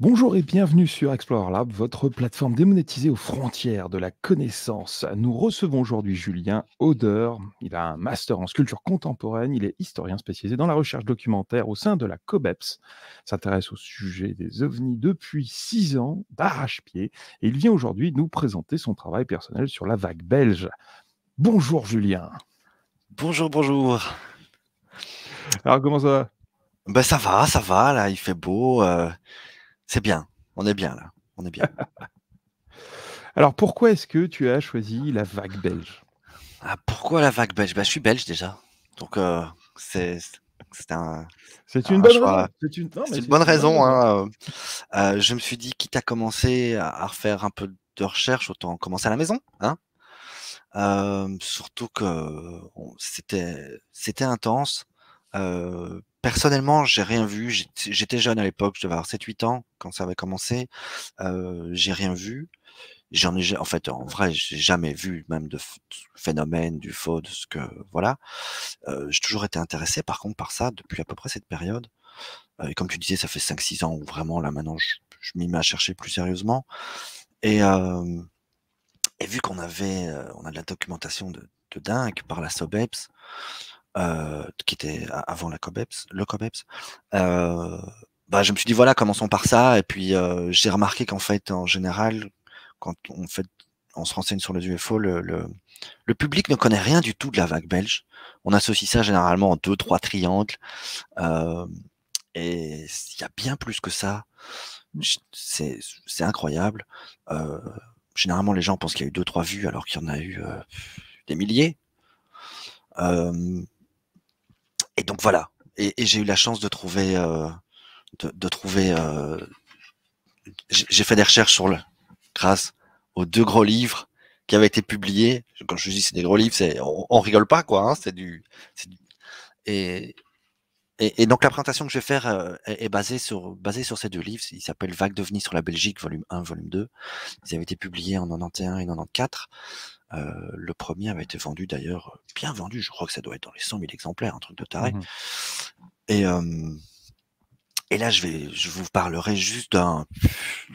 Bonjour et bienvenue sur Explorer Lab, votre plateforme démonétisée aux frontières de la connaissance. Nous recevons aujourd'hui Julien Odeur, Il a un master en sculpture contemporaine. Il est historien spécialisé dans la recherche documentaire au sein de la COBEPS. S'intéresse au sujet des ovnis depuis six ans d'arrache-pied. Et il vient aujourd'hui nous présenter son travail personnel sur la vague belge. Bonjour Julien. Bonjour, bonjour. Alors comment ça va bah, ça va, ça va. Là, il fait beau. Euh, c'est bien. On est bien là. On est bien. Alors pourquoi est-ce que tu as choisi la vague belge ah, Pourquoi la vague belge bah, Je suis belge déjà. Donc euh, c'est. un, une, bonne raison. je me suis dit, quitte à commencer à, refaire un peu de recherche, autant commencer à la maison. Hein. Euh, surtout que c'était, c'était intense personnellement, j'ai rien vu. J'étais jeune à l'époque, je devais avoir 7-8 ans quand ça avait commencé. j'ai rien vu. J'en ai, en fait, en vrai, j'ai jamais vu même de phénomène, du faux, de ce que, voilà. j'ai toujours été intéressé, par contre, par ça depuis à peu près cette période. et comme tu disais, ça fait 5-6 ans où vraiment, là, maintenant, je, m'y mets à chercher plus sérieusement. Et, et vu qu'on avait, on a de la documentation de, de dingue par la SOBEPS, euh, qui était avant la COBEPS, le COBEPS, euh, bah, je me suis dit voilà, commençons par ça. Et puis euh, j'ai remarqué qu'en fait, en général, quand on, fait, on se renseigne sur les UFO, le, le, public ne connaît rien du tout de la vague belge. On associe ça généralement en deux, trois triangles. Euh, et il y a bien plus que ça. C'est incroyable. Euh, généralement, les gens pensent qu'il y a eu deux, trois vues alors qu'il y en a eu des milliers. Euh, et donc voilà. Et, j'ai eu la chance de trouver, euh, de, trouver. Euh, j'ai fait des recherches sur le, grâce aux deux gros livres qui avaient été publiés. Quand je dis c'est des gros livres, c'est on, rigole pas quoi. Hein, c'est du, du, et et, donc la présentation que je vais faire euh, est, basée sur basée sur ces deux livres. Il s'appelle Vague d'OVNI sur la Belgique, volume 1, volume 2. Ils avaient été publiés en 91 et 94. Euh, le premier avait été vendu d'ailleurs, bien vendu, je crois que ça doit être dans les 100 000 exemplaires, un truc de taré. Mmh et, euh, et là, je, vais, je vous parlerai juste d'un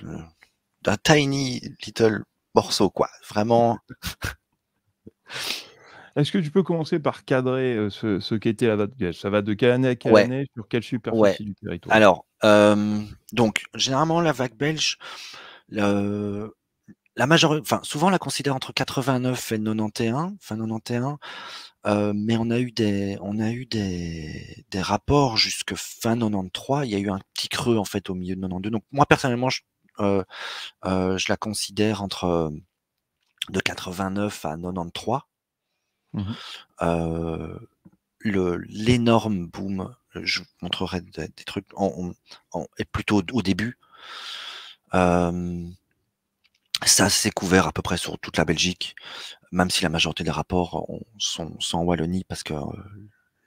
euh, d'un tiny little morceau, quoi. Vraiment. Est-ce que tu peux commencer par cadrer ce, qu'était la vague belge Ça va de quelle année à quelle année sur quelle superficie du territoire Alors, donc, généralement, la vague belge, la enfin, souvent on la considère entre 89 et 91, fin 91, mais on a eu des, on a eu des, rapports jusque fin 93. Il y a eu un petit creux en fait au milieu de 92. Donc moi personnellement, je, je la considère entre de 89 à 93. Mmh l'énorme boom, je vous montrerai des, trucs, en, en, plutôt au, début. ça s'est couvert à peu près sur toute la Belgique, même si la majorité des rapports sont, sont, en Wallonie parce que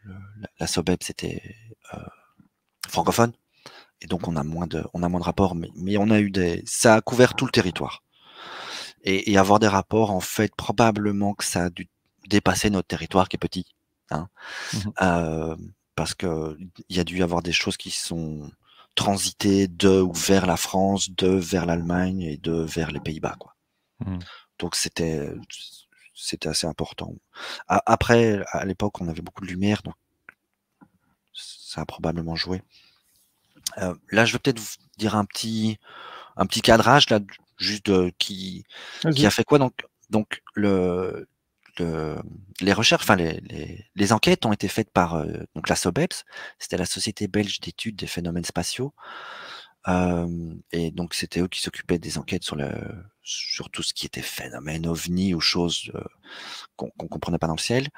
la, Sobeb SOBEP c'était francophone et donc on a moins de, on a moins de rapports, mais, mais, on a eu des, ça a couvert tout le territoire. Et, et, avoir des rapports, en fait, probablement que ça a dû dépasser notre territoire qui est petit. Hein. Mmh euh, parce qu'il y a dû y avoir des choses qui sont transitées de ou vers la France, de vers l'Allemagne et de vers les Pays-Bas. Mmh. Donc c'était, assez important. Après, à l'époque, on avait beaucoup de lumière, donc ça a probablement joué. Euh, là, je vais peut-être vous dire un petit, un petit cadrage là, juste de, qui, a fait quoi. Donc, donc le, euh, les recherches, enfin les, enquêtes ont été faites par euh, donc la SOBEPS, c'était la Société belge d'études des phénomènes spatiaux, euh, et donc c'était eux qui s'occupaient des enquêtes sur le sur tout ce qui était phénomène ovni ou choses qu'on comprenait pas dans le ciel.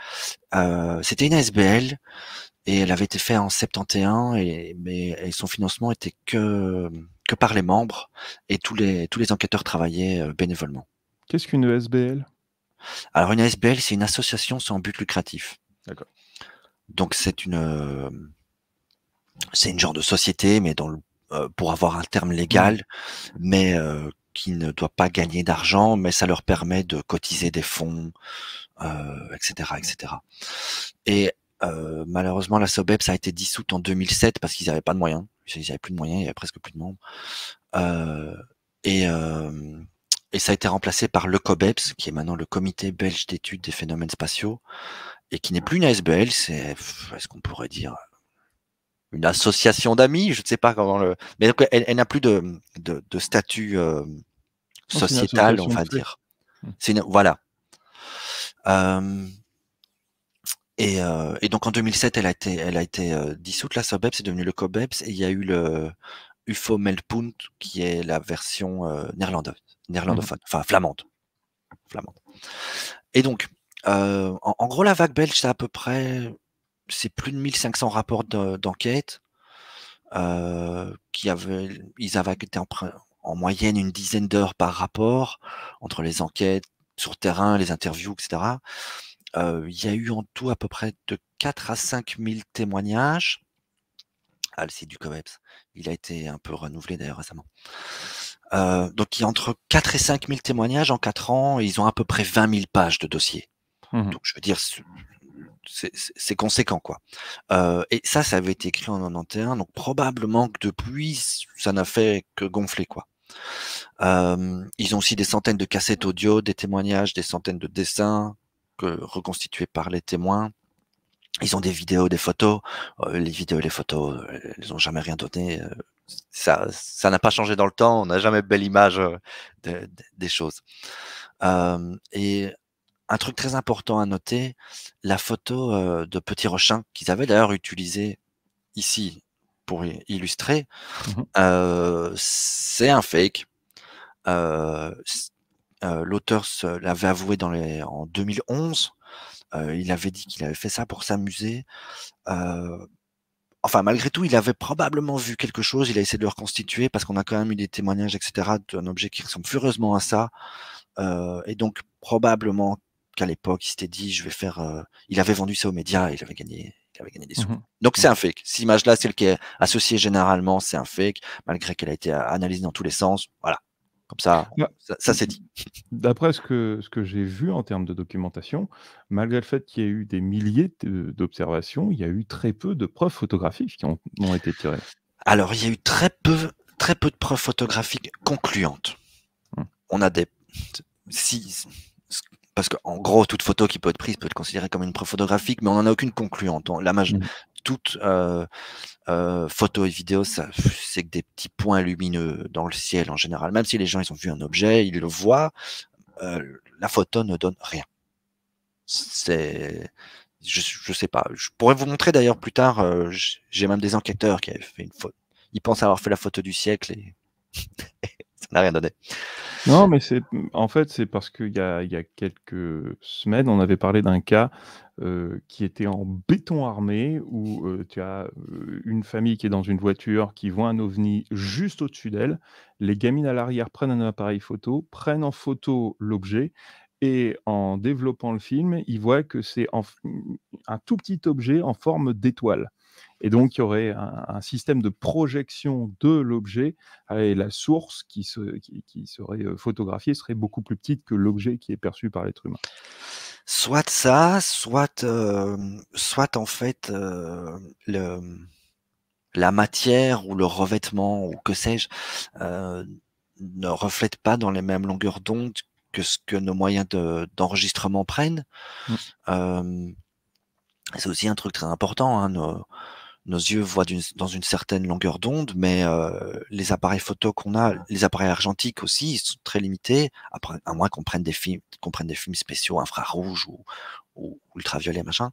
c'était une SBL et elle avait été faite en 71 et mais son financement était que par les membres et tous les enquêteurs travaillaient bénévolement. Qu'est-ce qu'une SBL alors une ASBL, c'est une association sans but lucratif. D'accord. Donc c'est une euh, c'est une genre de société, mais dans euh, pour avoir un terme légal, mmh. mais euh, qui ne doit pas gagner d'argent, mais ça leur permet de cotiser des fonds, etc., etc. Et malheureusement, la SOBEP ça a été dissoute en 2007 parce qu'ils n'avaient pas de moyens. Ils n'avaient plus de moyens, il y avait presque plus de membres. et et ça a été remplacé par le COBEPS, qui est maintenant le Comité belge d'études des phénomènes spatiaux, et qui n'est plus une ASBL, c'est, est-ce qu'on pourrait dire, une association d'amis, je ne sais pas comment le. Mais elle, n'a plus de, statut euh, ah, sociétal, on va dire. C'est Voilà. Euh, et, euh, et, donc en 2007, elle a été, elle a été dissoute, la SOBEPS c'est devenue le COBEPS, et il y a eu le UFO Melpunt, qui est la version néerlandaise néerlandophone, mmh. enfin flamande. Et donc, euh, en, gros, la vague belge, c'est à peu près, c'est plus de 1500 rapports d'enquête. Euh, avaient, ils avaient été en, moyenne une dizaine d'heures par rapport entre les enquêtes sur terrain, les interviews, etc. Euh, il y a eu en tout à peu près de 4 à 5 000 témoignages. Ah, le site du COEPS, il a été un peu renouvelé d'ailleurs récemment. Euh, donc, il y a entre 4 et 5 000 témoignages en 4 ans. Et ils ont à peu près 20 000 pages de dossiers. Mmh. Donc, je veux dire, c'est conséquent, quoi. Euh, et ça, ça avait été écrit en 91. Donc, probablement que depuis, ça n'a fait que gonfler, quoi. Euh, ils ont aussi des centaines de cassettes audio, des témoignages, des centaines de dessins que, reconstitués par les témoins. Ils ont des vidéos, des photos. Euh, les vidéos, les photos, euh, elles ont jamais rien donné. Euh, ça, ça n'a pas changé dans le temps. On n'a jamais belle image des choses. et un truc très important à noter, la photo de Petit Rochin qu'ils avaient d'ailleurs utilisé ici pour illustrer, mmh c'est un fake. L'auteur l'avait avoué dans les, en 2011 euh, il avait dit qu'il avait fait ça pour s'amuser. Euh, enfin, malgré tout, il avait probablement vu quelque chose. Il a essayé de le reconstituer parce qu'on a quand même eu des témoignages, etc., d'un objet qui ressemble furieusement à ça. Euh, et donc, probablement qu'à l'époque, il s'était dit, je vais faire. il avait vendu ça aux médias. et Il avait gagné avait gagné des sous. Mmh donc c'est mmh. un fake. Cette image-là, celle qui est associée généralement, c'est un fake, malgré qu'elle a été analysée dans tous les sens. Voilà. Comme ça, bah, ça, ça c'est dit. D'après ce que, ce que j'ai vu en termes de documentation, malgré le fait qu'il y ait eu des milliers d'observations, il y a eu très peu de preuves photographiques qui ont, été tirées. Alors, il y a eu très peu, très peu de preuves photographiques concluantes. Hum. On a des. parce qu'en gros, toute photo qui peut être prise peut être considérée comme une preuve photographique, mais on n'en a aucune concluante. la, hum. Toutes euh, et vidéos, c'est que des petits points lumineux dans le ciel en général. Même si les gens ils ont vu un objet, ils le voient, la photo ne donne rien. C'est, je, je sais pas. Je pourrais vous montrer d'ailleurs plus tard. j'ai même des enquêteurs qui avaient fait une photo. Ils pensent avoir fait la photo du siècle et ça rien Non, mais c'est en fait, c'est parce qu'il y a, y a quelques semaines, on avait parlé d'un cas euh, qui était en béton armé, où euh, tu as euh, une famille qui est dans une voiture, qui voit un ovni juste au-dessus d'elle. Les gamines à l'arrière prennent un appareil photo, prennent en photo l'objet, et en développant le film, ils voient que c'est un tout petit objet en forme d'étoile. Et donc, il y aurait un, système de projection de l'objet euh, et la source qui, qui, serait euh, photographiée serait beaucoup plus petite que l'objet qui est perçu par l'être humain. Soit ça, soit, euh, soit en fait le, la matière ou le revêtement ou que sais-je ne reflète pas dans les mêmes longueurs d'onde que ce que nos moyens d'enregistrement prennent. Mmh. c'est aussi un truc très important. Hein, nos yeux voient dans une certaine longueur d'onde, mais euh, les appareils photo qu'on a, les appareils argentiques aussi, ils sont très limités, après, à moins qu'on prenne des films, qu'on prenne des films spéciaux infrarouges ou, ou ultraviolets, machin.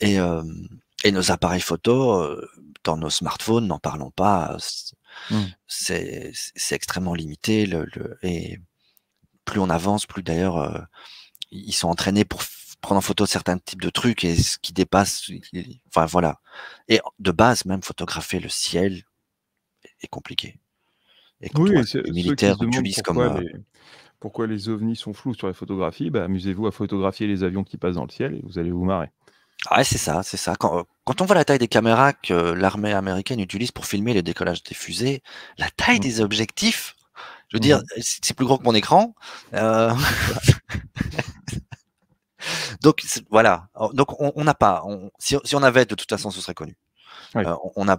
Et, euh, nos appareils photo, euh, dans nos smartphones, n'en parlons pas, mmh. c'est extrêmement limité. et plus on avance, plus d'ailleurs, ils sont entraînés pour prendre en photo certains types de trucs et ce qui dépasse, enfin voilà. Et de base, même photographier le ciel est compliqué. Et quand oui, militaires utilisent pourquoi comme. Euh, les, Pourquoi les ovnis sont flous sur les photographies bah, Amusez-vous à photographier les avions qui passent dans le ciel et vous allez vous marrer. Ah ouais, c'est ça, c'est ça. Quand, on voit la taille des caméras que l'armée américaine utilise pour filmer les décollages des fusées, la taille mm. des objectifs, je veux mm. dire, c'est plus gros que mon écran. Euh, Donc voilà. Donc on n'a pas. si, on avait, de toute façon, ce serait connu. Euh, on n'a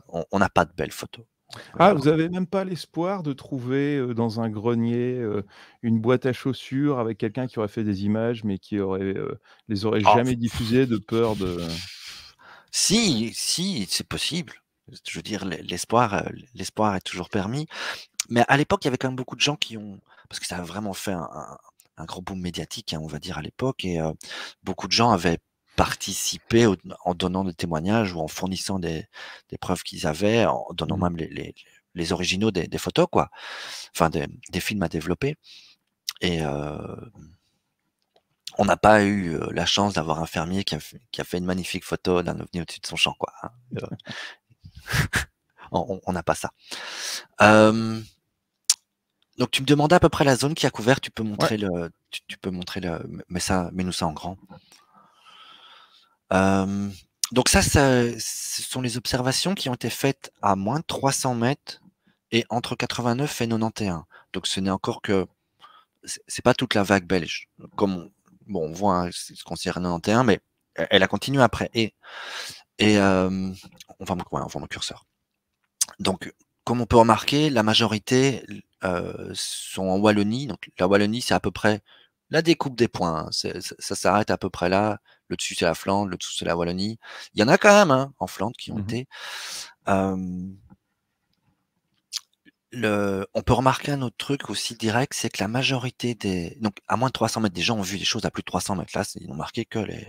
pas de belles photos. Ah, vous n'avez même pas l'espoir de trouver euh, dans un grenier euh, une boîte à chaussures avec quelqu'un qui aurait fait des images mais qui aurait les aurait ah. jamais diffusées de peur de. Si, si, c'est possible. Je veux dire, l'espoir, l'espoir est toujours permis. Mais à l'époque, il y avait quand même beaucoup de gens qui ont, parce que ça a vraiment fait un, un gros boom médiatique, hein, on va dire, à l'époque, et euh, beaucoup de gens avaient participé en donnant des témoignages ou en fournissant des, preuves qu'ils avaient, en donnant mmh même les, originaux des, photos, quoi, enfin des, films à développer. Et euh, on n'a pas eu euh, la chance d'avoir un fermier qui a, fait une magnifique photo d'un ovni au-dessus de son champ, quoi. Hein, on n'a pas ça. Donc tu me demandais à peu près la zone qui a couvert, tu peux montrer le. Tu, peux montrer le. Mais ça, mets-nous ça en grand. donc ça, ce sont les observations qui ont été faites à moins de 300 mètres et entre 89 et 91. Donc ce n'est encore que... C'est pas toute la vague belge. Comme bon, on voit hein, ce qu'on 91, mais e, elle a continué après. Et, et on, va, ouais, on va mon curseur. Donc, comme on peut remarquer, la majorité, sont en Wallonie. Donc la Wallonie, c'est à peu près la découpe des points. Hein, ça, s'arrête à peu près là. Le dessus, c'est la Flandre, le dessous, c'est la Wallonie. Il y en a quand même hein, en Flandre qui ont mmh été. Euh, le, on peut remarquer un autre truc aussi direct, c'est que la majorité des. Donc, à moins de 300 mètres, des gens ont vu des choses à plus de 300 mètres. Là, ils n'ont marqué que les.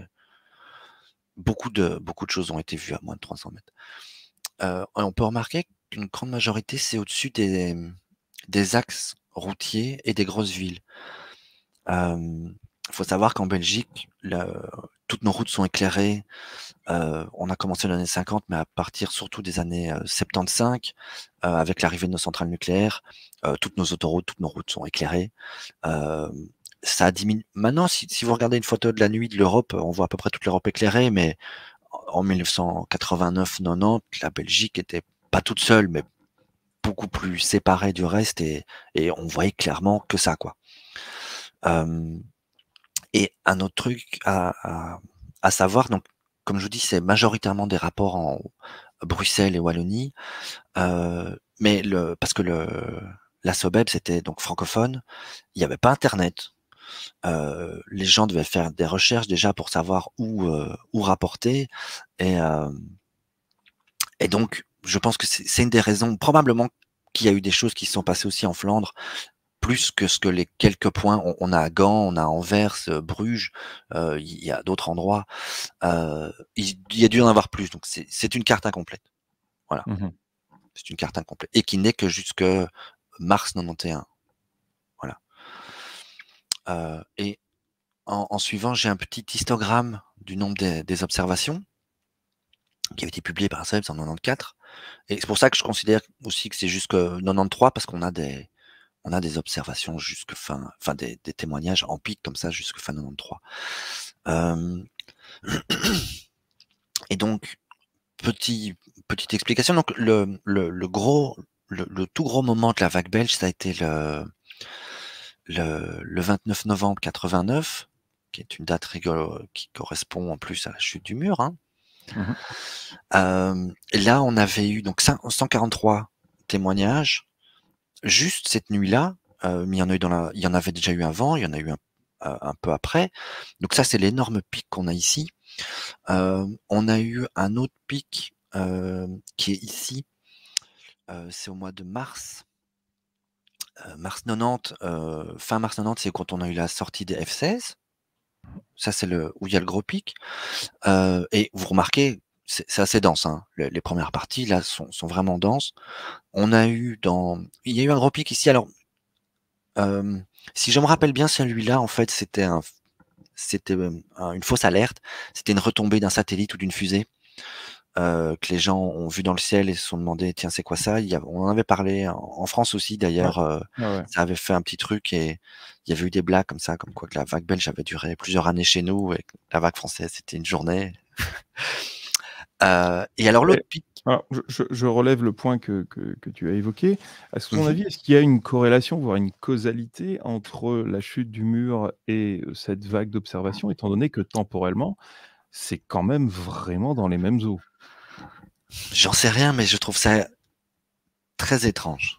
Beaucoup de, beaucoup de choses ont été vues à moins de 300 mètres. Euh, on peut remarquer qu'une grande majorité, c'est au-dessus des, des axes routiers et des grosses villes. Il faut savoir qu'en Belgique, toutes nos routes sont éclairées. on a commencé dans les années 50, mais à partir surtout des années 75, avec l'arrivée de nos centrales nucléaires, toutes nos autoroutes, toutes nos routes sont éclairées. ça a Maintenant, si, vous regardez une photo de la nuit de l'Europe, on voit à peu près toute l'Europe éclairée, mais en 1989-90, la Belgique était pas toute seule, mais plus séparé du reste et, on voyait clairement que ça, quoi. et un autre truc à, savoir, donc, comme je vous dis, c'est majoritairement des rapports en Bruxelles et Wallonie, mais le, parce que le, la SOBEB, c'était donc francophone, il n'y avait pas Internet. les gens devaient faire des recherches déjà pour savoir où, où rapporter. Et, et donc, je pense que c'est une des raisons, probablement qu'il y a eu des choses qui se sont passées aussi en Flandre, plus que ce que les quelques points on, a à Gand, on a Anvers, euh, Bruges, euh, il y a d'autres endroits. Euh, il, y a dû en avoir plus. Donc c'est une carte incomplète. Voilà. Mmh c'est une carte incomplète. Et qui n'est que jusque mars 91. Voilà. et en, suivant, j'ai un petit histogramme du nombre des, observations qui avait été publié par Sebs en 94. Et c'est pour ça que je considère aussi que c'est jusque 93 parce qu'on a des on a des observations jusque fin, enfin des, témoignages en pic comme ça jusque fin 93. Euh, et donc petite explication. Donc le, le, gros le, tout gros moment de la vague belge, ça a été le, le, 29 novembre 89, qui est une date qui correspond en plus à la chute du mur. Hein. Mmh. et là, on avait eu donc 143 témoignages. Juste cette nuit-là, euh, il, y en dans la, il y en avait déjà eu avant, il y en a eu un, euh, un peu après. Donc ça, c'est l'énorme pic qu'on a ici. on a eu un autre pic qui est ici. c'est au mois de mars. mars 90, fin mars 90, c'est quand on a eu la sortie des F-16. Ça, c'est le où il y a le gros pic. Euh, et vous remarquez, c'est assez dense. Hein. les, premières parties là sont, vraiment denses. On a eu dans, il y a eu un gros pic ici. Alors, euh, si je me rappelle bien, celui-là, en fait, c'était un, c'était euh, une fausse alerte. C'était une retombée d'un satellite ou d'une fusée. Euh, que les gens ont vu dans le ciel et se sont demandé tiens c'est quoi ça il on en avait parlé en, France aussi d'ailleurs euh, ça avait fait un petit truc et il y avait eu des blagues comme ça comme quoi que la vague belge avait duré plusieurs années chez nous et que la vague française c'était une journée euh, et alors l'autre pic je, relève le point que, que, que tu as évoqué. À ton mmh avis, est-ce qu'il y a une corrélation, voire une causalité entre la chute du mur et cette vague d'observation, étant donné que temporellement, c'est quand même vraiment dans les mêmes eaux J'en sais rien, mais je trouve ça très étrange.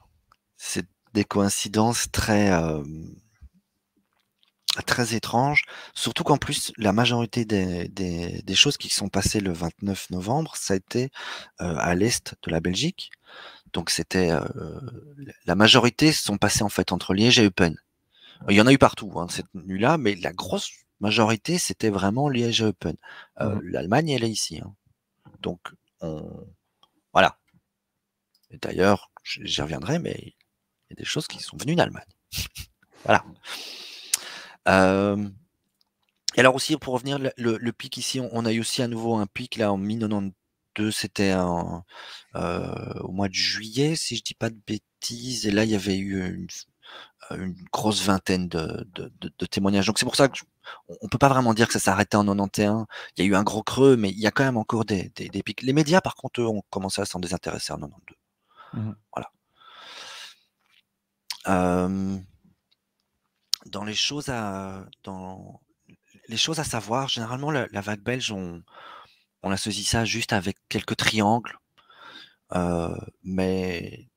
C'est des coïncidences très, euh, très étranges, surtout qu'en plus, la majorité des, choses qui sont passées le 29 novembre, ça a été euh, à l'est de la Belgique. Donc c'était euh, la majorité sont passées en fait entre Liège et Eupen. Il y en a eu partout hein, cette nuit-là, mais la grosse majorité c'était vraiment Liège et Eupen. Mmh. L'Allemagne elle est ici, hein. donc voilà. Et d'ailleurs, j'y reviendrai, mais il y a des choses qui sont venues d'Allemagne. voilà. Euh, et alors aussi, pour revenir, le, pic ici, on, a eu aussi à nouveau un pic là en 1992, c'était euh, au mois de juillet, si je dis pas de bêtises, et là il y avait eu une, euh, une grosse vingtaine de, témoignages. Donc c'est pour ça qu'on ne peut pas vraiment dire que ça s'est arrêté en 91. Il y a eu un gros creux, mais il y a quand même encore des, pics. Les médias, par contre, eux, ont commencé à s'en désintéresser en 92. Mhm. Voilà. Euh, dans les choses à dans les choses à savoir, généralement la, vague belge, on, on saisi ça juste avec quelques triangles. Euh, mais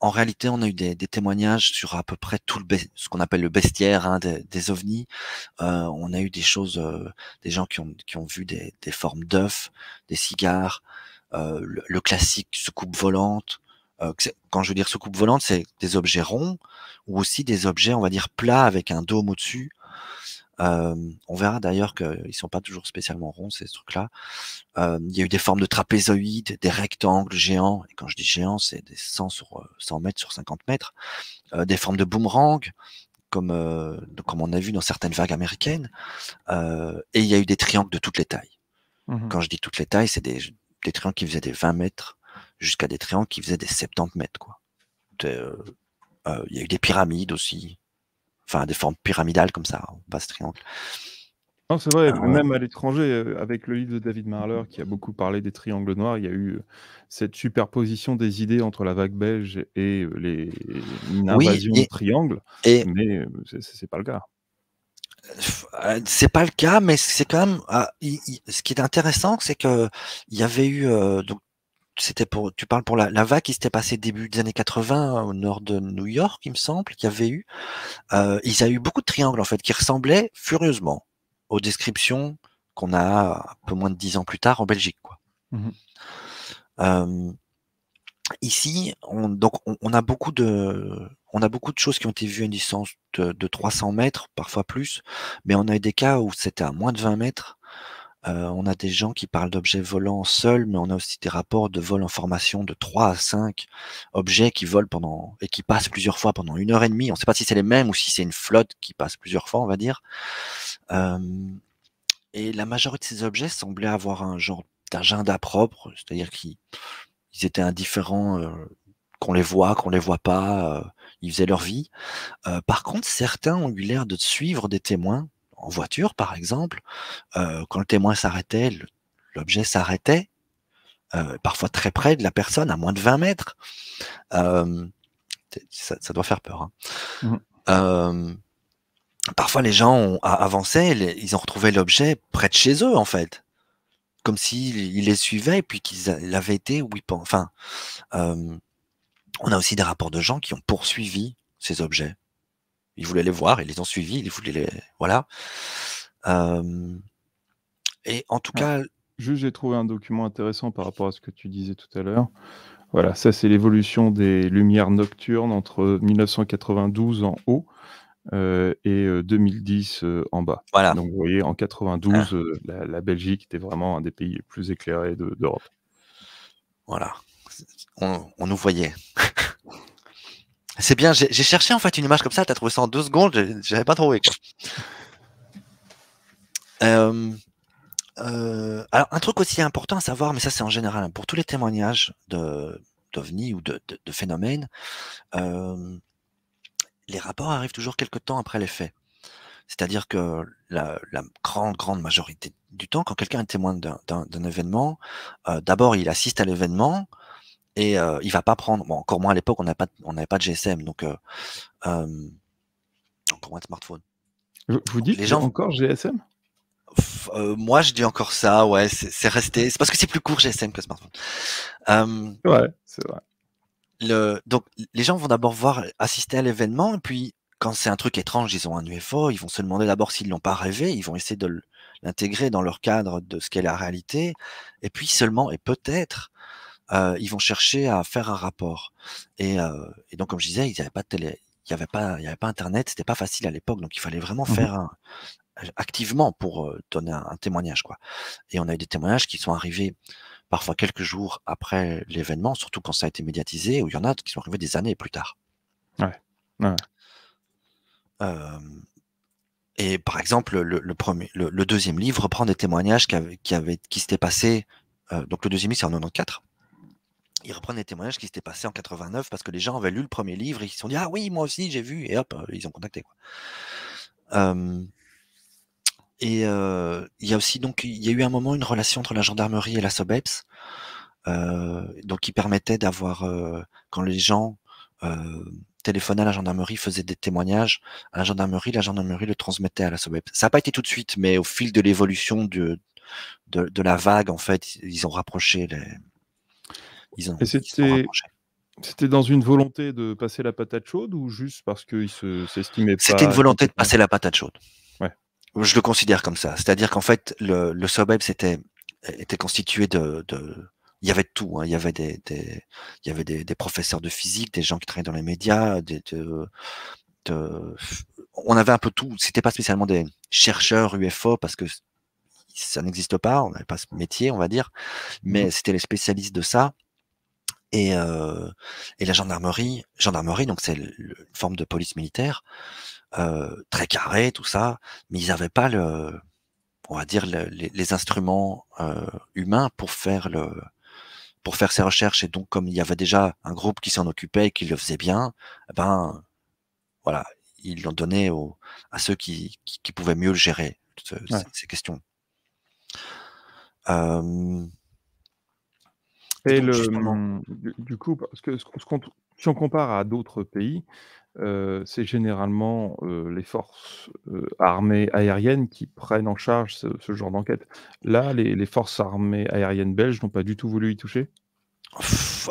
en, réalité, on a eu des, témoignages sur à peu près tout le ce qu'on appelle le bestiaire hein, des, ovnis. Euh, on a eu des choses, euh, des gens qui ont, qui ont vu des, des formes d'œufs, des cigares, euh, le, le, classique soucoupe volante. quand je veux dire soucoupe volante, c'est des objets ronds ou aussi des objets, on va dire plats avec un dôme au-dessus on verra d'ailleurs qu'ils ne sont pas toujours spécialement ronds, ces trucs-là. Il y a eu des formes de trapézoïdes, des rectangles géants. Et quand je dis géants, c'est des 100 sur 100 euh, mètres sur 50 mètres. des formes de boomerang, comme, on a vu dans certaines vagues américaines. et il y a eu des triangles de toutes les tailles. Mmh quand je dis toutes les tailles, c'est des, triangles qui faisaient des 20 mètres jusqu'à des triangles qui faisaient des 70 mètres. Quoi. Euh, il y a eu des pyramides aussi enfin des formes pyramidales comme ça, on hein, basse triangle. Non, c'est vrai, euh, même à l'étranger, euh, avec le livre de David Marler qui a beaucoup parlé des triangles noirs, il y a eu euh, cette superposition des idées entre la vague belge et les, une et, triangles, mais c'est pas le cas. C'est pas le cas, mais c'est quand même. Ah, ce qui est intéressant, c'est que il y avait eu donc c'était pour, tu parles pour la, vague qui s'était passée début des années 80 hein, au nord de New York, il me semble, qu'il y avait eu. Euh, il y a eu beaucoup de triangles en fait qui ressemblaient furieusement aux descriptions qu'on a un peu moins de dix ans plus tard en Belgique. Quoi. Mmh euh, ici, on, donc on, a beaucoup de, on a beaucoup de choses qui ont été vues à une distance de, de 300 mètres, parfois plus, mais on a eu des cas où c'était à moins de 20 mètres. Euh, on a des gens qui parlent d'objets volants seuls, mais on a aussi des rapports de vol en formation de 3 à 5 objets qui volent pendant et qui passent plusieurs fois pendant une heure et demie. On ne sait pas si c'est les mêmes ou si c'est une flotte qui passe plusieurs fois, on va dire. et la majorité de ces objets semblaient avoir un genre d'agenda propre, c'est-à-dire qu'ils étaient indifférents, euh, qu'on les voit, qu'on les voit pas, euh, ils faisaient leur vie. par contre, certains ont eu l'air de suivre des témoins en voiture, par exemple, euh, quand le témoin s'arrêtait, l'objet s'arrêtait, euh, parfois très près de la personne, à moins de 20 mètres. ça, doit faire peur. Hein. Mmh parfois, les gens ont avancé, ils ont retrouvé l'objet près de chez eux, en fait. Comme s'ils les suivaient et puis qu'ils l'avaient été ou pas. Enfin, on a aussi des rapports de gens qui ont poursuivi ces objets ils voulaient les voir, ils les ont suivis, ils voulaient les. Voilà. et en tout cas. Juste, j'ai trouvé un document intéressant par rapport à ce que tu disais tout à l'heure. Voilà, ça, c'est l'évolution des lumières nocturnes entre 1992 en haut euh, et 2010 euh, euh, en bas. Voilà. Donc, vous voyez, en 92, la, Belgique était vraiment un des pays les plus éclairés d'Europe. voilà. On, on nous voyait. C'est bien, j'ai cherché en fait une image comme ça, tu as trouvé ça en deux secondes, j'avais pas trouvé. Euh, euh, alors, un truc aussi important à savoir, mais ça c'est en général, hein, pour tous les témoignages d'OVNI ou de, phénomènes, euh, les rapports arrivent toujours quelques temps après les faits. C'est-à-dire que la, grande, grande majorité du temps, quand quelqu'un est témoin d'un événement, d'abord il assiste à l'événement, et euh, il va pas prendre. Bon, encore moins à l'époque, on n'avait pas, on pas de GSM, donc euh, encore euh, moins de smartphone. Je, vous dis, les gens encore GSM. Euh, moi, je dis encore ça. Ouais, c'est resté. C'est parce que c'est plus court GSM que smartphone. Euh, ouais, c'est vrai. Le, donc, les gens vont d'abord voir, assister à l'événement, et puis quand c'est un truc étrange, ils ont un UFO, ils vont se demander d'abord s'ils l'ont pas rêvé, ils vont essayer de l'intégrer dans leur cadre de ce qu'est la réalité, et puis seulement et peut-être euh, ils vont chercher à faire un rapport. Et, euh, donc, comme je disais, il n'y avait pas de télé, il n'y avait pas, avait pas Internet, c'était pas facile à l'époque, donc il fallait vraiment mmh faire activement pour euh, donner un, témoignage, quoi. Et on a eu des témoignages qui sont arrivés parfois quelques jours après l'événement, surtout quand ça a été médiatisé, ou il y en a qui sont arrivés des années plus tard. Ouais. et par exemple, le, premier, le, deuxième livre reprend des témoignages qui, qui, s'étaient passés. donc le deuxième livre, c'est en 94 ils reprennent des témoignages qui s'étaient passés en 89 parce que les gens avaient lu le premier livre et ils se sont dit Ah oui, moi aussi, j'ai vu. Et hop, ils ont contacté. Quoi. et il y a aussi, donc, il y a eu un moment une relation entre la gendarmerie et la SOBEPS, donc qui permettait d'avoir, quand les gens téléphonaient à la gendarmerie, faisaient des témoignages à la gendarmerie, la gendarmerie le transmettait à la SOBEPS. Ça n'a pas été tout de suite, mais au fil de l'évolution de, de, de la vague, en fait, ils ont rapproché les c'était. dans une volonté de passer la patate chaude ou juste parce qu'ils s'estimaient se, pas C'était une volonté de passer la patate chaude. Je le considère comme ça. C'est-à-dire qu'en fait, le, le Sobeb était, constitué de, Il y avait tout. Hein. Il y avait, des, il y avait des, professeurs de physique, des gens qui travaillaient dans les médias, on avait un peu tout. C'était pas spécialement des chercheurs UFO parce que ça n'existe pas. On n'avait pas ce métier, on va dire. Mais mhm. c'était les spécialistes de ça euh, et, la gendarmerie, gendarmerie, donc c'est une forme de police militaire, euh, très carré, tout ça, mais ils n'avaient pas le, on va dire les, instruments euh, humains pour faire le, pour faire ces recherches. Et donc, comme il y avait déjà un groupe qui s'en occupait et qui le faisait bien, eh ben voilà, ils l'ont donné au, à ceux qui, pouvaient mieux le gérer, ces, questions. Euh, et, le, mmh, du, coup, parce que si on compare à d'autres pays, euh, c'est généralement euh, les forces euh, armées aériennes qui prennent en charge ce, genre d'enquête. Là, les, forces armées aériennes belges n'ont pas du tout voulu y toucher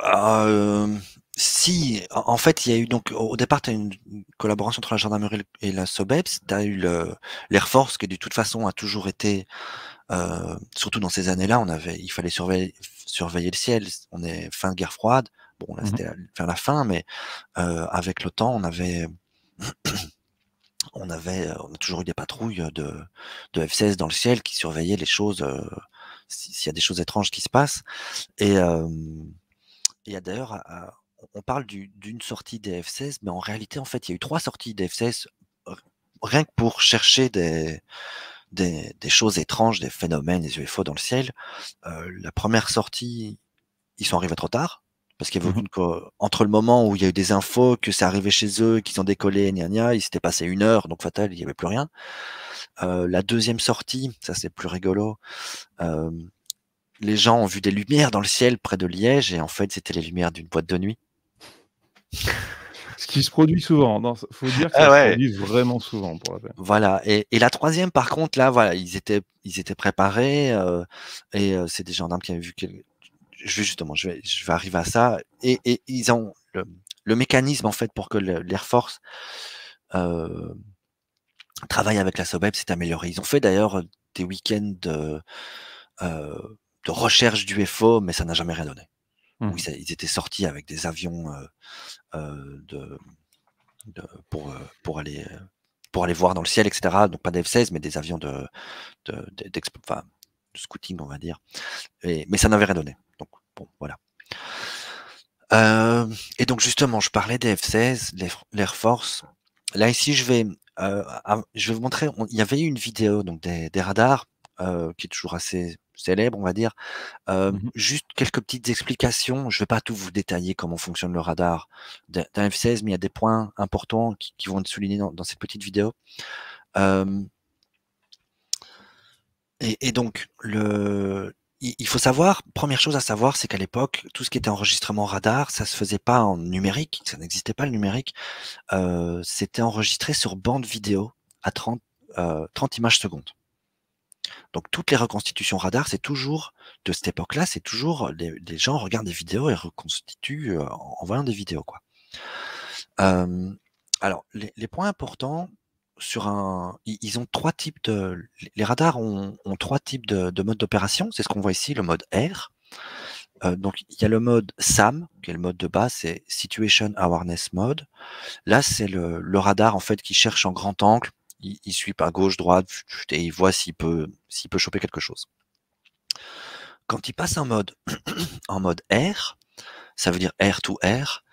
ah, Si, en fait, il y a eu donc au départ, tu as une collaboration entre la gendarmerie et la SOBEPS, tu as eu l'Air Force qui, de toute façon, a toujours été euh, surtout dans ces années-là, on avait, il fallait surveiller, surveiller le ciel. On est fin de guerre froide. Bon, là, mmh c'était vers la fin, mais euh, avec le temps, on avait, on avait, euh, on a toujours eu des patrouilles de, de F-16 dans le ciel qui surveillaient les choses, euh, s'il y a des choses étranges qui se passent. Et il y a d'ailleurs, on parle d'une sortie des F-16, mais en réalité, en fait, il y a eu trois sorties des F-16 rien que pour chercher des des, choses étranges, des phénomènes, des UFO dans le ciel. Euh, la première sortie, ils sont arrivés trop tard. Parce y avait mmh eu entre le moment où il y a eu des infos, que c'est arrivé chez eux, qu'ils ont décollé, gna nia, il s'était passé une heure, donc fatal, il n'y avait plus rien. Euh, la deuxième sortie, ça c'est plus rigolo. Euh, les gens ont vu des lumières dans le ciel près de Liège, et en fait, c'était les lumières d'une boîte de nuit. Ce qui se produit souvent. Il faut dire que ça ah se produit vraiment souvent pour la Voilà. Et, la troisième, par contre, là, voilà, ils étaient, ils étaient préparés. Euh, et euh, c'est des gendarmes qui avaient vu que. justement, je vais, arriver à ça. Et, ils ont le, mécanisme, en fait, pour que l'Air Force euh, travaille avec la SOBEP c'est amélioré. Ils ont fait d'ailleurs des week-ends de, recherche du FO, mais ça n'a jamais rien donné. Mmh. ils, étaient sortis avec des avions euh, de, pour, euh, pour aller euh, pour aller voir dans le ciel, etc. Donc pas des F-16, mais des avions de, de, enfin, de scouting, on va dire. mais ça n'avait rien donné. Donc bon, voilà. et donc justement, je parlais des F-16, l'Air Force. Là ici, je vais, je vais vous montrer. il y avait eu une vidéo donc des, des radars qui est toujours assez célèbre, on va dire. Mmh juste quelques petites explications. Je ne vais pas tout vous détailler comment fonctionne le radar d'un F-16, mais il y a des points importants qui, vont être soulignés dans, cette petite vidéo. et, donc, le, il, faut savoir, première chose à savoir, c'est qu'à l'époque, tout ce qui était enregistrement radar, ça se faisait pas en numérique, ça n'existait pas le numérique. C'était enregistré sur bande vidéo à 30, 30 images secondes. Donc toutes les reconstitutions radar, c'est toujours de cette époque-là, c'est toujours les, gens regardent des vidéos et reconstituent euh, en, voyant des vidéos. Quoi. alors les, points importants sur un, ils ont trois types de, les radars ont, trois types de, modes d'opération. C'est ce qu'on voit ici, le mode R. Euh, donc il y a le mode SAM, qui est le mode de base, c'est Situation Awareness Mode. Là c'est le, le radar en fait qui cherche en grand angle il, suit par gauche, droite, et il voit s'il peut, s'il peut choper quelque chose. Quand il passe en mode, en mode air, ça veut dire R to air,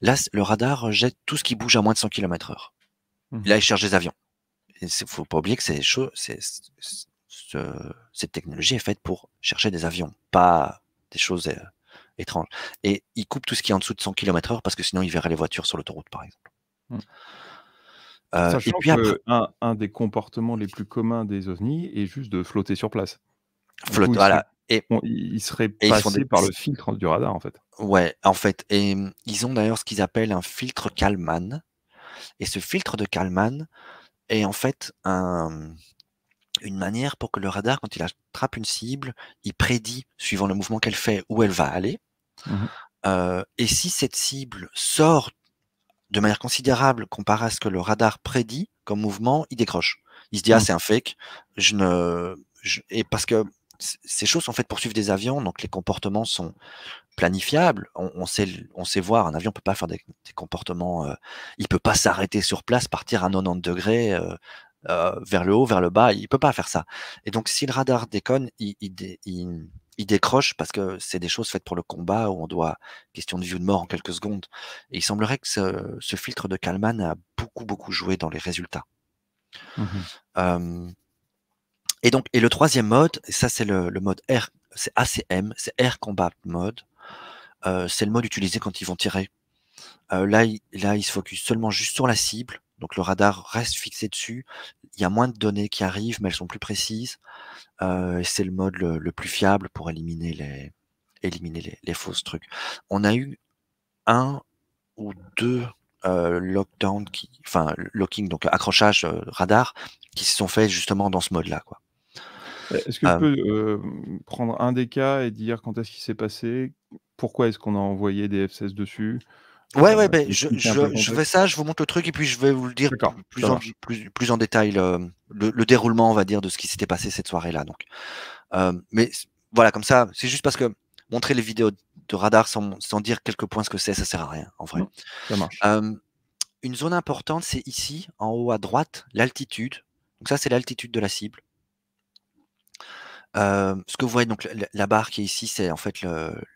là, le radar jette tout ce qui bouge à moins de 100 km heure. Mmh. Là, il cherche des avions. Il faut pas oublier que c'est c'est, cette technologie est faite pour chercher des avions, pas des choses euh, étranges. Et il coupe tout ce qui est en dessous de 100 km heure parce que sinon, il verrait les voitures sur l'autoroute, par exemple. Mmh. Euh, un, des comportements les plus communs des ovnis est juste de flotter sur place. Flotter. et ils seraient passés par le filtre du radar, en fait. Ouais, en fait. Et mmh, ils ont d'ailleurs ce qu'ils appellent un filtre Kalman. Et ce filtre de Kalman est en fait mmh, une manière pour que le radar, quand il attrape une cible, il prédit, suivant le mouvement qu'elle fait, où elle va aller. Mmh euh, et si cette cible sort de manière considérable comparé à ce que le radar prédit comme mouvement, il décroche. Il se dit, ah, mmh. c'est un fake. Je ne... Et parce que ces choses sont faites pour suivre des avions, donc les comportements sont planifiables. On, sait, on sait voir, un avion ne peut pas faire des, comportements, euh, il ne peut pas s'arrêter sur place, partir à 90 degrés euh, euh, vers le haut, vers le bas, il ne peut pas faire ça. Et donc si le radar déconne, il, il, il, il décroche parce que c'est des choses faites pour le combat où on doit question de vie ou de mort en quelques secondes. Et il semblerait que ce, filtre de Kalman a beaucoup beaucoup joué dans les résultats. Mmh et donc, et le troisième mode, ça c'est le, mode R, c'est ACM, c'est Air Combat Mode. Euh, c'est le mode utilisé quand ils vont tirer. Euh, là, il, là, il se focus seulement juste sur la cible, donc le radar reste fixé dessus, il y a moins de données qui arrivent, mais elles sont plus précises. Euh, c'est le mode le, plus fiable pour éliminer les, éliminer fausses trucs. On a eu un ou deux euh, lockdowns, enfin locking, donc accrochage euh, radar, qui se sont faits justement dans ce mode-là, Est-ce que tu peux prendre un des cas et dire quand est-ce qu'il s'est passé, pourquoi est-ce qu'on a envoyé des FCS dessus, Ouais, ouais, euh, ben, je, je, je, fais ça, je vous montre le truc et puis je vais vous le dire plus en, plus, plus en, détail, euh, le, le, déroulement, on va dire, de ce qui s'était passé cette soirée-là. Donc, euh, Mais voilà, comme ça, c'est juste parce que montrer les vidéos de radar sans, sans dire quelques points ce que c'est, ça sert à rien, en vrai. Euh, une zone importante, c'est ici, en haut à droite, l'altitude. Donc ça, c'est l'altitude de la cible ce que vous voyez, donc la, barre qui est ici, c'est en fait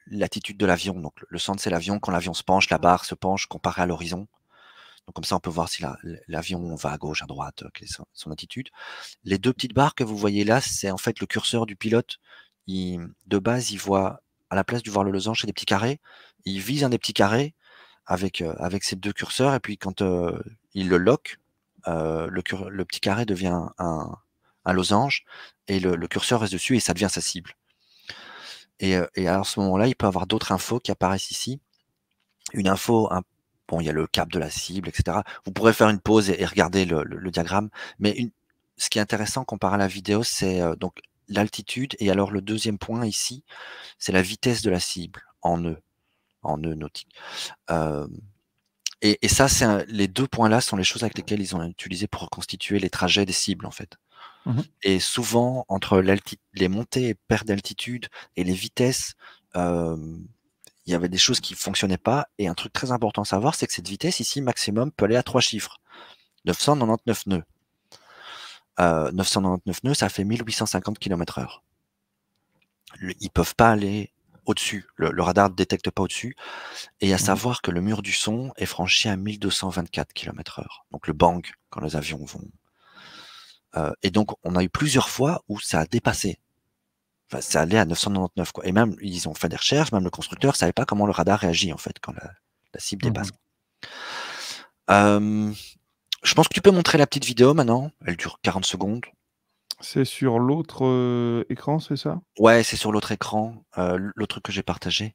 l'attitude de l'avion. Donc le centre, c'est l'avion. Quand l'avion se penche, la barre se penche comparée à l'horizon. Donc comme ça, on peut voir si l'avion va à gauche, à droite, euh, quelle est son, attitude. Les deux petites barres que vous voyez là, c'est en fait le curseur du pilote. Il, de base, il voit, à la place du voir le losange, c'est des petits carrés. Il vise un des petits carrés avec, euh, avec ses deux curseurs. Et puis quand euh, il le lock, le petit carré devient un, un losange, et le, curseur reste dessus et ça devient sa cible. Euh, et, à ce moment-là, il peut avoir d'autres infos qui apparaissent ici. Une info, bon, il y a le cap de la cible, etc. Vous pourrez faire une pause et, regarder le, diagramme, mais ce qui est intéressant comparé à la vidéo, c'est euh, donc l'altitude, et alors le deuxième point ici, c'est la vitesse de la cible en nœud, e, en nœud e nautique. Euh, et, ça, c'est les deux points-là sont les choses avec lesquelles ils ont utilisé pour reconstituer les trajets des cibles, en fait. Mmh et souvent, entre les montées et pertes d'altitude et les vitesses, il y avait des choses qui ne fonctionnaient pas. Et un truc très important à savoir, c'est que cette vitesse ici, maximum, peut aller à trois chiffres. 999 nœuds. 999 euh, nœuds, ça fait 1850 km/h. Ils ne peuvent pas aller au-dessus. Le, radar ne détecte pas au-dessus. Et à mmh savoir que le mur du son est franchi à 1224 km/h. Donc le bang quand les avions vont, euh, et donc, on a eu plusieurs fois où ça a dépassé. Enfin, ça allait à 999, quoi. Et même, ils ont fait des recherches, même le constructeur ne savait pas comment le radar réagit, en fait, quand la, cible mhm. dépasse. Euh, je pense que tu peux montrer la petite vidéo maintenant. Elle dure 40 secondes. C'est sur l'autre euh, écran, c'est ça Ouais, c'est sur l'autre écran, euh, le que j'ai partagé.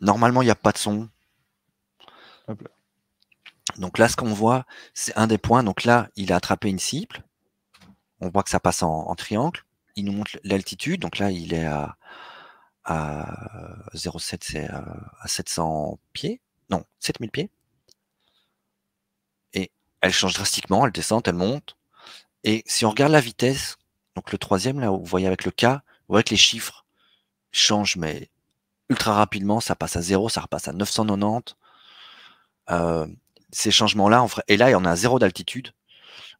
Normalement, il n'y a pas de son. Hop là. Donc là, ce qu'on voit, c'est un des points. Donc là, il a attrapé une cible. On voit que ça passe en, triangle. Il nous montre l'altitude. Donc là, il est à, 0,7, c'est euh, à 700 pieds. Non, 7000 pieds. Et elle change drastiquement. Elle descend, elle monte. Et si on regarde la vitesse, donc le troisième, là, vous voyez avec le K, vous voyez que les chiffres changent, mais ultra rapidement. Ça passe à 0, ça repasse à 990. Euh, ces changements-là, et là, il en a à zéro d'altitude.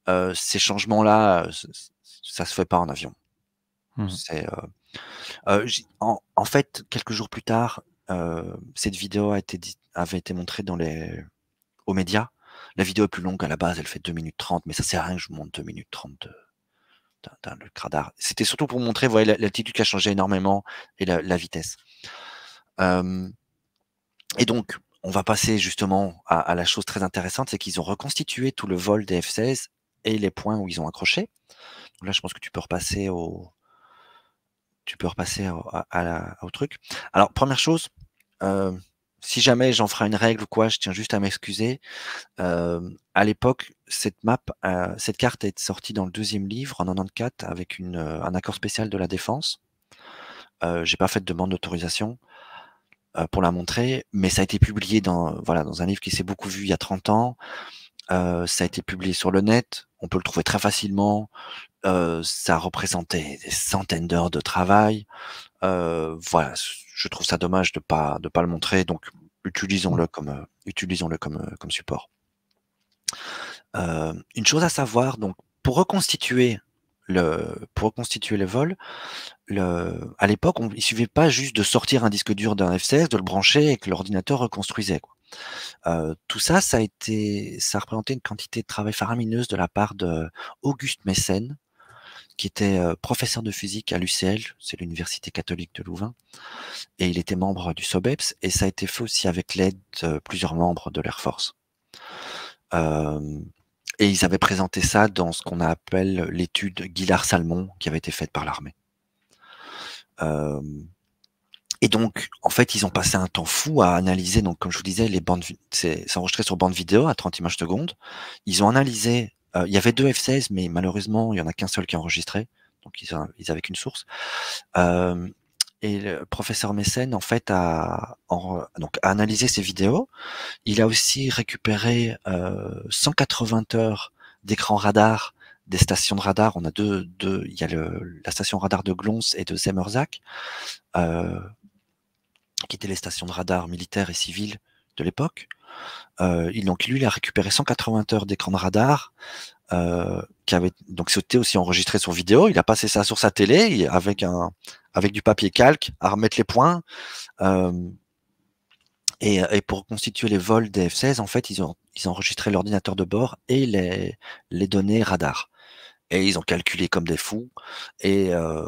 Euh, ces changements-là, euh, ça se fait pas en avion. Mmh. Euh, en, fait, quelques jours plus tard, cette vidéo a été dit, avait été montrée dans les, aux médias. La vidéo est plus longue à la base, elle fait 2 minutes 30, mais ça sert à rien que je vous montre 2 minutes 30 dans le radar. C'était surtout pour montrer voyez, l'altitude qui a changé énormément et la, vitesse. et donc, on va passer justement à, la chose très intéressante, c'est qu'ils ont reconstitué tout le vol des F-16 et les points où ils ont accroché. là, je pense que tu peux repasser au, tu peux repasser au, à, au truc. Alors, première chose, euh, si jamais j'en ferai une règle ou quoi, je tiens juste à m'excuser. Euh, à l'époque, cette map, euh, cette carte est sortie dans le deuxième livre en 94 avec un accord spécial de la défense. J'ai pas fait de demande d'autorisation. Euh, pour la montrer, mais ça a été publié dans, euh, voilà, dans un livre qui s'est beaucoup vu il y a 30 ans. Euh, ça a été publié sur le net, on peut le trouver très facilement. ça représentait des centaines d'heures de travail. voilà, je trouve ça dommage de pas de pas le montrer. Donc utilisons-le mmh. comme utilisons-le comme comme support. une chose à savoir, donc pour reconstituer pour reconstituer le vol, le, à l'époque, il suffit pas juste de sortir un disque dur d'un FCS, de le brancher et que l'ordinateur reconstruisait. Euh, tout ça, ça a été, ça a représenté une quantité de travail faramineuse de la part de Auguste Messen, qui était euh, professeur de physique à l'UCL, c'est l'université catholique de Louvain, et il était membre du SOBEPS, e et ça a été fait aussi avec l'aide de plusieurs membres de l'Air Force. Euh, et ils avaient présenté ça dans ce qu'on appelle l'étude Guillard-Salmon qui avait été faite par l'armée. Euh, et donc, en fait, ils ont passé un temps fou à analyser, donc comme je vous disais, les bandes, c'est enregistré sur bande vidéo à 30 images secondes. Ils ont analysé, euh, il y avait deux F-16, mais malheureusement, il y en a qu'un seul qui est enregistré, donc ils, n'avaient avaient qu'une source. Euh, et le professeur Messen, en fait, a, donc, analysé ces vidéos. Il a aussi récupéré euh, 180 heures d'écran radar des stations de radar. On a deux, deux il y a la station radar de Glons et de Zemmerzak, euh, qui étaient les stations de radar militaires et civiles de l'époque. Euh, donc lui, il a récupéré 180 heures d'écran de radar. Euh, qui avait donc c'était aussi enregistré sur vidéo. Il a passé ça sur sa télé avec un avec du papier calque à remettre les points. Euh, et, et, pour constituer les vols des F-16, en fait, ils ont, ils ont enregistré l'ordinateur de bord et les, les données radar. Et ils ont calculé comme des fous et, euh,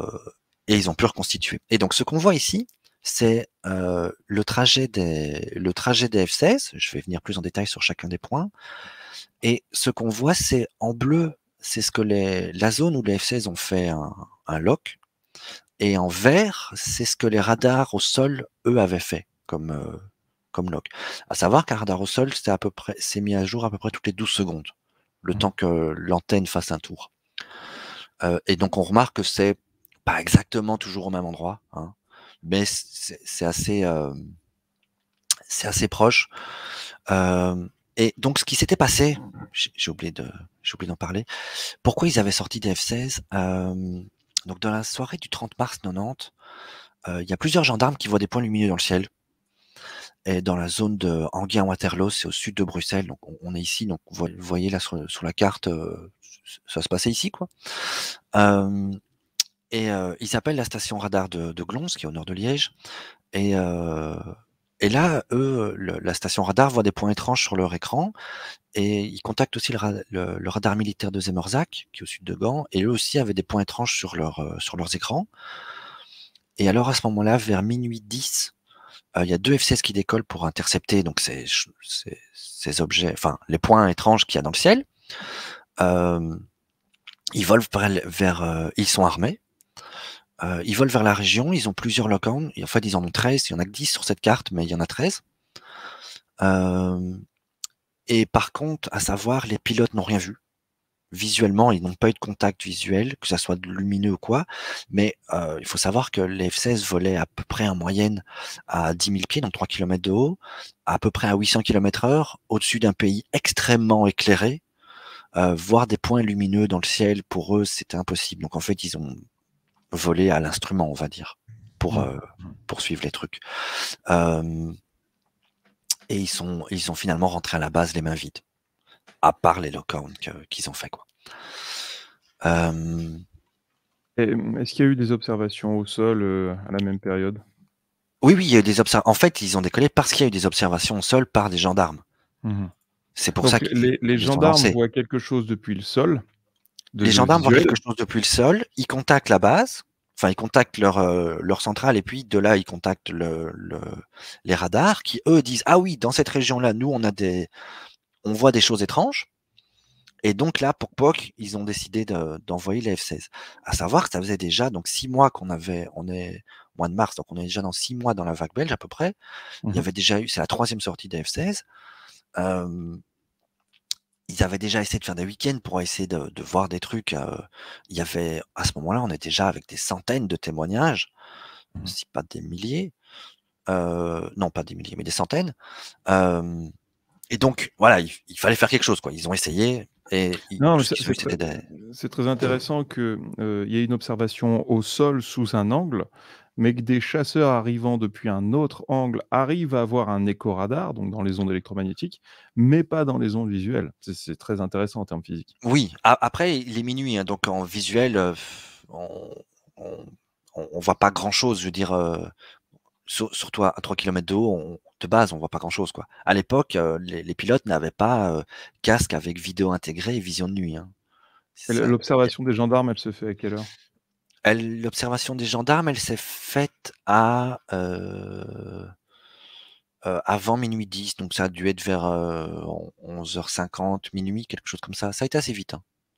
et ils ont pu reconstituer. Et donc, ce qu'on voit ici, c'est le, trajet des, le trajet des F-16. Je vais venir plus en détail sur chacun des points. Et ce qu'on voit, c'est en bleu, c'est ce que les, la zone où les F-16 ont fait un, un lock. Et en vert, c'est ce que les radars au sol, eux, avaient fait comme, comme lock. À savoir qu'un radar au sol, c'est à peu près, mis à jour à peu près toutes les 12 secondes, le mmh. temps que l'antenne fasse un tour. et donc, on remarque que c'est pas exactement toujours au même endroit. Hein mais c'est assez, euh, c'est assez proche. Euh, et donc, ce qui s'était passé, j'ai oublié de, j'ai oublié d'en parler. Pourquoi ils avaient sorti des F-16 euh, Donc, dans la soirée du 30 mars 90, il y a plusieurs gendarmes qui voient des points lumineux dans le ciel. Et dans la zone de Anguien-Waterloo, c'est au sud de Bruxelles. Donc, on est ici. Donc, vous voyez là sur, la carte, ça se passait ici, quoi. Euh, et euh, ils appellent la station radar de, de, Glons, qui est au nord de Liège. Et, euh, et là, eux, la station radar voit des points étranges sur leur écran. Et ils contactent aussi le, radar militaire de Zemorzak, qui est au sud de Gand. Et eux aussi avaient des points étranges sur, leur, sur leurs écrans. Et alors, à ce moment-là, vers minuit 10, il y a deux F-16 qui décollent pour intercepter donc ces, ces, ces objets, enfin, les points étranges qu'il y a dans le ciel. ils volent vers ils sont armés euh, ils volent vers la région, ils ont plusieurs lockdowns. En fait, ils en ont 13, il y en a que 10 sur cette carte, mais il y en a 13. Euh, et par contre, à savoir, les pilotes n'ont rien vu. Visuellement, ils n'ont pas eu de contact visuel, que ça soit lumineux ou quoi. Mais euh, il faut savoir que les F-16 volaient à peu près en moyenne à 10 000 pieds, dans 3 km de haut, à peu près à 800 km heure, au-dessus d'un pays extrêmement éclairé. Euh, voir des points lumineux dans le ciel, pour eux, c'était impossible. Donc en fait, ils ont voler à l'instrument, on va dire, pour, mm. euh, poursuivre les trucs. Euh, et ils sont, ils sont finalement rentrés à la base les mains vides, à part les lockdowns qu'ils ont fait. Quoi. Euh, mm, est-ce qu'il y a eu des observations au sol à la même période Oui, oui, il y a des En fait, ils ont décollé parce qu'il y a eu des observations au sol par des gendarmes. Mm-hmm. C'est pour ça que les, les gendarmes voient quelque chose depuis le sol les gendarmes voient quelque chose depuis le sol, ils contactent la base, enfin ils contactent leur, euh, leur centrale et puis de là ils contactent le, les radars qui eux disent ah oui dans cette région là nous on a des on voit des choses étranges et donc là pour POC ils ont décidé d'envoyer de, les F-16 à savoir que ça faisait déjà donc six mois qu'on avait on est mois de mars donc on est déjà dans six mois dans la vague belge à peu près il y mhm. avait déjà eu c'est la troisième sortie des F-16 euh, ils avaient déjà essayé de faire des week-ends pour essayer de, voir des trucs. Euh, il y avait, à ce moment-là, on est déjà avec des centaines de témoignages, mmh si pas des milliers. Euh, non, pas des milliers, mais des centaines. et donc, voilà, il, fallait faire quelque chose. Quoi. Ils ont essayé. Et c'est, très intéressant qu'il euh, y ait une observation au sol sous un angle, mais que des chasseurs arrivant depuis un autre angle arrivent à avoir un éco radar, donc dans les ondes électromagnétiques, mais pas dans les ondes visuelles. C'est très intéressant en termes physiques. Oui, après, il est minuit, hein, donc en visuel, euh, on, on, voit pas grand-chose. Je veux dire, euh, surtout à 3 km de haut, on, de base, on ne voit pas grand-chose. quoi. À l'époque, euh, les, pilotes n'avaient pas casque avec vidéo intégrée et vision de nuit. Hein. L'observation des gendarmes, elle se fait à quelle heure l'observation des gendarmes, elle s'est faite à euh, euh, avant minuit 10, donc ça a dû être vers 11h50, euh, minuit, quelque chose comme ça. Ça a été assez vite.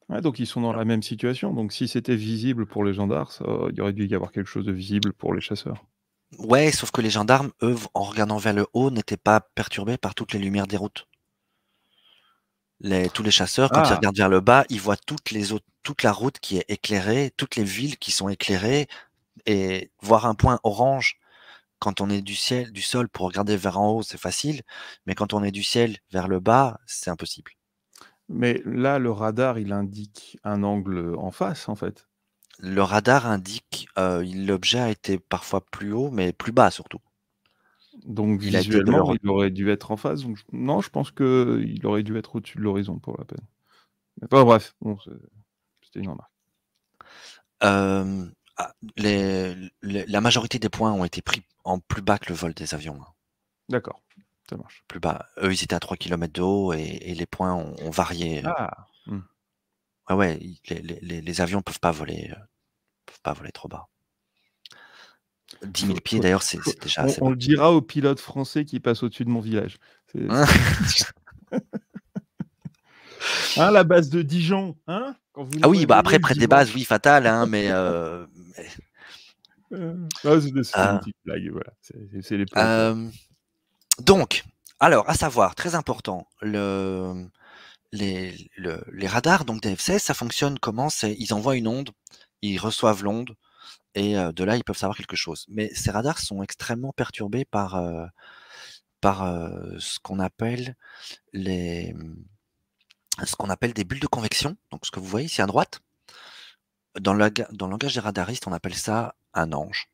Hein. donc ils sont dans ah. la même situation. Donc si c'était visible pour les gendarmes, il aurait dû y avoir quelque chose de visible pour les chasseurs. Ouais, sauf que les gendarmes, eux, en regardant vers le haut, n'étaient pas perturbés par toutes les lumières des routes tous les chasseurs, quand ils ah. regardent vers le bas, ils voient toutes les autres, toute la route qui est éclairée, toutes les villes qui sont éclairées, et voir un point orange quand on est du ciel, du sol pour regarder vers en haut, c'est facile, mais quand on est du ciel vers le bas, c'est impossible. Mais là, le radar, il indique un angle en face, en fait. Le radar indique, euh, l'objet a été parfois plus haut, mais plus bas surtout. Donc visuellement, il aurait dû être en phase. Non, je pense qu'il aurait dû être au-dessus de l'horizon pour la peine. Mais bref, c'était une remarque. Euh, ah, la majorité des points ont été pris en plus bas que le vol des avions. Hein. D'accord, ça marche. Plus bas. Eux, ils étaient à 3 km de haut et, les points ont, varié. Ah. Hmm. Ouais, les, avions peuvent pas voler, euh, peuvent pas voler trop bas. 10 000 pieds, d'ailleurs, c'est déjà. On, on le dira aux pilotes français qui passent au-dessus de mon village. Hein, la base de Dijon, hein, Ah oui, bah après, près des bases, oui, fatal, hein, mais. donc, alors, à savoir, très important, le, les, les radars, donc des ça fonctionne comment Ils envoient une onde, ils reçoivent l'onde, et de là ils peuvent savoir quelque chose. Mais ces radars sont extrêmement perturbés par, ce qu'on appelle les mmh, ce qu'on appelle des bulles de convection. Donc ce que vous voyez ici à droite, dans le, dans le langage des radaristes, on appelle ça un ange.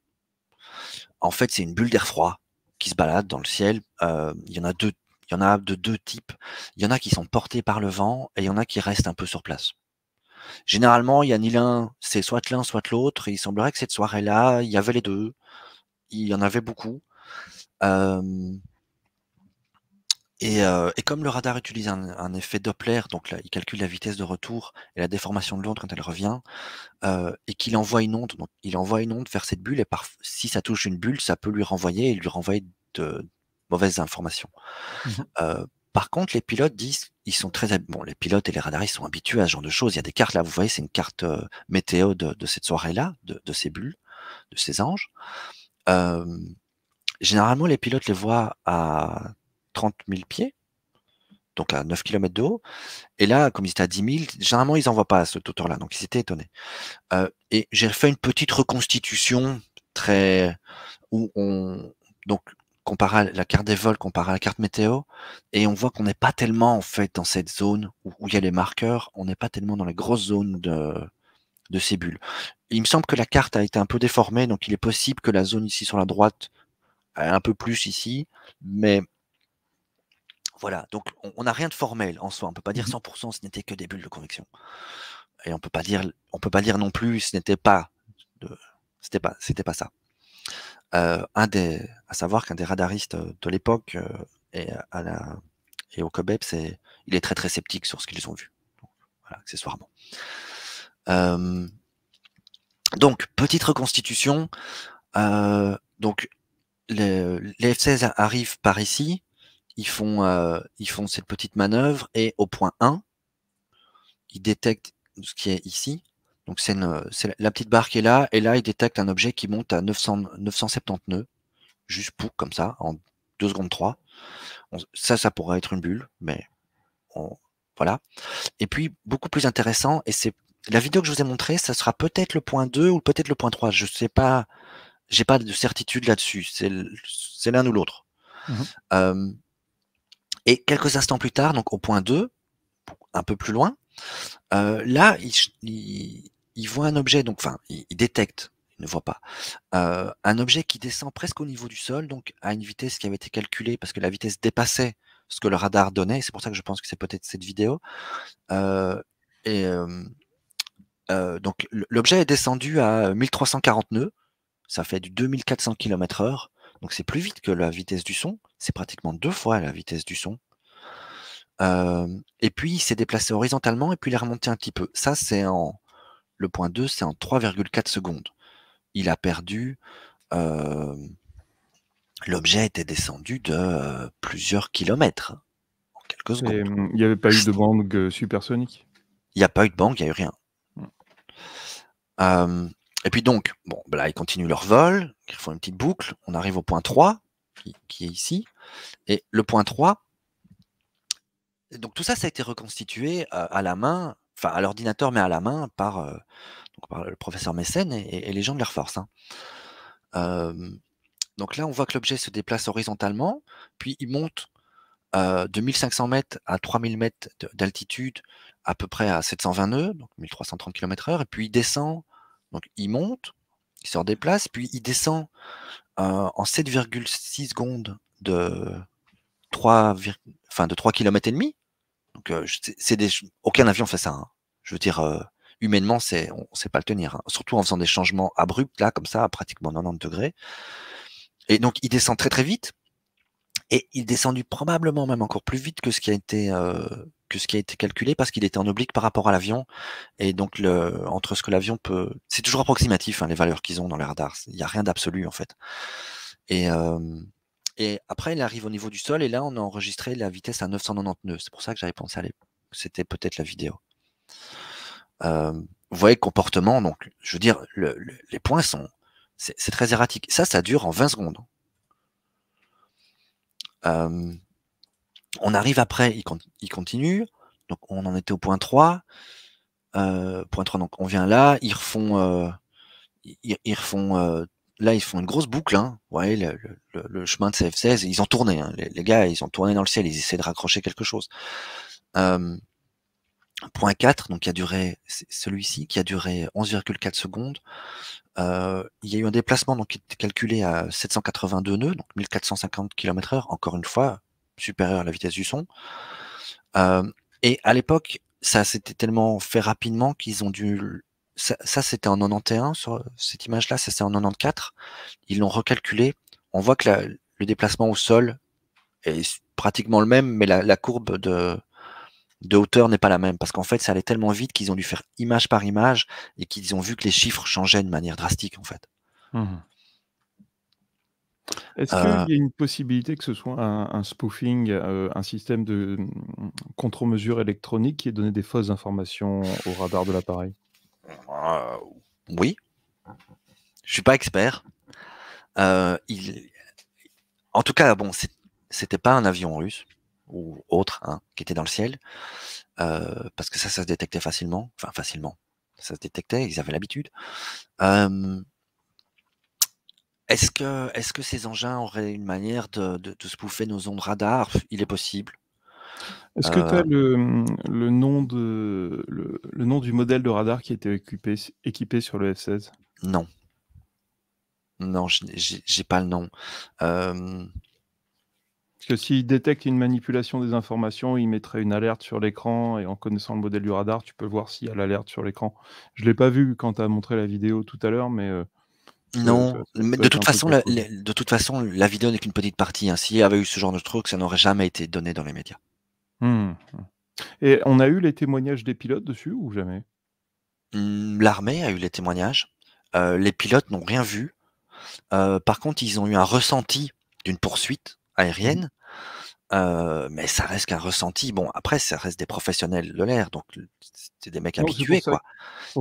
En fait, c'est une bulle d'air froid qui se balade dans le ciel. il y en a deux, il y en a de deux types. Il y en a qui sont portés par le vent et il y en a qui restent un peu sur place. Généralement, il y a ni l'un, c'est soit l'un, soit l'autre. Il semblerait que cette soirée-là, il y avait les deux. Il y en avait beaucoup. Euh, euh, et, comme le radar utilise un, effet Doppler, donc il calcule la vitesse de retour et la déformation de l'onde quand elle revient, euh, et qu'il envoie une onde, il envoie une onde vers cette bulle, et si ça touche une bulle, ça peut lui renvoyer et lui renvoyer de mauvaises informations. Mmh par contre, les pilotes disent, ils sont très bon, les pilotes et les radars, sont habitués à ce genre de choses. Il y a des cartes là, vous voyez, c'est une carte euh, météo de, cette soirée-là, de, ces bulles, de ces anges. généralement, les pilotes les voient à 30 000 pieds, donc à 9 km de haut. Et là, comme ils étaient à 10 000, généralement, ils n'en voient pas à cette hauteur-là, donc ils étaient étonnés. Euh, et j'ai fait une petite reconstitution très où on donc comparé à la carte des vols, comparé à la carte météo, et on voit qu'on n'est pas tellement en fait dans cette zone où il y a les marqueurs, on n'est pas tellement dans la grosse zone de, ces bulles. Il me semble que la carte a été un peu déformée, donc il est possible que la zone ici sur la droite ait un peu plus ici, mais voilà, donc on n'a rien de formel en soi, on ne peut pas dire 100% mmh ce n'était que des bulles de convection. Et on peut pas dire, peut pas dire non plus ce n'était pas de, c'était pas, c'était pas ça. Euh, un des, à savoir qu'un des radaristes euh, de l'époque et, euh, à la, et au Kobeb c'est il est très très sceptique sur ce qu'ils ont vu. voilà, accessoirement. donc, petite reconstitution. donc, les, F-16 arrivent par ici. Ils font, ils font cette petite manœuvre et au point 1, ils détectent ce qui est ici. Donc c'est la petite barque qui est là, et là, il détecte un objet qui monte à 900, 970 nœuds, juste pour, comme ça, en 2 secondes 3. ça, ça pourrait être une bulle, mais voilà. Et puis, beaucoup plus intéressant, et c'est la vidéo que je vous ai montrée, ça sera peut-être le point 2 ou peut-être le point 3. Je sais pas, j'ai pas de certitude là-dessus. C'est l'un ou l'autre. Mhm. et quelques instants plus tard, donc au point 2, un peu plus loin, euh, là, il, il voit un objet, donc enfin, il, détectent, détecte, ne voit pas, euh, un objet qui descend presque au niveau du sol, donc à une vitesse qui avait été calculée parce que la vitesse dépassait ce que le radar donnait. C'est pour ça que je pense que c'est peut-être cette vidéo. Euh, et euh, donc l'objet est descendu à 1340 nœuds, ça fait du 2400 km/h, donc c'est plus vite que la vitesse du son, c'est pratiquement deux fois la vitesse du son. et puis il s'est déplacé horizontalement et puis il est remonté un petit peu. Ça, c'est en, le point 2, c'est en 3,4 secondes. Il a perdu. Euh, l'objet était descendu de euh, plusieurs kilomètres en quelques secondes. Hum, il n'y avait pas eu de bang euh, supersonique Il n'y a pas eu de bang, il n'y a eu rien. Hum. Hum, et puis donc, bon, bah ils continuent leur vol, ils font une petite boucle, on arrive au point 3, qui, est ici. Et le point 3, donc tout ça, ça a été reconstitué à la main enfin à l'ordinateur mais à la main par, euh, le professeur Mécène et, les gens de l'Air Force. Hein. donc là, on voit que l'objet se déplace horizontalement, puis il monte euh, de 1500 mètres à 3000 mètres d'altitude, à peu près à 720 nœuds, donc 1330 km/h, et puis il descend, donc il monte, il se redéplace, puis il descend euh, en 7,6 secondes de 3, de 3 km et demi, donc, aucun avion fait ça. Hein. Je veux dire, humainement, c'est, on ne sait pas le tenir. Hein. Surtout en faisant des changements abrupts, là, comme ça, à pratiquement 90 degrés. Et donc, il descend très très vite. Et il descendu probablement même encore plus vite que ce qui a été que ce qui a été calculé parce qu'il était en oblique par rapport à l'avion et donc le, entre ce que l'avion peut, c'est toujours approximatif hein, les valeurs qu'ils ont dans les radars. Il n'y a rien d'absolu en fait. Et et après, il arrive au niveau du sol et là, on a enregistré la vitesse à 990 nœuds. C'est pour ça que j'avais pensé à l'époque. C'était peut-être la vidéo. Euh, vous voyez le comportement, donc je veux dire, les points sont. C'est très erratique. Ça, ça dure en 20 secondes. on arrive après, il, continue. Donc on en était au point 3. Euh, point 3, donc on vient là, ils refont, euh, ils, ils refont là, ils font une grosse boucle. Hein. Ouais, le, chemin de CF16, ils ont tourné. Hein. Les, gars, ils ont tourné dans le ciel. Ils essaient de raccrocher quelque chose. point 4, donc qui a duré celui-ci, qui a duré 11,4 secondes. Euh, il y a eu un déplacement donc, qui était calculé à 782 nœuds, donc 1450 km heure, Encore une fois, supérieur à la vitesse du son. et à l'époque, ça s'était tellement fait rapidement qu'ils ont dû ça, c'était en 91, sur euh, cette image-là, ça c'était en 94. Ils l'ont recalculé. On voit que le déplacement au sol est pratiquement le même, mais la, courbe de, hauteur n'est pas la même parce qu'en fait ça allait tellement vite qu'ils ont dû faire image par image et qu'ils ont vu que les chiffres changeaient de manière drastique en fait. Mmh Est-ce qu'il euh y a une possibilité que ce soit un, spoofing, euh, un système de mm, contre-mesure électronique qui ait donné des fausses informations au radar de l'appareil euh, oui. Je suis pas expert. Euh, il... En tout cas, bon, c'était pas un avion russe ou autre hein, qui était dans le ciel, euh, parce que ça, ça se détectait facilement. Enfin, facilement. Ça se détectait, ils avaient l'habitude. Est-ce que, est -ce que ces engins auraient une manière de, de se bouffer nos ondes radar Il est possible. Est-ce que tu as euh. le, nom de, le, nom du modèle de radar qui était équipé, équipé sur le F-16 Non. Non, j'ai pas le nom. Euh. Parce que s'il détecte une manipulation des informations, il mettrait une alerte sur l'écran et en connaissant le modèle du radar, tu peux voir s'il y a l'alerte sur l'écran. Je ne l'ai pas vu quand tu as montré la vidéo tout à l'heure, mais. Euh, non, de toute, façon, la, de toute façon, la vidéo n'est qu'une petite partie. Hein. S'il y avait eu ce genre de truc, ça n'aurait jamais été donné dans les médias. Mmh. Et on a eu les témoignages des pilotes dessus ou jamais mmh, L'armée a eu les témoignages. Euh, les pilotes n'ont rien vu. Euh, par contre, ils ont eu un ressenti d'une poursuite aérienne mais ça reste qu'un ressenti. Bon, après, ça reste des professionnels de l'air, donc c'est des mecs habitués. quoi.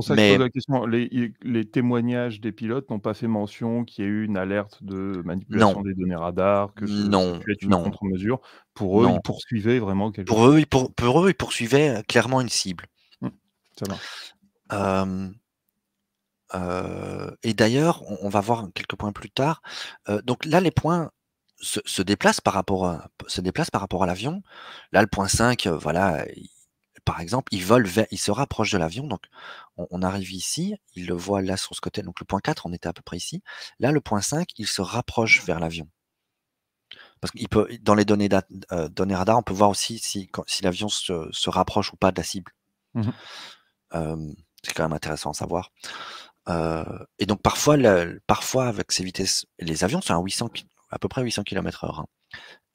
mais... la question. Les, témoignages des pilotes n'ont pas fait mention qu'il y a eu une alerte de manipulation des données radar, que non, une contre-mesure. Pour eux, ils poursuivaient vraiment quelque chose. Eux, pour, eux, ils poursuivaient clairement une cible. Mmh, et d'ailleurs, on, on, va voir quelques points plus tard. donc là, les points se, déplace par rapport à, se déplace par rapport à l'avion. Là, le point 5, euh, voilà, par exemple, il vole, il se rapproche de l'avion. Donc, on, arrive ici, il le voit là sur ce côté. Donc, le point 4, on était à peu près ici. Là, le point 5, il se rapproche vers l'avion. Parce qu'il peut, dans les données, euh, données, radar, on peut voir aussi si, si l'avion se, rapproche ou pas de la cible. Mmh euh, c'est quand même intéressant à savoir. et donc parfois, parfois avec ces vitesses, les avions sont à 800 à peu près 800 km/h. Hein.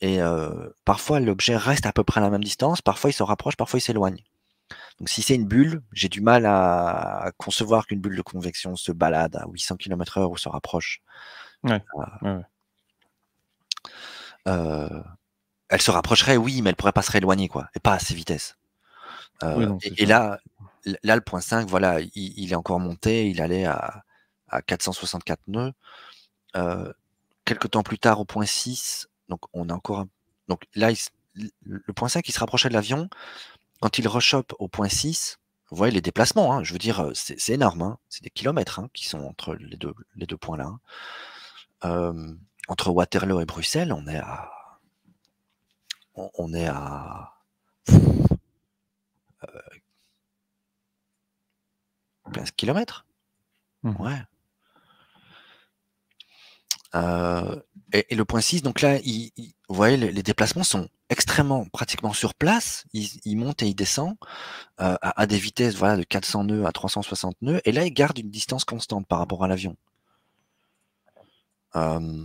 Et euh, parfois, l'objet reste à peu près à la même distance, parfois il se rapproche, parfois il s'éloigne. Donc si c'est une bulle, j'ai du mal à concevoir qu'une bulle de convection se balade à 800 km/h ou se rapproche. Euh, euh, elle se rapprocherait, oui, mais elle pourrait pas se rééloigner, quoi, et pas à ces vitesses. et, là, là, le point 5, voilà, il, est encore monté, il allait à, 464 nœuds quelques temps plus tard au point 6, donc on a encore donc là le point 5 il se rapprochait de l'avion quand il rechoppe au point 6, vous voyez les déplacements, hein, je veux dire, euh, c'est énorme, hein, c'est des kilomètres hein, qui sont entre les deux, les deux points-là. Hein. entre Waterloo et Bruxelles, on est à. On, est à. Euh, 15 kilomètres mmh. Ouais, euh, et, le point 6, donc là, vous voyez, les, déplacements sont extrêmement, pratiquement sur place. Il, monte et il descend euh, à, des vitesses voilà, de 400 nœuds à 360 nœuds. Et là, il garde une distance constante par rapport à l'avion. Euh,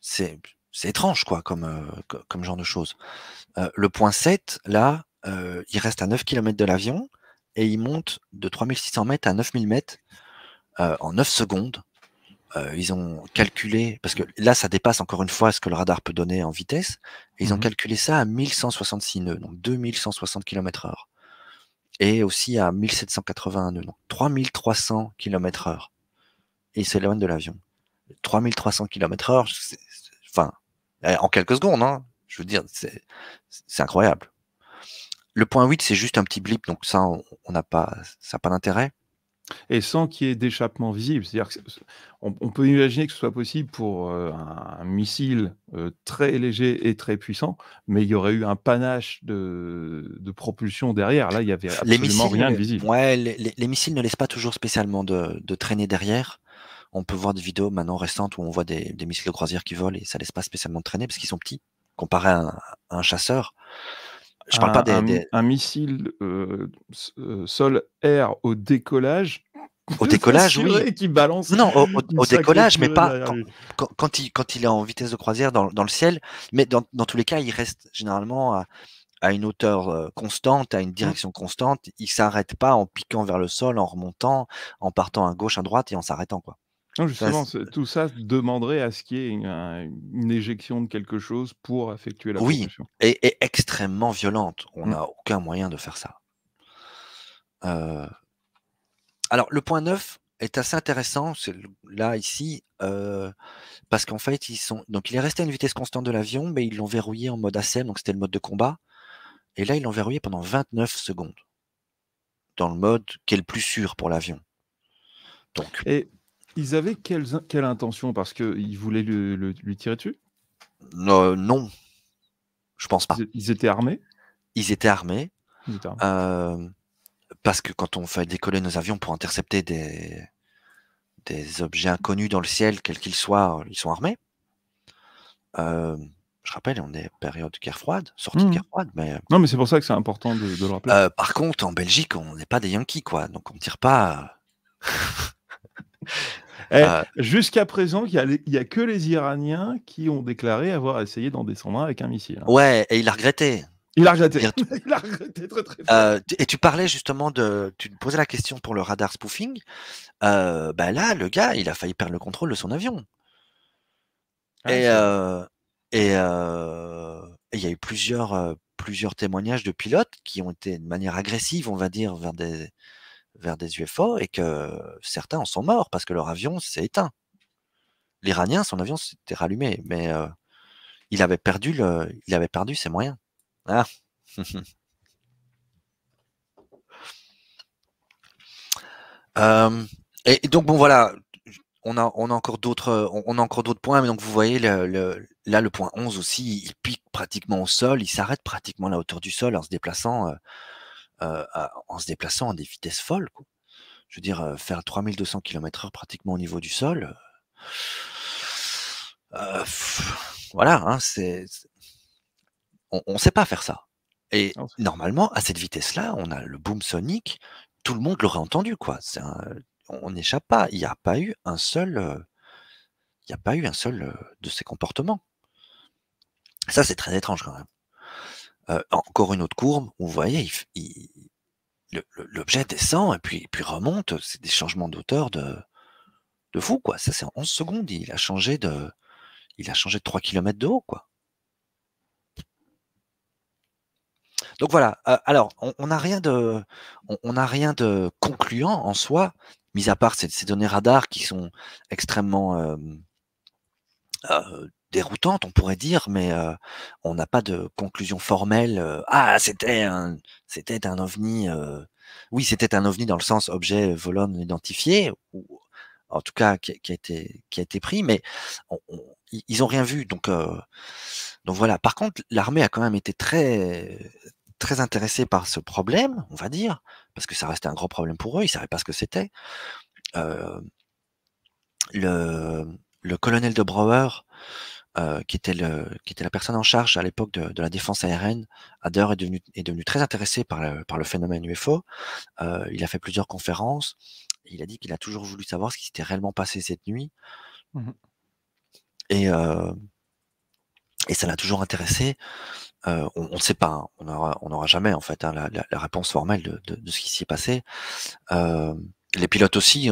c'est étrange, quoi, comme, comme genre de choses. le point 7, là, il reste à 9 km de l'avion et il monte de 3600 mètres à 9000 mètres en 9 secondes. Euh, ils ont calculé, parce que là, ça dépasse encore une fois ce que le radar peut donner en vitesse, ils ont mmh calculé ça à 1166 nœuds, donc 2160 km heure, et aussi à 1781 nœuds, donc 3300 km heure. Et le s'éloignent de l'avion. 3300 km heure, enfin, eh, en quelques secondes, hein, je veux dire, c'est incroyable. Le point 8, c'est juste un petit blip, donc ça, on n'a pas, ça n'a pas d'intérêt et sans qu'il y ait d'échappement visible. C'est-à-dire qu'on on peut imaginer que ce soit possible pour euh, un, missile euh, très léger et très puissant, mais il y aurait eu un panache de, propulsion derrière. Là, il n'y avait absolument rien de visible. les, missiles ne laissent pas toujours spécialement de, traîner derrière. On peut voir des vidéos maintenant récentes où on voit des, missiles de croisière qui volent et ça ne laisse pas spécialement de traîner parce qu'ils sont petits comparé à un chasseur je parle un, pas des, missile euh, euh, sol-air au décollage. Au décollage, oui. Qui balance non, au, décollage, mais pas quand, il, quand, il, est en vitesse de croisière dans, le ciel. Mais dans, tous les cas, il reste généralement à, à une hauteur euh, constante, à une mmh. direction constante. Il s'arrête pas en piquant vers le sol, en remontant, en partant à gauche, à droite et en s'arrêtant. quoi. Non, justement, tout ça demanderait à ce qu'il y ait une, éjection de quelque chose pour effectuer la Oui, et, extrêmement violente. On mmh. n'a aucun moyen de faire ça. Euh, alors, le point 9 est assez intéressant, là, ici, euh, parce qu'en fait, ils sont. Donc, il est resté à une vitesse constante de l'avion, mais ils l'ont verrouillé en mode ACM, e donc c'était le mode de combat. Et là, ils l'ont verrouillé pendant 29 secondes, dans le mode qui est le plus sûr pour l'avion. Donc ils avaient quelle, intention Parce qu'ils voulaient le, le, lui tirer dessus euh, Non, je pense pas. Ils, étaient armés Ils étaient armés. Euh, parce que quand on fait décoller nos avions pour intercepter des, des objets inconnus dans le ciel, quels qu'ils soient, euh, ils sont armés. je rappelle, on est période de guerre froide, sortie de mmh. guerre froide, mais. Non, mais c'est pour ça que c'est important de, le rappeler. par contre, en Belgique, on n'est pas des Yankees, quoi, donc on ne tire pas. Eh, ah. Jusqu'à présent, il n'y a, que les Iraniens qui ont déclaré avoir essayé d'en descendre avec un missile. Hein. Ouais, et il a regretté. Il a regretté. Il a regretté très, très euh, et tu parlais justement de. Tu posais la question pour le radar spoofing. Euh, bah là, le gars, il a failli perdre le contrôle de son avion. Ah, et euh, euh, et il y a eu plusieurs, plusieurs témoignages de pilotes qui ont été de manière agressive, on va dire, vers des, vers des UFO et que certains en sont morts parce que leur avion s'est éteint. L'Iranien, son avion s'était rallumé, mais euh, il, avait perdu le, il avait perdu ses moyens. Ah! et, donc bon voilà, on a, on a, encore d'autres on a encore d'autres points mais donc vous voyez le, là le point 11 aussi il pique pratiquement au sol il s'arrête pratiquement là la hauteur du sol en se déplaçant euh, euh, en se déplaçant à des vitesses folles. Je veux dire, euh, faire 3200 km/h pratiquement au niveau du sol. Euh, voilà, hein, c'est. On ne sait pas faire ça. Et normalement, à cette vitesse-là, on a le boom sonique tout le monde l'aurait entendu, quoi. on n'échappe pas. Il n'y a pas eu un seul. Il n'y a pas eu un seul de ces comportements. Ça, c'est très étrange quand même. Euh, encore une autre courbe, vous voyez, l'objet descend et puis, puis remonte. C'est des changements d'auteur de, de fou, quoi. Ça, c'est en 11 secondes. Il a changé de, il a changé de 3 km de haut, quoi. Donc voilà. Euh, alors, on n'a rien de, on n'a rien de concluant en soi, mis à part ces, données radar qui sont extrêmement euh, déroutante, on pourrait dire, mais on n'a pas de conclusion formelle. ah, c'était un, c'était un ovni. oui, c'était un ovni dans le sens objet volant identifié, ou en tout cas qui, a été qui a été pris, mais ils ont rien vu. Donc donc voilà. Par contre, l'armée a quand même été très très intéressée par ce problème, on va dire, parce que ça restait un gros problème pour eux. Ils savaient pas ce que c'était. le le colonel de Brouwer, euh, qui, était le, qui était la personne en charge à l'époque de, la défense aérienne, Adder est devenu, est devenu très intéressé par le, par le phénomène UFO. Euh, il a fait plusieurs conférences. Il a dit qu'il a toujours voulu savoir ce qui s'était réellement passé cette nuit. Mmh et, euh, et ça l'a toujours intéressé. on ne sait pas, hein. on n'aura on jamais en fait hein, la, la, réponse formelle de, de, de ce qui s'y est passé les pilotes aussi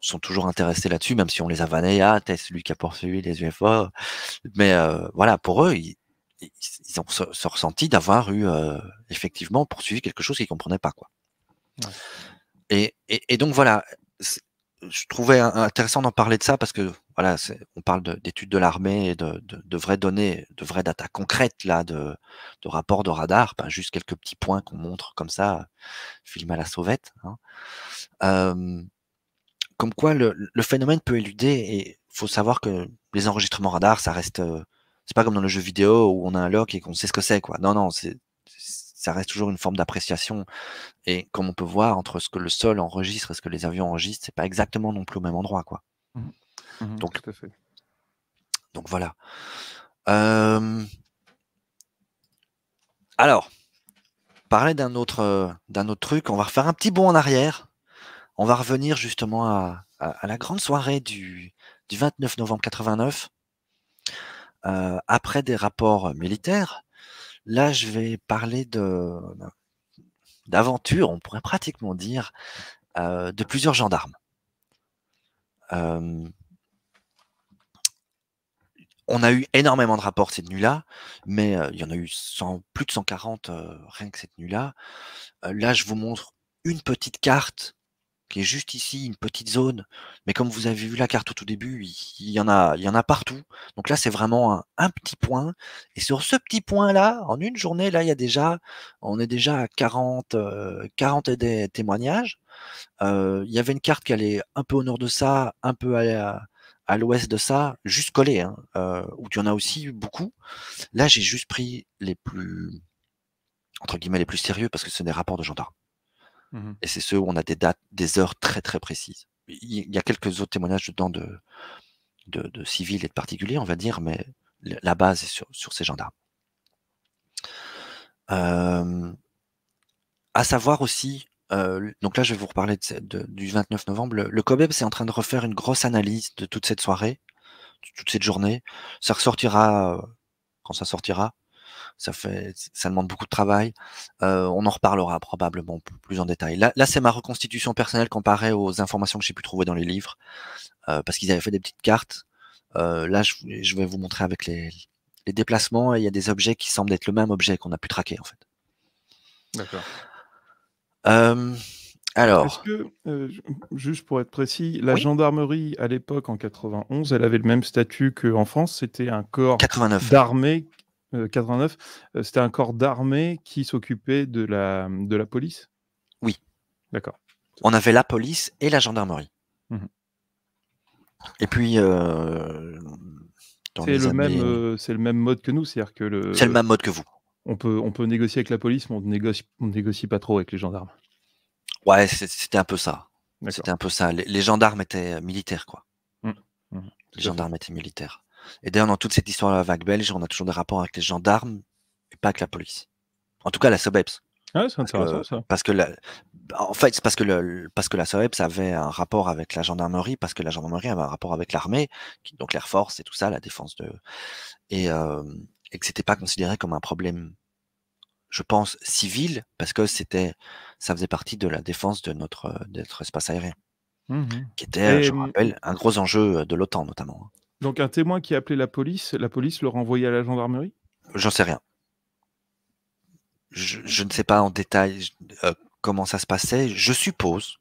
sont toujours intéressés là-dessus, même si on les a vannés. Ah, t'es celui qui a poursuivi les UFO. Mais euh, voilà, pour eux, ils, ont se ressenti d'avoir eu euh, effectivement poursuivi quelque chose qu'ils comprenaient pas, quoi. et, donc voilà, je trouvais intéressant d'en parler de ça parce que voilà, on parle d'études de, l'armée et de, vraies données, de vraies data concrètes là, de, rapports de radar, ben, juste quelques petits points qu'on montre comme ça, film à la sauvette. Hein. comme quoi le, phénomène peut éluder et faut savoir que les enregistrements radar, ça reste, euh, c'est pas comme dans le jeu vidéo où on a un lock et qu'on sait ce que c'est quoi. Non non, c'est ça reste toujours une forme d'appréciation. Et comme on peut voir, entre ce que le sol enregistre et ce que les avions enregistrent, c'est pas exactement non plus au même endroit. Quoi. Mmh mmh donc, tout fait. donc voilà. Alors, parler d'un autre, euh, d'un autre truc, on va refaire un petit bond en arrière. On va revenir justement à, la grande soirée du, du 29 novembre 89. Euh, après des rapports militaires, Là, je vais parler d'aventure, on pourrait pratiquement dire, euh, de plusieurs gendarmes. on a eu énormément de rapports cette nuit-là, mais il y en a eu plus de 140 rien que cette nuit-là. là, je vous montre une petite carte qui est juste ici, une petite zone. Mais comme vous avez vu la carte au tout début, il, y, en, a, il y en a partout. Donc là, c'est vraiment un, petit point. Et sur ce petit point-là, en une journée, là, il y a déjà, on est déjà à 40, 40 euh, témoignages. Euh, il y avait une carte qui allait un peu au nord de ça, un peu à, l'ouest de ça, juste collée, hein, euh, où il où en a aussi beaucoup. Là, j'ai juste pris les plus, entre guillemets, les plus sérieux, parce que ce sont des rapports de gendarmes. Mmh et c'est ceux où on a des dates, des heures très très précises. Il y a quelques autres témoignages dedans de, de, civils et de particuliers, on va dire, mais la base est sur, sur ces gendarmes. Euh, à savoir aussi, euh, donc là je vais vous reparler de, du 29 novembre, le, COBEB c'est en train de refaire une grosse analyse de toute cette soirée, de toute cette journée. Ça ressortira euh, quand ça sortira, ça, fait, ça demande beaucoup de travail. Euh, on en reparlera probablement plus en détail. Là, là c'est ma reconstitution personnelle comparée aux informations que j'ai pu trouver dans les livres, euh, parce qu'ils avaient fait des petites cartes. Euh, là, je, vais vous montrer avec les, déplacements. Il y a des objets qui semblent être le même objet qu'on a pu traquer, en fait. D'accord. Alors. juste pour être précis, la gendarmerie à l'époque en 91, elle avait le même statut qu'en France, c'était un corps d'armée 89, euh, euh, c'était un corps d'armée qui s'occupait de la, de la police Oui. D'accord. On avait la police et la gendarmerie. Mmh et puis. Euh, c'est le, même mode que nous, c'est-à-dire que le. C'est le même mode que vous. On peut, on peut négocier avec la police, mais on négocie, négocie pas trop avec les gendarmes. Ouais, c'était un peu ça. C'était un peu ça. Les, gendarmes étaient militaires, quoi. Mmh, mmh, les gendarmes étaient militaires. Et d'ailleurs, dans toute cette histoire de la vague belge, on a toujours des rapports avec les gendarmes et pas avec la police. En tout cas, la SOBEPS. c'est intéressant ça. Parce que la, en fait, c'est parce que le, parce que la avait un rapport avec la gendarmerie, parce que la gendarmerie avait un rapport avec l'armée, donc l'Air Force et tout ça, la défense de, et, euh, et que c'était pas considéré comme un problème, je pense, civil, parce que c'était, ça faisait partie de la défense de notre, de espace aérien, mmh qui était, euh, je me rappelle, un gros enjeu de l'OTAN notamment. Hein. Donc un témoin qui a appelé la police, la police le renvoyait à la gendarmerie J'en sais rien. Je, ne sais pas en détail euh, comment ça se passait. Je suppose,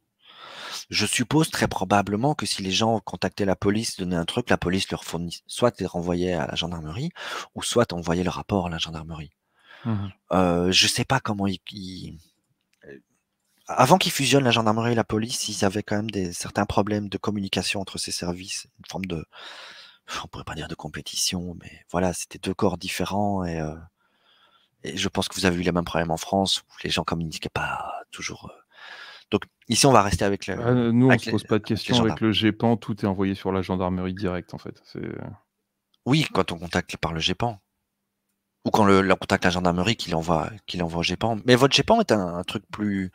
je suppose très probablement que si les gens contactaient la police, donnaient un truc, la police leur fournissait soit les renvoyait à la gendarmerie, ou soit envoyait le rapport à la gendarmerie. Mmh. Euh, je ne sais pas comment ils. Euh, avant qu'ils fusionnent la gendarmerie et la police, ils avaient quand même des, certains problèmes de communication entre ces services, une forme de, on pourrait pas dire de compétition, mais voilà, c'était deux corps différents euh, et, je pense que vous avez eu les mêmes problèmes en France où les gens communiquaient pas toujours. Euh. Donc ici, on va rester avec le. Bah, nous, on se pose pas de questions avec, le GEPAN, tout est envoyé sur la gendarmerie directe en fait. Euh, oui, quand on contacte par le GEPAN. Ou quand le, on contacte la gendarmerie qui l'envoie, qui l'envoie au GEPAN. Mais votre GEPAN est un, truc plus,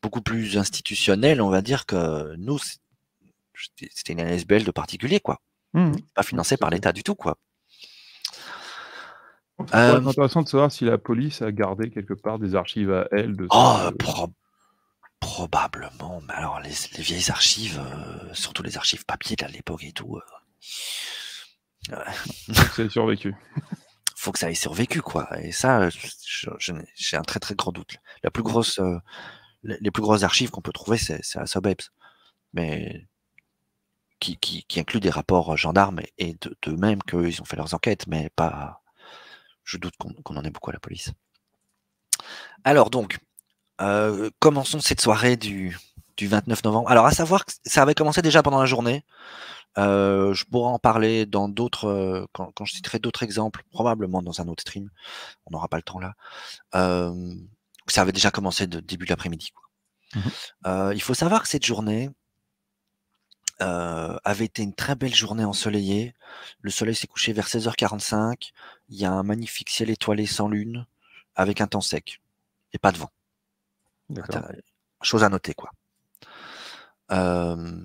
beaucoup plus institutionnel, on va dire que nous, c'était une ASBL de particulier, quoi. Mmh. Pas financé par l'État du tout, quoi. Euh, c'est intéressant de savoir si la police a gardé quelque part des archives à elle. oh, probablement. Mais alors, les, vieilles archives, euh, surtout les archives papier de l'époque et tout. Euh, Faut que ça ait survécu. Faut que ça ait survécu, quoi. Et ça, j'ai un très très grand doute. La plus grosse, les plus grosses archives qu'on peut trouver, c'est à Sobebs. Mais qui, qui, qui, inclut des rapports euh, gendarmes et de même que qu'ils ont fait leurs enquêtes, mais pas. Je doute qu'on en ait beaucoup à la police. Alors donc, euh, commençons cette soirée du, du, 29 novembre. Alors à savoir que ça avait commencé déjà pendant la journée. Euh, je pourrais en parler dans d'autres, euh, quand, quand, je citerai d'autres exemples, probablement dans un autre stream. On n'aura pas le temps là. Euh, ça avait déjà commencé de début de l'après-midi. Mmh euh, il faut savoir que cette journée, euh, avait été une très belle journée ensoleillée. Le soleil s'est couché vers 16h45. Il y a un magnifique ciel étoilé sans lune, avec un temps sec et pas de vent. Chose à noter, quoi. Euh,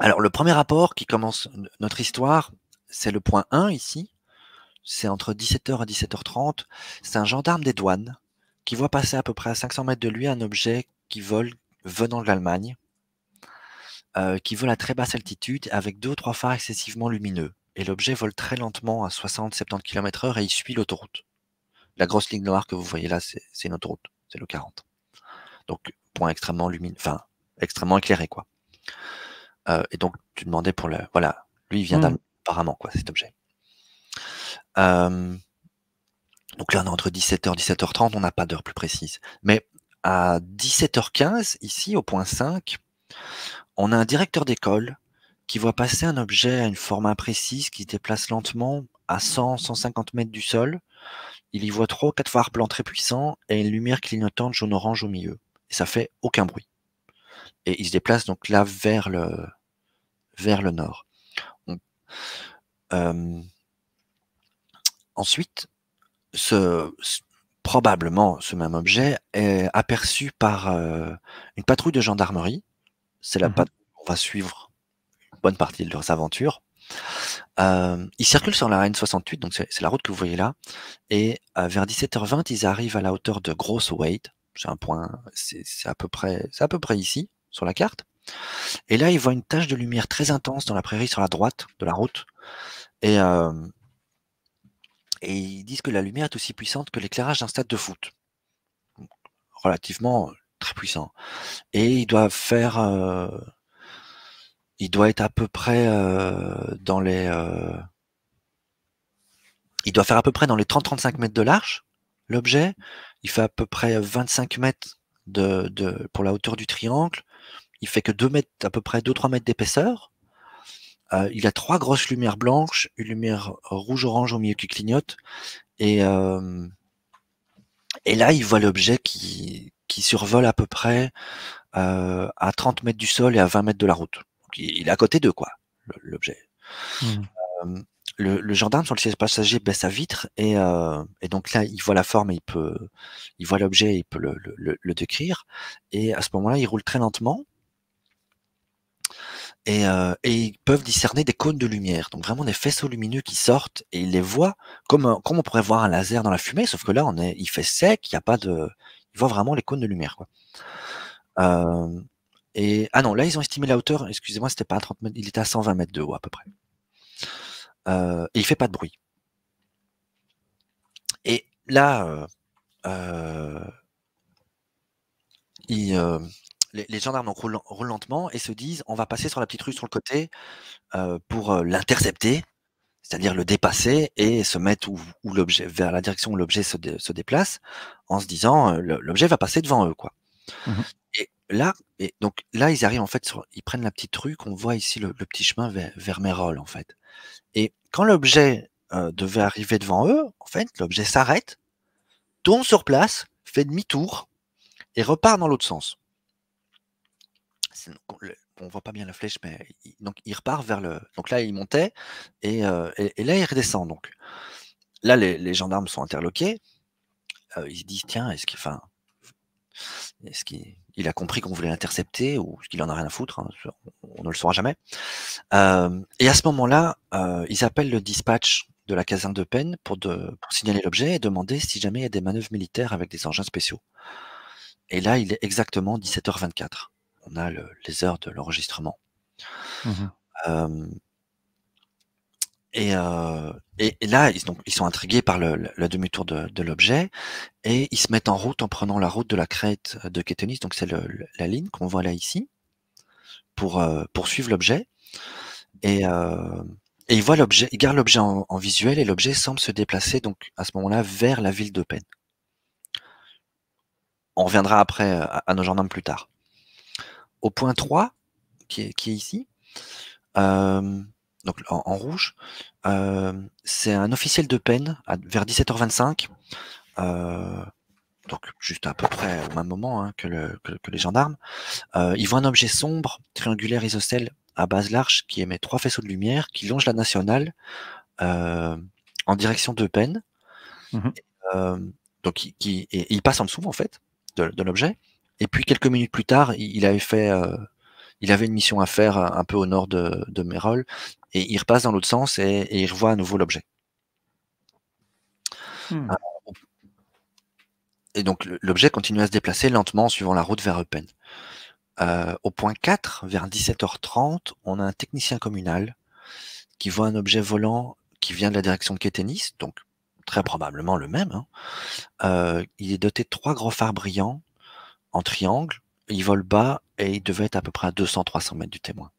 alors, le premier rapport qui commence notre histoire, c'est le point 1 ici. C'est entre 17h et 17h30. C'est un gendarme des douanes qui voit passer à peu près à 500 mètres de lui un objet qui vole venant de l'Allemagne. Euh, qui vole à très basse altitude avec deux ou trois phares excessivement lumineux. Et l'objet vole très lentement à 60-70 km/h et il suit l'autoroute. La grosse ligne noire que vous voyez là, c'est une autoroute, c'est le 40. Donc, point extrêmement lumineux, enfin, extrêmement éclairé, quoi. Euh, et donc, tu demandais pour le. Voilà, lui, il vient mmh. d'apparemment, quoi, cet objet. Euh, donc là, on est entre 17h et 17h30, on n'a pas d'heure plus précise. Mais à 17h15, ici, au point 5, on a un directeur d'école qui voit passer un objet à une forme imprécise qui se déplace lentement à 100, 150 mètres du sol. Il y voit trois ou quatre phares blancs très puissants et une lumière clignotante jaune-orange au milieu. Et ça fait aucun bruit. Et il se déplace donc là vers le, vers le nord. Euh, ensuite, ce, probablement ce même objet est aperçu par euh, une patrouille de gendarmerie c'est mmh on va suivre une bonne partie de leurs aventures. Euh, ils circulent sur la N68, donc c'est la route que vous voyez là. Et euh, vers 17h20, ils arrivent à la hauteur de Grosse Wade. C'est un point, c'est à peu près, ici sur la carte. Et là, ils voient une tache de lumière très intense dans la prairie sur la droite de la route. Et, euh, et ils disent que la lumière est aussi puissante que l'éclairage d'un stade de foot. relativement puissant. Et il doit faire, euh, il doit être à peu près euh, dans les, euh, il doit faire à peu près dans les 30-35 mètres de large l'objet. Il fait à peu près 25 mètres de, pour la hauteur du triangle. Il fait que 2 mètres, à peu près 2-3 mètres d'épaisseur. il a trois grosses lumières blanches, une lumière rouge-orange au milieu qui clignote, et, et là, il voit l'objet qui, qui survole à peu près euh, à 30 mètres du sol et à 20 mètres de la route. il est à côté d'eux, quoi, l'objet. Mmh. le, le, gendarme sur le siège passager baisse sa vitre euh, et, donc là, il voit la forme et il peut, il voit l'objet et il peut le, le, décrire. Et à ce moment-là, il roule très lentement. Et, euh, et, ils peuvent discerner des cônes de lumière, donc vraiment des faisceaux lumineux qui sortent et il les voit comme, comme on pourrait voir un laser dans la fumée, sauf que là on est, il fait sec, il n'y a pas de, il voit vraiment les cônes de lumière. Quoi. et, ah non, là, ils ont estimé la hauteur, excusez-moi, c'était pas 30 mètres, il était à 120 mètres de haut à peu près. et il fait pas de bruit. Et là, euh, euh, euh, les, gendarmes roulent, roulent lentement et se disent on va passer sur la petite rue sur le côté pour l'intercepter c'est-à-dire le dépasser et se mettre où, l'objet, vers la direction où l'objet se, déplace, en se disant euh, l'objet va passer devant eux, quoi. Mmh et là, et donc là, ils arrivent en fait, ils prennent la petite rue qu'on voit ici, le, petit chemin vers, vers en fait. Et quand l'objet euh, devait arriver devant eux, en fait, l'objet s'arrête, tombe sur place, fait demi-tour et repart dans l'autre sens on voit pas bien la flèche, mais donc il repart vers le. Donc là, il montait et, euh, là, il redescend. Donc là, les, gendarmes sont interloqués. Euh, ils se disent tiens, est-ce qu'il, a compris qu'on voulait l'intercepter ou qu'il en a rien à foutre hein, On ne le saura jamais. Euh, et à ce moment-là, ils appellent le dispatch de la caserne de peine pour, pour signaler l'objet et demander si jamais il y a des manœuvres militaires avec des engins spéciaux. Et là, il est exactement 17h24 on a les heures de l'enregistrement. Mmh euh, et, là, ils, donc, ils sont intrigués par le, demi-tour de, l'objet et ils se mettent en route en prenant la route de la crête de Ketenis, donc c'est la ligne qu'on voit là ici, pour euh, suivre poursuivre l'objet. Euh, et, ils voient l'objet, ils gardent l'objet en, visuel et l'objet semble se déplacer donc à ce moment-là vers la ville de Pen. On reviendra après à, à nos gendarmes plus tard au point 3, qui est, ici, euh, donc en, rouge, euh, c'est un officiel de peine vers 17h25, euh, donc juste à peu près au même moment hein, que, les gendarmes. ils voient un objet sombre, triangulaire isocèle à base large, qui émet trois faisceaux de lumière, qui longe la nationale en direction de peine. Mmh donc, qui, il passe en dessous, en fait, de l'objet. Et puis quelques minutes plus tard, il avait fait, euh, il avait une mission à faire euh, un peu au nord de, de et il repasse dans l'autre sens et, il revoit à nouveau l'objet. Hmm. Et donc l'objet continue à se déplacer lentement suivant la route vers Eupen. Euh, au point 4, vers 17h30, on a un technicien communal qui voit un objet volant qui vient de la direction de Kéténis, donc très probablement le même. Hein. il est doté de trois gros phares brillants en triangle, il vole bas et il devait être à peu près à 200-300 mètres du témoin.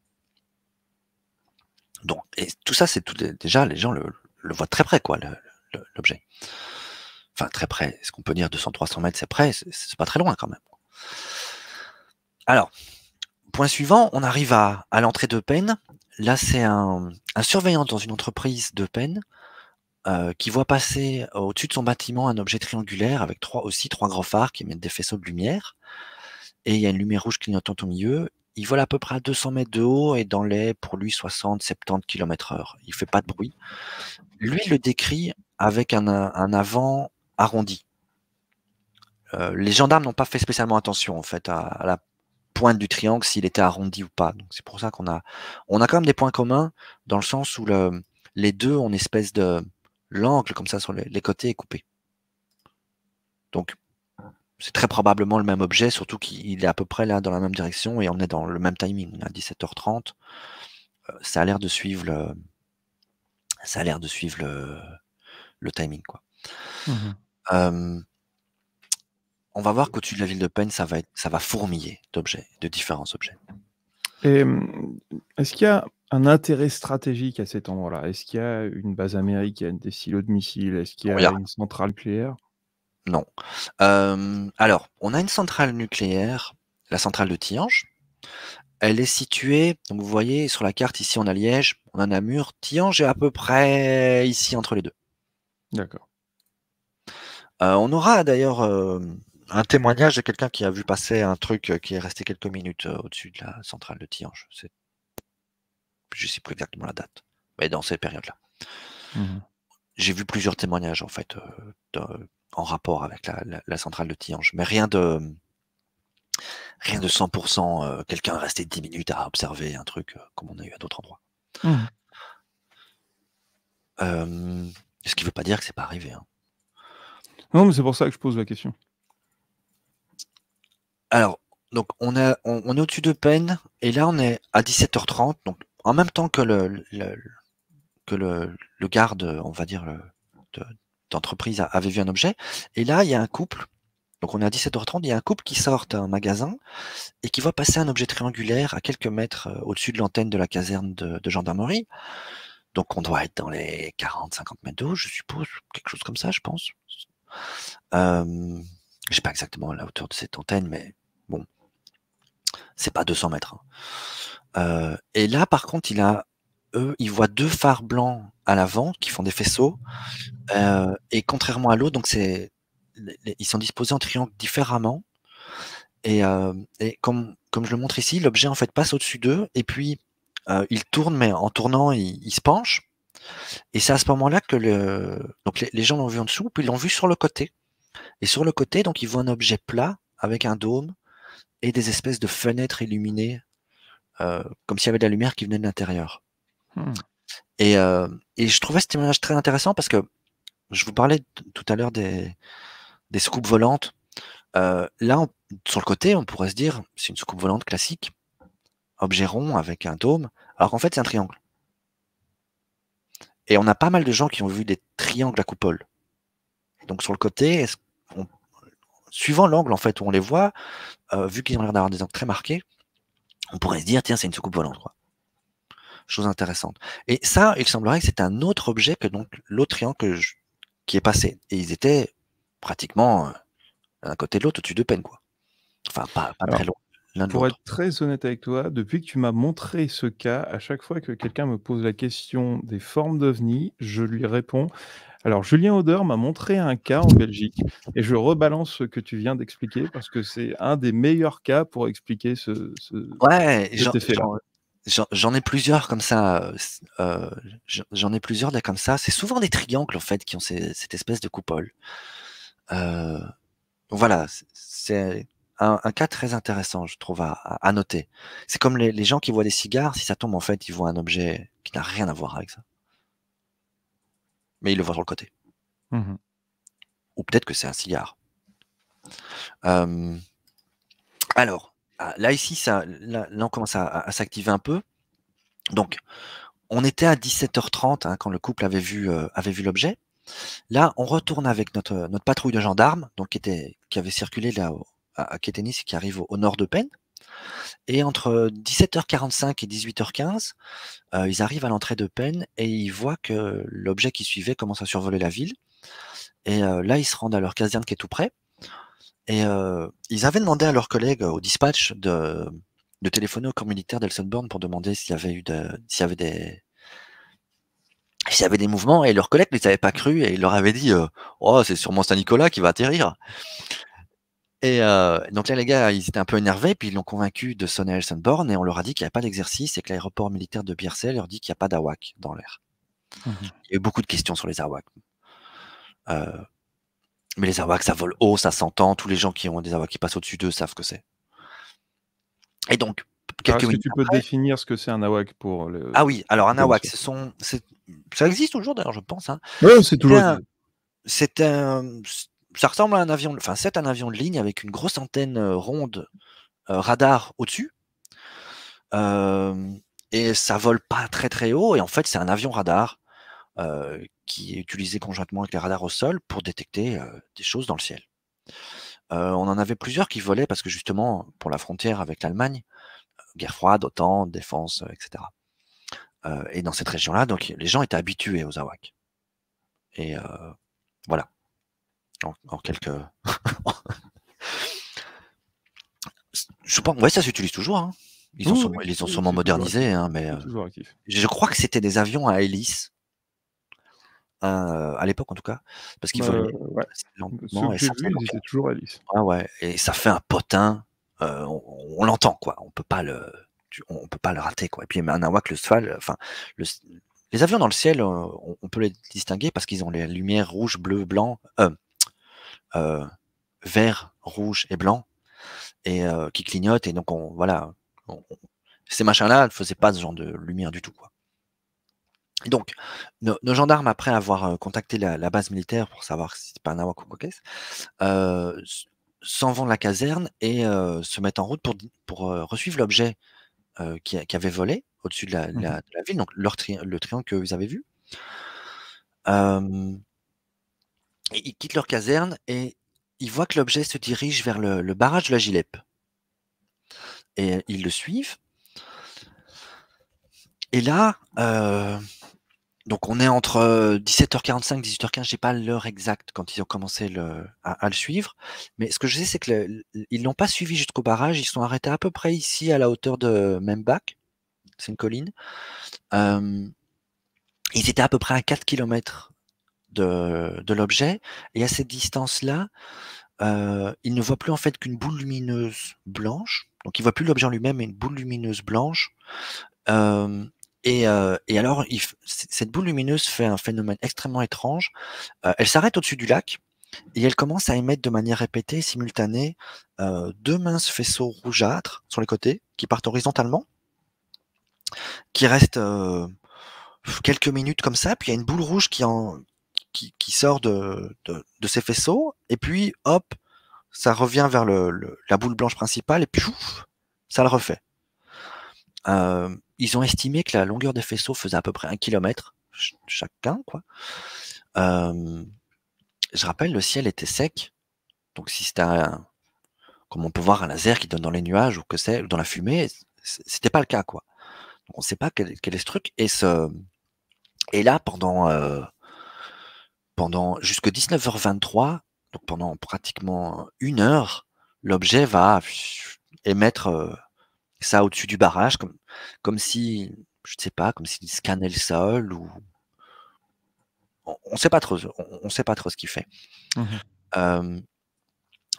Donc, et tout ça, c'est tout déjà, les gens le, voient très près, quoi, l'objet. Enfin, très près. Ce qu'on peut dire 200-300 mètres, c'est près, c'est pas très loin quand même. Alors, point suivant, on arrive à, l'entrée de peine. Là, c'est un, surveillant dans une entreprise de peine euh, qui voit passer au-dessus de son bâtiment un objet triangulaire avec trois, aussi trois grands phares qui mettent des faisceaux de lumière et il y a une lumière rouge clignotante au milieu. Il vole à peu près à 200 mètres de haut et dans les, pour lui, 60, 70 km h Il fait pas de bruit. Lui il le décrit avec un, avant arrondi. Euh, les gendarmes n'ont pas fait spécialement attention en fait à, la pointe du triangle s'il était arrondi ou pas. Donc c'est pour ça qu'on a on a quand même des points communs dans le sens où les deux ont une espèce de l'angle comme ça sur les, les côtés est coupé. Donc c'est très probablement le même objet, surtout qu'il est à peu près là dans la même direction et on est dans le même timing, à 17h30. Euh, ça a l'air de suivre le, ça a l'air de suivre le, timing, quoi. Mmh on va voir qu'au-dessus de la ville de Peine, ça va, ça va fourmiller d'objets, de différents objets. Mmh, est-ce qu'il y a un intérêt stratégique à cet endroit-là Est-ce qu'il y a une base américaine, des silos de missiles Est-ce qu'il y a, oh, une centrale nucléaire non. alors, on a une centrale nucléaire, la centrale de Tillange. Elle est située, vous voyez sur la carte ici, on a Liège, on a Namur, Tillange est à peu près ici entre les deux. D'accord. Euh, on aura d'ailleurs euh, un témoignage de quelqu'un qui a vu passer un truc euh, qui est resté quelques minutes au-dessus de la centrale de Tillange. Je ne sais plus exactement la date, mais dans cette période-là. Mmh J'ai vu plusieurs témoignages en fait en rapport avec la, centrale de Tillange. Mais rien de, rien de 100%, euh, quelqu'un quelqu'un resté 10 minutes à observer un truc euh, comme on a eu à d'autres endroits. Mmh. Euh, ce qui ne veut pas dire que c'est pas arrivé. Hein. Non, mais c'est pour ça que je pose la question. Alors, donc on, a, est au-dessus de peine, et là on est à 17h30, donc en même temps que le, que le, garde, on va dire, de, d'entreprise avait vu un objet. Et là, il y a un couple. Donc on est à 17h30, il y a un couple qui sort d'un magasin et qui voit passer un objet triangulaire à quelques mètres euh, au-dessus de l'antenne de la caserne de, gendarmerie. Donc on doit être dans les 40-50 mètres d'eau, je suppose, quelque chose comme ça, je pense. Euh, je sais pas exactement la hauteur de cette antenne, mais bon, c'est pas 200 mètres. Hein. Euh, et là, par contre, il a, eux, il voit deux phares blancs à l'avant, qui font des faisceaux. Euh, et contrairement à l'eau, donc c'est, ils sont disposés en triangle différemment. Euh, et, comme, comme, je le montre ici, l'objet en fait passe au-dessus d'eux et puis euh, il tourne, mais en tournant, il, se penche. Et c'est à ce moment-là que le, donc les, gens l'ont vu en dessous, puis l'ont vu sur le côté. Et sur le côté, donc ils voient un objet plat avec un dôme et des espèces de fenêtres illuminées, comme s'il y avait de la lumière qui venait de l'intérieur. Hmm. Euh, et, je trouvais ce témoignage très intéressant parce que je vous parlais tout à l'heure des, des scoops volantes. Euh, là, sur le côté, on pourrait se dire, c'est une soucoupe volante classique, objet rond avec un dôme, alors qu'en fait, c'est un triangle. Et on a pas mal de gens qui ont vu des triangles à coupole. Donc sur le côté, suivant l'angle en fait où on les voit, euh, vu qu'ils ont l'air d'avoir des angles très marqués, on pourrait se dire tiens c'est une soucoupe volante. Quoi chose intéressante. Et ça, il semblerait que c'est un autre objet que donc l'autre triangle qui est passé. Et ils étaient pratiquement d'un euh, côté de l'autre, au-dessus de peine, quoi. Enfin, pas, très loin. Pour être très honnête avec toi, depuis que tu m'as montré ce cas, à chaque fois que quelqu'un me pose la question des formes d'OVNI, je lui réponds alors, Julien Odeur m'a montré un cas en Belgique et je rebalance ce que tu viens d'expliquer parce que c'est un des meilleurs cas pour expliquer ce, ouais, cet J'en ai plusieurs comme ça. Euh, euh J'en ai plusieurs comme ça. C'est souvent des triangles en fait qui ont cette espèce de coupole. Euh, voilà, c'est un, cas très intéressant, je trouve, à, noter. C'est comme les, gens qui voient des cigares, si ça tombe en fait, ils voient un objet qui n'a rien à voir avec ça. Mais ils le voient sur le côté. Mmh Ou peut-être que c'est un cigare. Euh, alors, là ici, ça, là, on commence à, s'activer un peu. Donc, on était à 17h30 hein, quand le couple avait vu, euh, avait vu l'objet. Là, on retourne avec notre, notre patrouille de gendarmes, donc qui, était, qui avait circulé là à, à et qui arrive au, nord de Penn. Et entre 17h45 et 18h15, euh, ils arrivent à l'entrée de Penn et ils voient que l'objet qui suivait commence à survoler la ville. Et euh, là, ils se rendent à leur caserne qui est tout près. Et euh, ils avaient demandé à leurs collègues euh, au dispatch de, téléphoner au corps militaire d'Elsenborn pour demander s'il y avait eu s'il y avait des s'il y avait des mouvements et leurs collègues ne les avaient pas cru et ils leur avaient dit euh, oh c'est sûrement Saint Nicolas qui va atterrir et donc là les gars ils étaient un peu énervés puis ils l'ont convaincu de sonner à Elsenborn et on leur a dit qu'il n'y avait pas d'exercice et que l'aéroport militaire de Biersel leur dit qu'il n'y a pas d'AWAC dans l'air mmh il y a eu beaucoup de questions sur les AWAC euh, mais les AWACS, ça vole haut, ça s'entend. Tous les gens qui ont des AWACS qui passent au-dessus d'eux savent que c'est. Et donc, Est-ce que tu peux définir ce que c'est un AWAC pour le... Ah oui, alors un AWAC, sont, ça existe toujours d'ailleurs, je pense. Hein. Oui, c'est toujours. C'est un, ça ressemble à un avion, enfin c'est un avion de ligne avec une grosse antenne euh, ronde euh, radar au-dessus. Euh, et ça vole pas très très haut et en fait c'est un avion radar qui est utilisé conjointement avec les radars au sol pour détecter des choses dans le ciel. on en avait plusieurs qui volaient parce que justement, pour la frontière avec l'Allemagne, guerre froide, OTAN, défense, etc. et dans cette région-là, donc les gens étaient habitués aux AWAC. Et voilà. En, quelques. je pense, ouais, ça s'utilise toujours. Hein. Ils, ont ont sûrement modernisé, hein, mais je crois que c'était des avions à hélice à, l'époque en tout cas, parce qu'il faut bah, ouais. Et ça toujours Alice. Ah ouais, et ça fait un potin. Euh, on, l'entend quoi. On peut pas le, on peut pas le rater quoi. Et puis un awak, le Sval, enfin les avions dans le ciel, euh, on, peut les distinguer parce qu'ils ont les lumières rouge, bleu, blanc, euh, euh, vert, rouge et blanc, et euh, qui clignotent. Et donc on, voilà, ces machins-là ne faisaient pas ce genre de lumière du tout quoi. Donc, nos, gendarmes, après avoir contacté la, base militaire pour savoir si c'est pas un awak s'en vont de la caserne et se mettent en route pour, pour l'objet qui, avait volé au-dessus de, la, mmh ville, donc le triangle que vous avez vu. ils quittent leur caserne et ils voient que l'objet se dirige vers le, barrage de la Gileppe Et ils le suivent. Et là, donc on est entre 17h45, euh, 18h15, j'ai pas l'heure exacte quand ils ont commencé à, le suivre, mais ce que je sais c'est que ils l'ont pas suivi jusqu'au barrage, ils sont arrêtés à peu près ici à la hauteur de Membach, c'est une colline. ils étaient à peu près à 4 km de, l'objet, et à cette distance-là, euh, ils ne voient plus en fait qu'une boule lumineuse blanche, donc ils voient plus l'objet en lui-même, mais une boule lumineuse blanche. Euh, et, alors, cette boule lumineuse fait un phénomène extrêmement étrange. Euh, elle s'arrête au-dessus du lac et elle commence à émettre de manière répétée et simultanée euh, deux minces faisceaux rougeâtres sur les côtés qui partent horizontalement, qui restent quelques minutes comme ça, puis il y a une boule rouge qui, en, qui, sort de, ces faisceaux, et puis hop, ça revient vers le, la boule blanche principale, et puis ça le refait. Euh, ils ont estimé que la longueur des faisceaux faisait à peu près un kilomètre chacun, quoi. je rappelle, le ciel était sec, donc si c'était un, comme on peut voir un laser qui donne dans les nuages ou que c'est, dans la fumée, c'était pas le cas, quoi. Donc on ne sait pas quel, est ce truc. Et ce, et là pendant euh, pendant jusque 19h23, donc pendant pratiquement une heure, l'objet va émettre euh, ça au-dessus du barrage, comme, comme si, je ne sais pas, comme s'il scannait le sol ou. On ne sait, pas trop, on, sait pas trop ce qu'il fait. Mmh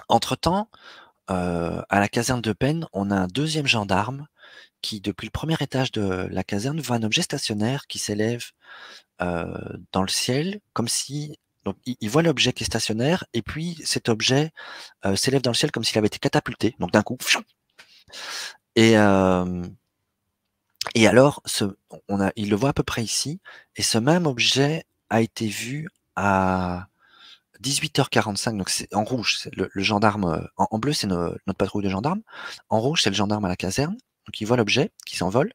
entre-temps, à la caserne de peine, on a un deuxième gendarme qui, depuis le premier étage de la caserne, voit un objet stationnaire qui s'élève dans le ciel, comme si. Donc, il, voit l'objet qui est stationnaire, et puis cet objet s'élève dans le ciel comme s'il avait été catapulté, donc d'un coup. Euh, et, alors, ce, on a, il le voit à peu près ici, et ce même objet a été vu à 18h45, donc c'est en rouge, le, gendarme, euh, en, bleu c'est notre patrouille de gendarmes, en rouge c'est le gendarme à la caserne, donc il voit l'objet qui s'envole,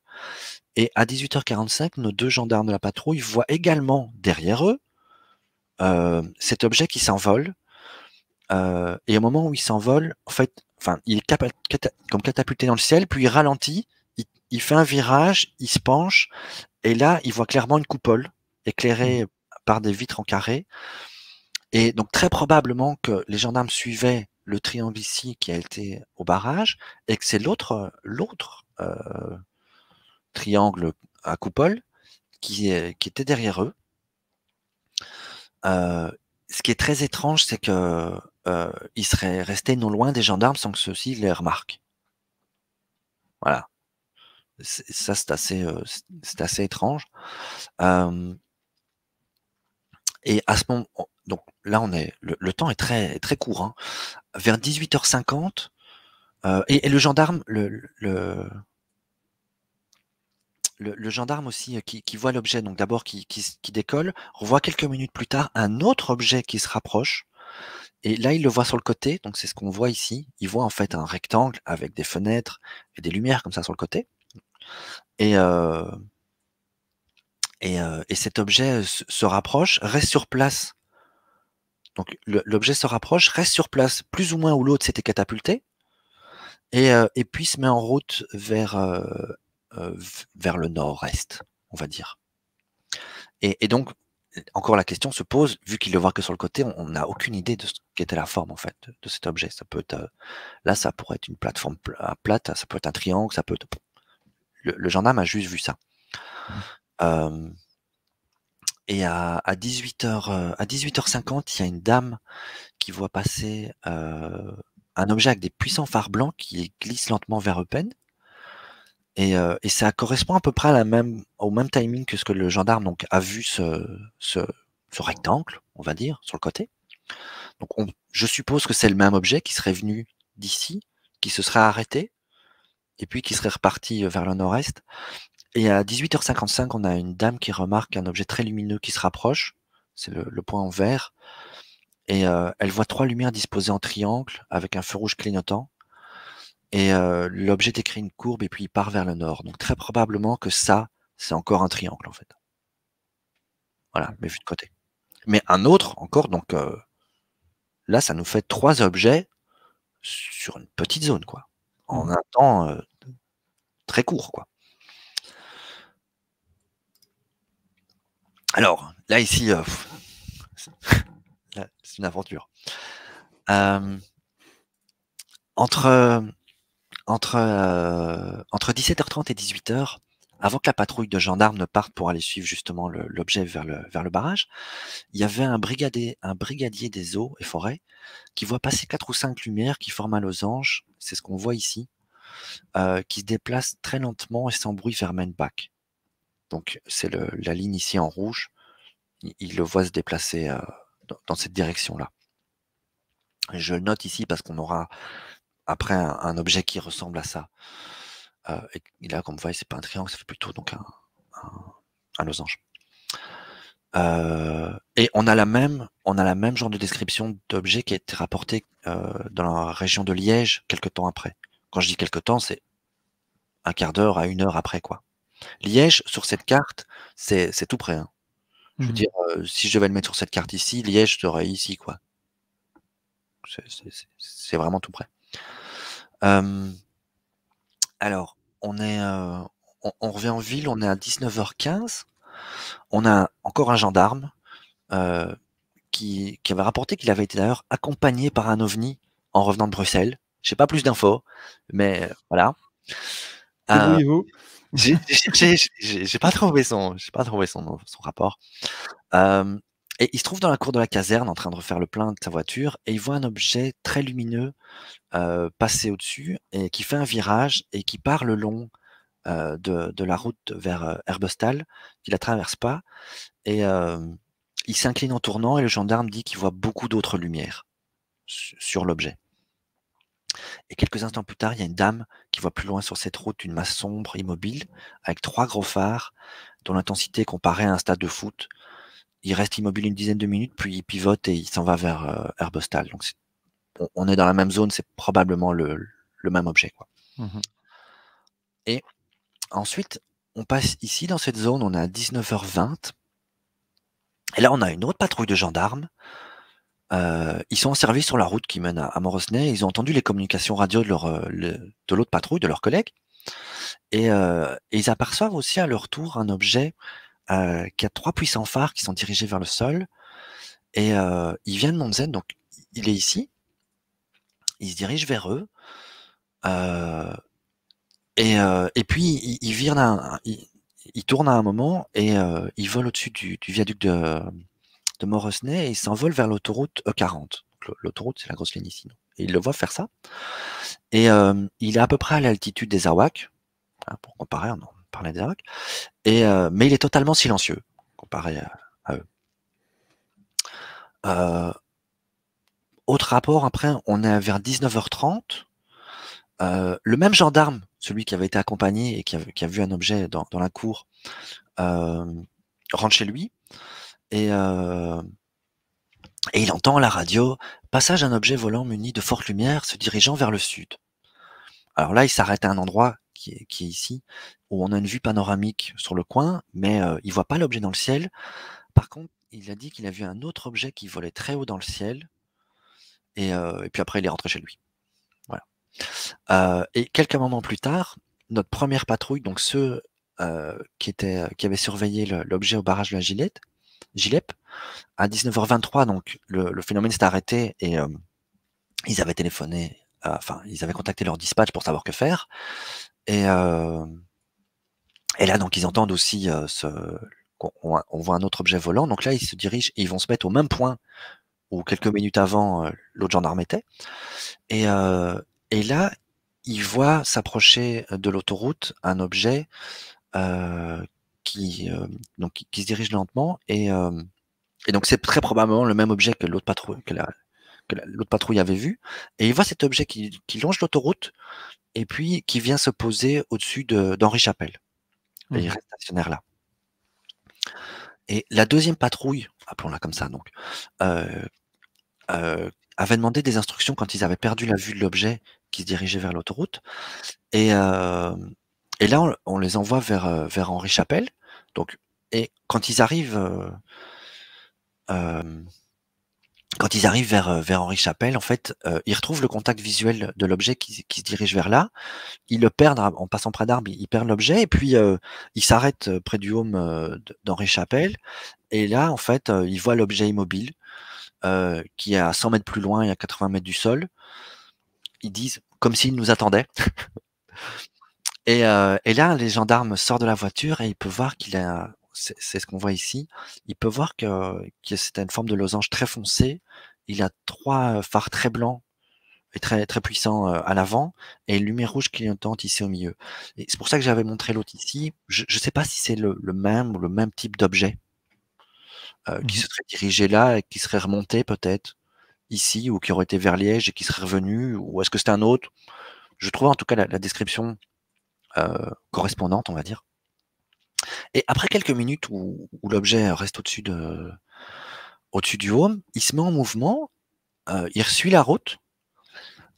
et à 18h45, nos deux gendarmes de la patrouille voient également derrière eux euh, cet objet qui s'envole, et au moment où il s'envole, en fait, enfin, il est comme catapulté dans le ciel, puis il ralentit, il, fait un virage, il se penche, et là, il voit clairement une coupole éclairée mmh. par des vitres en carré. Et donc, très probablement que les gendarmes suivaient le triangle ici qui a été au barrage, et que c'est l'autre, euh, triangle à coupole qui, qui était derrière eux. Euh, ce qui est très étrange, c'est que euh, il serait resté non loin des gendarmes sans que ceux-ci les remarquent. Voilà. Ça, c'est assez, euh, c'est assez étrange. et à ce moment, donc là, on est, le, temps est très, très court. Hein. Vers 18h50, euh, et, et, le gendarme, le, le, gendarme aussi euh, qui, voit l'objet, donc d'abord qui, décolle, revoit quelques minutes plus tard un autre objet qui se rapproche. Et là, il le voit sur le côté, donc c'est ce qu'on voit ici. Il voit en fait un rectangle avec des fenêtres et des lumières comme ça sur le côté. Et, euh, euh, et, cet objet se, rapproche, reste sur place. Donc l'objet se rapproche, reste sur place, plus ou moins où l'autre s'était catapulté, et, puis se met en route vers euh, vers le nord-est, on va dire. Et, donc, encore la question se pose, vu qu'il le voit que sur le côté, on n'a aucune idée de ce qu'était la forme en fait de, cet objet. Ça peut être, euh, là, ça pourrait être une plateforme plate, ça peut être un triangle, ça peut être... Le, gendarme a juste vu ça. Mmh. Euh, et à, 18h, à 18h50, il y a une dame qui voit passer un objet avec des puissants phares blancs qui glisse lentement vers Eupen. Euh, et, ça correspond à peu près à la même, au même timing que ce que le gendarme donc, a vu ce, rectangle, on va dire, sur le côté. Donc je suppose que c'est le même objet qui serait venu d'ici, qui se serait arrêté, et puis qui serait reparti euh, vers le nord-est. Et à 18h55, on a une dame qui remarque un objet très lumineux qui se rapproche. C'est le, point en vert. Et euh, elle voit trois lumières disposées en triangle avec un feu rouge clignotant et l'objet décrit une courbe et puis il part vers le nord. Donc très probablement que ça, c'est encore un triangle en fait. Voilà, mmh. mais vu de côté. Mais un autre encore, donc là, ça nous fait trois objets sur une petite zone, quoi. En mmh. un temps très court, quoi. Alors, là ici, c'est une aventure. entre entre, euh, entre 17h30 et 18h, avant que la patrouille de gendarmes ne parte pour aller suivre justement l'objet vers le, vers le barrage, il y avait un brigadier, un brigadier des eaux et forêts qui voit passer quatre ou cinq lumières qui forment un losange, c'est ce qu'on voit ici, euh, qui se déplace très lentement et sans bruit vers Menbach. Donc c'est la ligne ici en rouge, il, le voit se déplacer euh, dans, cette direction-là. Je note ici parce qu'on aura après un, objet qui ressemble à ça. Euh, et là, comme vous voyez, c'est pas un triangle, ça fait plutôt donc un, losange. Euh, et on a la même, on a la même genre de description d'objet qui a été rapporté euh, dans la région de Liège quelques temps après. Quand je dis quelques temps, c'est un quart d'heure à une heure après quoi. Liège sur cette carte, c'est tout près. Hein. Je veux mmh dire, si je devais le mettre sur cette carte ici, Liège serait ici quoi. C'est vraiment tout près. Euh, alors, on, est, euh, on, revient en ville, on est à 19h15. On a encore un gendarme euh, qui, avait rapporté qu'il avait été d'ailleurs accompagné par un ovni en revenant de Bruxelles. je n'ai pas plus d'infos, mais voilà. vous J'ai pas trouvé son, pas trouvé son, son rapport. Et il se trouve dans la cour de la caserne en train de refaire le plein de sa voiture et il voit un objet très lumineux euh, passer au-dessus et qui fait un virage et qui part le long euh, de, la route vers euh, Herbestal, qui la traverse pas. Et il s'incline en tournant et le gendarme dit qu'il voit beaucoup d'autres lumières sur l'objet. Et quelques instants plus tard, il y a une dame qui voit plus loin sur cette route une masse sombre, immobile, avec trois gros phares dont l'intensité comparée à un stade de foot il reste immobile une dizaine de minutes, puis il pivote et il s'en va vers Herbostal. Euh, Donc on, est dans la même zone, c'est probablement le, même objet. Mmh et ensuite, on passe ici dans cette zone, on à 19h20. Et là, on a une autre patrouille de gendarmes. Euh, ils sont en service sur la route qui mène à, Morosnay. Ils ont entendu les communications radio de euh, l'autre patrouille, de leurs collègues. Et, et, ils aperçoivent aussi à leur tour un objet euh, qui a trois puissants phares qui sont dirigés vers le sol. Et euh, ils viennent vient de Monzen, donc il est ici. Il se dirige vers eux. Euh, et, et, puis il, il, tourne à un moment et il vole au-dessus du, viaduc de, de Morosnay et il s'envole vers l'autoroute E40. L'autoroute, c'est la grosse ligne ici. Et il le voit faire ça. Et il est à peu près à l'altitude des Awak. Hein, pour comparer, on par Et, euh, mais il est totalement silencieux comparé à, eux. Euh, autre rapport, après, on est vers 19h30. Euh, le même gendarme, celui qui avait été accompagné et qui a, vu un objet dans, la cour, rentre chez lui et, et il entend la radio passage d'un objet volant muni de fortes lumières se dirigeant vers le sud. Alors là, il s'arrête à un endroit qui est, ici, où on a une vue panoramique sur le coin, mais euh, il voit pas l'objet dans le ciel. Par contre, il a dit qu'il a vu un autre objet qui volait très haut dans le ciel, et, euh, puis après, il est rentré chez lui. Voilà. Euh, et quelques moments plus tard, notre première patrouille, donc ceux qui, qui avaient surveillé l'objet au barrage de la gilette, Gilep, à 19h23, donc le, le phénomène s'est arrêté et ils avaient téléphoné enfin, ils avaient contacté leur dispatch pour savoir que faire. Et, euh, et là, donc, ils entendent aussi euh, ce, on, voit un autre objet volant. Donc là, ils se dirigent ils vont se mettre au même point où quelques minutes avant, euh, l'autre gendarme était. Et, euh, et là, ils voient s'approcher de l'autoroute un objet qui, donc, qui, se dirige lentement. Et, et donc, c'est très probablement le même objet que l'autre patrouille, que l'autre patrouille avait vu, et ils voient cet objet qui, qui longe l'autoroute, et puis qui vient se poser au-dessus d'Henri Chapelle. Il mmh. reste stationnaire là. Et la deuxième patrouille, appelons-la comme ça donc, euh, euh, avait demandé des instructions quand ils avaient perdu la vue de l'objet qui se dirigeait vers l'autoroute. Et, euh, là, on, les envoie vers, vers Henri Chapelle. Donc, et quand ils arrivent quand ils arrivent vers, euh, vers Henri Chapelle, en fait, euh, ils retrouvent le contact visuel de l'objet qui, qui, se dirige vers là. Ils le perdent en passant près d'Arbre, ils, perdent l'objet et puis euh, ils s'arrêtent près du home d'Henri Chapelle. Et là, en fait, ils voient l'objet immobile qui est à 100 mètres plus loin et à 80 mètres du sol. Ils disent comme s'ils nous attendaient. et, et, là, les gendarmes sortent de la voiture et ils peuvent voir qu'il a c'est ce qu'on voit ici, il peut voir que, c'est une forme de losange très foncé. Il a trois euh, phares très blancs et très, très puissants euh, à l'avant et une lumière rouge clignotante ici au milieu. c'est pour ça que j'avais montré l'autre ici. Je ne sais pas si c'est le, même ou le même type d'objet euh, qui mmh se serait dirigé là et qui serait remonté peut-être ici ou qui aurait été vers Liège et qui serait revenu ou est-ce que c'est un autre Je trouve en tout cas la, description correspondante, on va dire. Et après quelques minutes où, l'objet reste au-dessus de, au-dessus du home, il se met en mouvement, euh, il suit la route,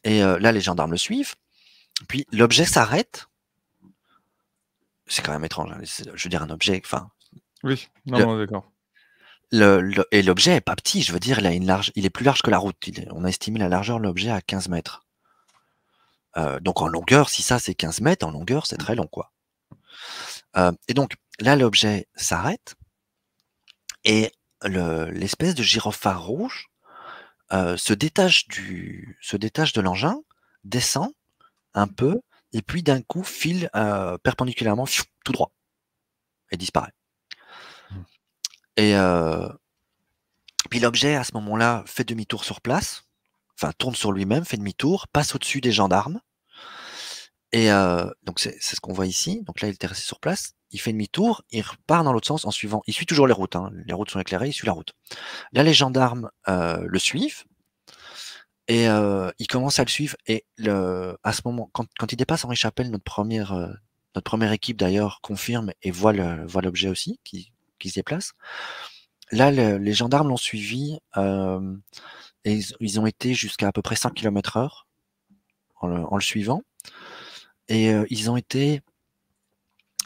et euh, là les gendarmes le suivent, puis l'objet s'arrête. C'est quand même étrange, hein, je veux dire un objet, enfin. Oui, d'accord. et l'objet est pas petit, je veux dire, il, une large, il est plus large que la route. on a estimé la largeur de l'objet à 15 mètres. Euh, donc en longueur, si ça c'est 15 mètres, en longueur c'est mm. très long quoi. et donc Là, l'objet s'arrête et l'espèce de gyrophare rouge euh, se, détache du, se détache de l'engin, descend un peu et puis d'un coup file euh, perpendiculairement tout droit et disparaît. Hmm. Et euh, puis l'objet à ce moment-là fait demi-tour sur place, enfin tourne sur lui-même, fait demi-tour, passe au-dessus des gendarmes et euh, donc c'est ce qu'on voit ici. Donc là, il était resté sur place, il fait demi-tour, il repart dans l'autre sens en suivant. Il suit toujours les routes, hein. les routes sont éclairées, il suit la route. Là, les gendarmes euh, le suivent et euh, il commence à le suivre. Et à ce moment, quand, il dépasse Henri Chapelle, notre première, notre première équipe d'ailleurs confirme et voit l'objet voit aussi qui, se déplace. Là, les gendarmes l'ont suivi et ils, ont été jusqu'à à peu près 100 km/h en le suivant. Et ils ont été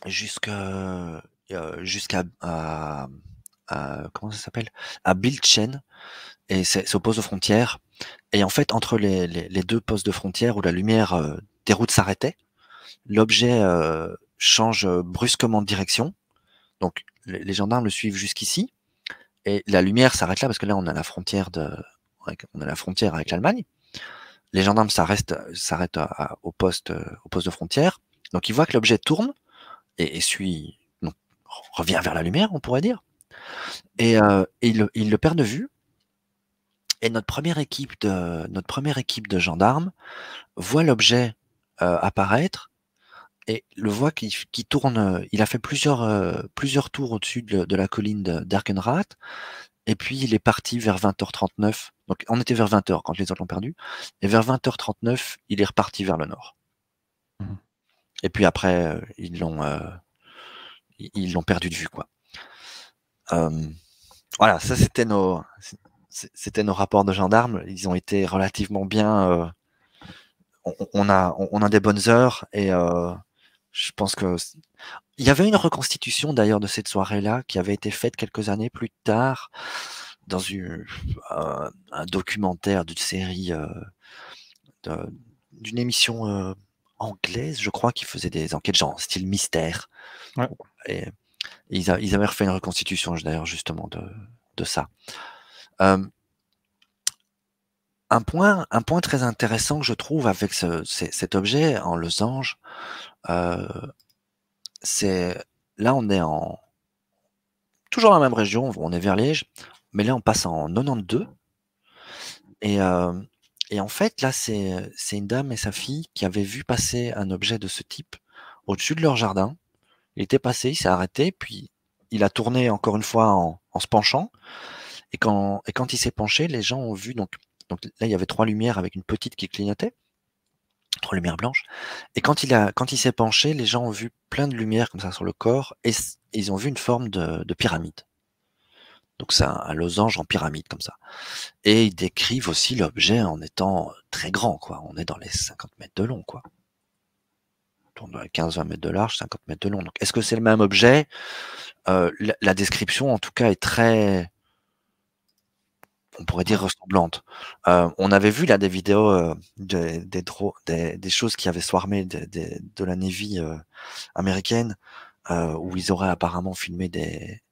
jusqu'à jusqu'à comment ça s'appelle à Bilchen et c'est au poste de frontière. Et en fait, entre les, les, les deux postes de frontière où la lumière des routes s'arrêtait, l'objet change brusquement de direction. Donc les, les gendarmes le suivent jusqu'ici et la lumière s'arrête là parce que là on a la frontière de on a la frontière avec l'Allemagne les gendarmes s'arrêtent, au, poste, euh, poste de frontière. Donc ils voient que l'objet tourne et, suit, revient vers la lumière, on pourrait dire. Et, il euh, le perd de vue. Et notre première équipe de, notre première équipe de gendarmes voit l'objet euh, apparaître et le voit qui, tourne. Il a fait plusieurs, plusieurs tours au-dessus de, de, la colline d'Arkenrath. Et puis il est parti vers 20h39 donc on était vers 20h quand les autres l'ont perdu. Et vers 20h39, il est reparti vers le nord. Mhm. Et puis après, euh, ils l'ont euh, ils l'ont perdu de vue, quoi. Euh, voilà, ça c'était nos c'était nos rapports de gendarmes. Ils ont été relativement bien. on, a on, a des bonnes heures et je pense que il y avait une reconstitution d'ailleurs de cette soirée-là qui avait été faite quelques années plus tard dans un, documentaire d'une série, euh, d'une émission euh, anglaise, je crois, qui faisait des enquêtes genre style mystère. Et, ils, avaient refait une reconstitution, d'ailleurs, justement, de, ça. Euh, un point, un point très intéressant que je trouve avec cet objet en losange, c'est là on est en toujours la même région, on est vers Liège, mais là, on passe en 92. Et, euh, et en fait, là, c'est une dame et sa fille qui avaient vu passer un objet de ce type au-dessus de leur jardin. Il était passé, il s'est arrêté, puis il a tourné encore une fois en, en se penchant. Et quand, et quand il s'est penché, les gens ont vu, donc, donc là, il y avait trois lumières avec une petite qui clignotait, trois lumières blanches. Et quand il, a, quand il s'est penché, les gens ont vu plein de lumières comme ça sur le corps, et, et ils ont vu une forme de, de pyramide. Donc c'est un, losange en pyramide comme ça. Et ils décrivent aussi l'objet en étant euh, très grand, quoi. On est dans les 50 mètres de long, quoi. On à 15-20 mètres de large, 50 mètres de long. Donc est-ce que c'est le même objet euh, la, description, en tout cas, est très, on pourrait dire ressemblante. Euh, on avait vu là des vidéos des, choses qui avaient swarmé de la Navy américaine. où ils auraient apparemment filmé des,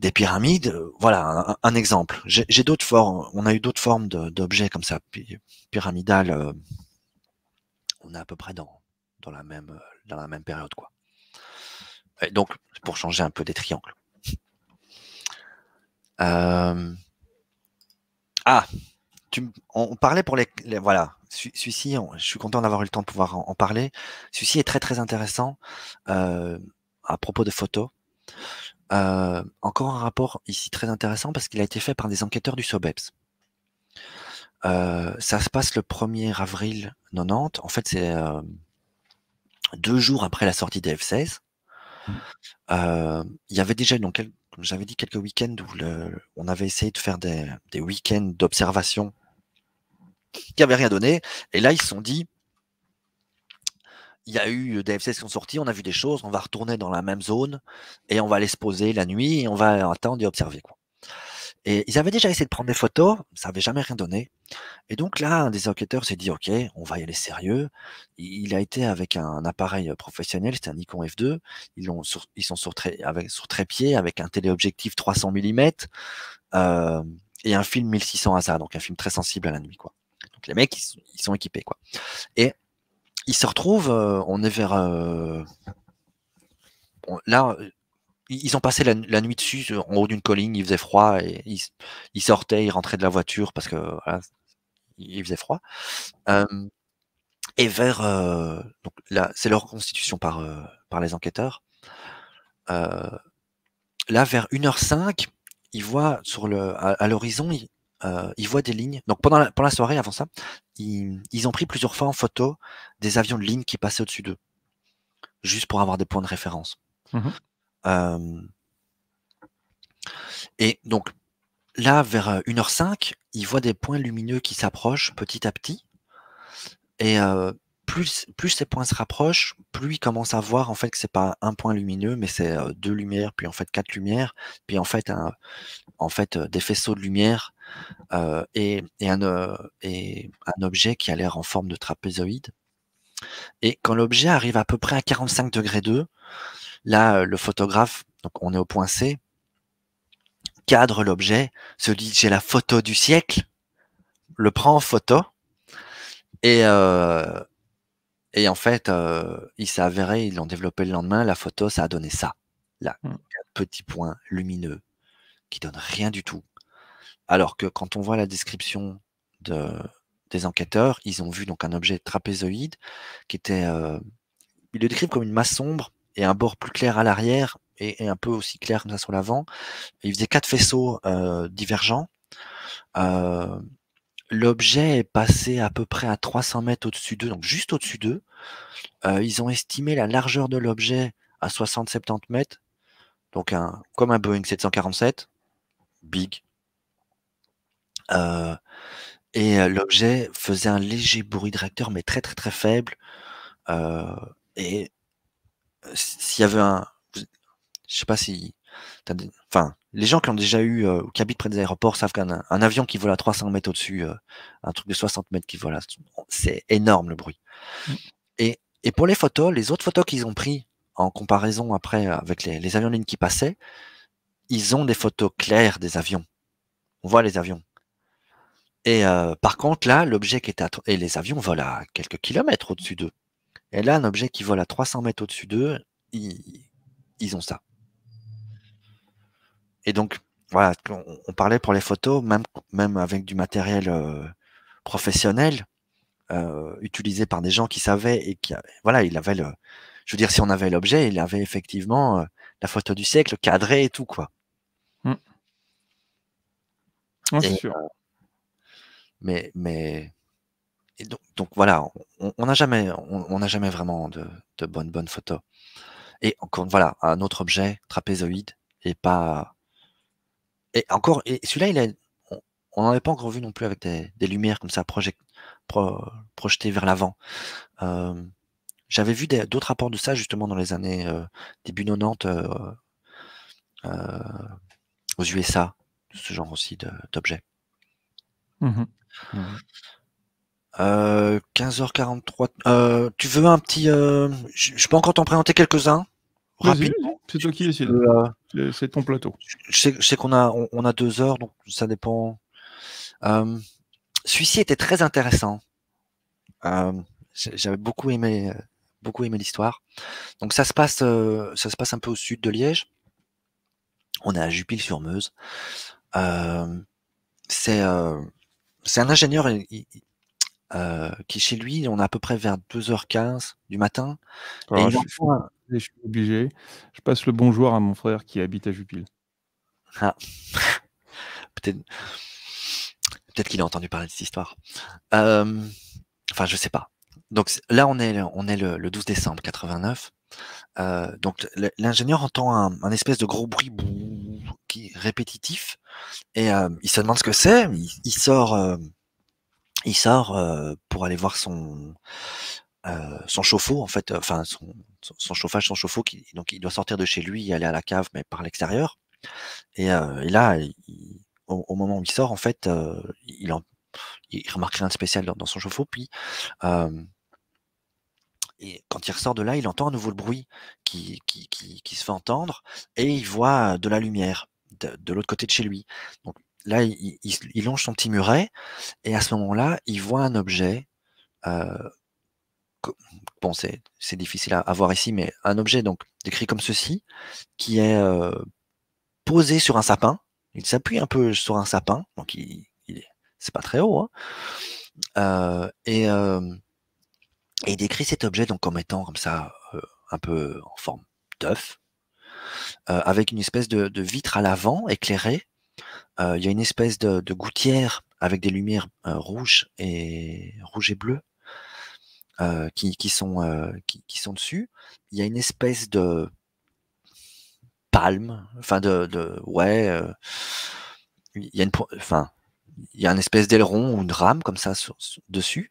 des pyramides, euh, voilà un, exemple. J'ai d'autres formes, on a eu d'autres formes d'objets comme ça, pyramidal. Euh, on est à peu près dans, dans, la, même, euh, dans la même période. Quoi. donc, pour changer un peu des triangles. Ah, tu, on, parlait pour les. voilà, celui-ci, je suis content d'avoir eu le temps de pouvoir en, parler. Celui-ci est très très intéressant à propos de photos. Euh, encore un rapport ici très intéressant parce qu'il a été fait par des enquêteurs du SOBEPS. Euh, ça se passe le 1er avril 90. En fait, c'est euh, deux jours après la sortie des F-16. Il y avait déjà, donc, comme j'avais dit, quelques week-ends où le, on avait essayé de faire des, des week-ends d'observation qui n'avaient rien donné. Et là, ils se sont dit, il y a eu des FCS qui sont sortis, on a vu des choses, on va retourner dans la même zone et on va aller se poser la nuit et on va attendre et observer. Quoi. Et ils avaient déjà essayé de prendre des photos, ça n'avait jamais rien donné. Et donc là, un des enquêteurs s'est dit, OK, on va y aller sérieux. Il a été avec un appareil professionnel, c'était un Nikon F2. Ils, ont ils sont sur, avec, sur trépied avec un téléobjectif 300 mm euh, et un film 1600 ASA, donc un film très sensible à la nuit. Quoi. Donc les mecs, ils, ils sont équipés. quoi. Et ils se retrouvent, euh, on est vers. Euh, là, ils ont passé la, nuit dessus, euh, en haut d'une colline, il faisait froid, et ils, sortaient, ils rentraient de la voiture parce que voilà, il faisait froid. et vers. là, c'est leur constitution par, par les enquêteurs. là, vers 1h05, ils voient sur le, à, l'horizon, ils, euh, ils voient des lignes. Donc pendant la, soirée, avant ça, ils, ont pris plusieurs fois en photo des avions de ligne qui passaient au-dessus d'eux, juste pour avoir des points de référence. Mhm. Euh, et donc là, vers 1h05, euh, ils voient des points lumineux qui s'approchent petit à petit. Et plus, plus, ces points se rapprochent, plus ils commencent à voir en fait que c'est pas un point lumineux, mais c'est deux lumières, puis en fait quatre lumières, puis en fait en fait des faisceaux de lumière euh, euh, et, un, objet qui a l'air en forme de trapézoïde. Et quand l'objet arrive à peu près à 45 degrés 2, là, euh, le photographe, donc on est au point C, cadre l'objet, se dit j'ai la photo du siècle, le prend en photo, et, et en fait, il s'est avéré, ils l'ont développé le lendemain, la photo, ça a donné ça. Là, mmh. un petit point lumineux qui donne rien du tout. Alors que quand on voit la description de, des enquêteurs, ils ont vu donc un objet trapézoïde qui était. Euh, ils le décrivent comme une masse sombre et un bord plus clair à l'arrière et, un peu aussi clair que ça sur l'avant. Il faisait quatre faisceaux euh, divergents. Euh, l'objet est passé à peu près à 300 mètres au-dessus d'eux, donc juste au-dessus d'eux. ils ont estimé la largeur de l'objet à 60-70 mètres, donc un, comme un Boeing 747, big, et l'objet faisait un léger bruit de réacteur, mais très, très, très faible, et s'il y avait un je sais pas si enfin, les gens qui ont déjà eu, ou qui habitent près des aéroports savent qu'un avion qui vole à 300 mètres au-dessus, un truc de 60 mètres qui vole c'est énorme le bruit mmh. et et pour les photos, les autres photos qu'ils ont pris en comparaison après avec les les avions de ligne qui passaient, ils ont des photos claires des avions. On voit les avions. Et euh, par contre, là, l'objet qui est à. Et les avions volent à quelques kilomètres au-dessus d'eux. Et là, un objet qui vole à 300 mètres au-dessus d'eux, ils, ont ça. Et donc, voilà, on, parlait pour les photos, même, même avec du matériel euh, professionnel, euh, utilisé par des gens qui savaient et qui. Voilà, il avait le. Je veux dire, si on avait l'objet, il avait effectivement la photo du siècle cadrée et tout, quoi. Bien mmh. sûr. Mais, donc, voilà, on n'a jamais, on, jamais vraiment de, bonnes bonnes photos. Et encore voilà, un autre objet trapézoïde et pas. Et encore, et celui-là, il on n'en avait pas encore vu non plus avec des, lumières comme ça projetées vers l'avant. Euh, j'avais vu d'autres rapports de ça justement dans les années euh, début 90 euh, aux USA, ce genre aussi d'objets. 15h43. Mhm. Euh, euh, tu veux un petit. Euh, je peux encore t'en présenter quelques-uns rapidement. C'est toi qui C'est ton plateau. Je sais, qu'on a, on, a deux heures, donc ça dépend. Celui-ci était très intéressant. J'avais beaucoup aimé, beaucoup aimé l'histoire. Donc ça se passe, ça se passe un peu au sud de Liège. On est à Jupille sur meuse C'est c'est un ingénieur euh, qui chez lui, on est à peu près vers 2h15 du matin. Ah, je, suis, obligé. Je passe le bonjour à mon frère qui habite à Jupille. Ah. Peut-être qu'il a entendu parler de cette histoire. Enfin, je ne sais pas. Donc là, on est, le, 12 décembre 89. Euh, donc l'ingénieur entend un, un, espèce de gros bruit. Boum, répétitif. Et euh, il se demande ce que c'est. Il, sort, euh, il sort euh, pour aller voir son, son chauffe-eau, en fait, enfin, son, chauffage, son chauffe-eau. Qui, donc, il doit sortir de chez lui aller à la cave, mais par l'extérieur. Et, là, au, moment où il sort, en fait, il, remarque rien de spécial dans, son chauffe-eau. Puis, quand il ressort de là, il entend à nouveau le bruit qui, qui, se fait entendre et il voit de la lumière de, l'autre côté de chez lui. Donc là, il, longe son petit muret et à ce moment-là, il voit un objet. Euh, bon, c'est difficile à, voir ici, mais un objet donc décrit comme ceci, qui est euh, posé sur un sapin. Il s'appuie un peu sur un sapin, donc il, il c'est pas très haut. Hein. Euh, et, il décrit cet objet donc comme étant comme ça, un peu en forme d'œuf. Euh, avec une espèce de, vitre à l'avant éclairée. Euh, il y a une espèce de, gouttière avec des lumières euh, rouges et rouge et bleues qui, sont, qui, sont dessus. Il y a une espèce de palme, enfin de, ouais, il y a une, enfin il y a une espèce d'aileron ou une rame comme ça dessus.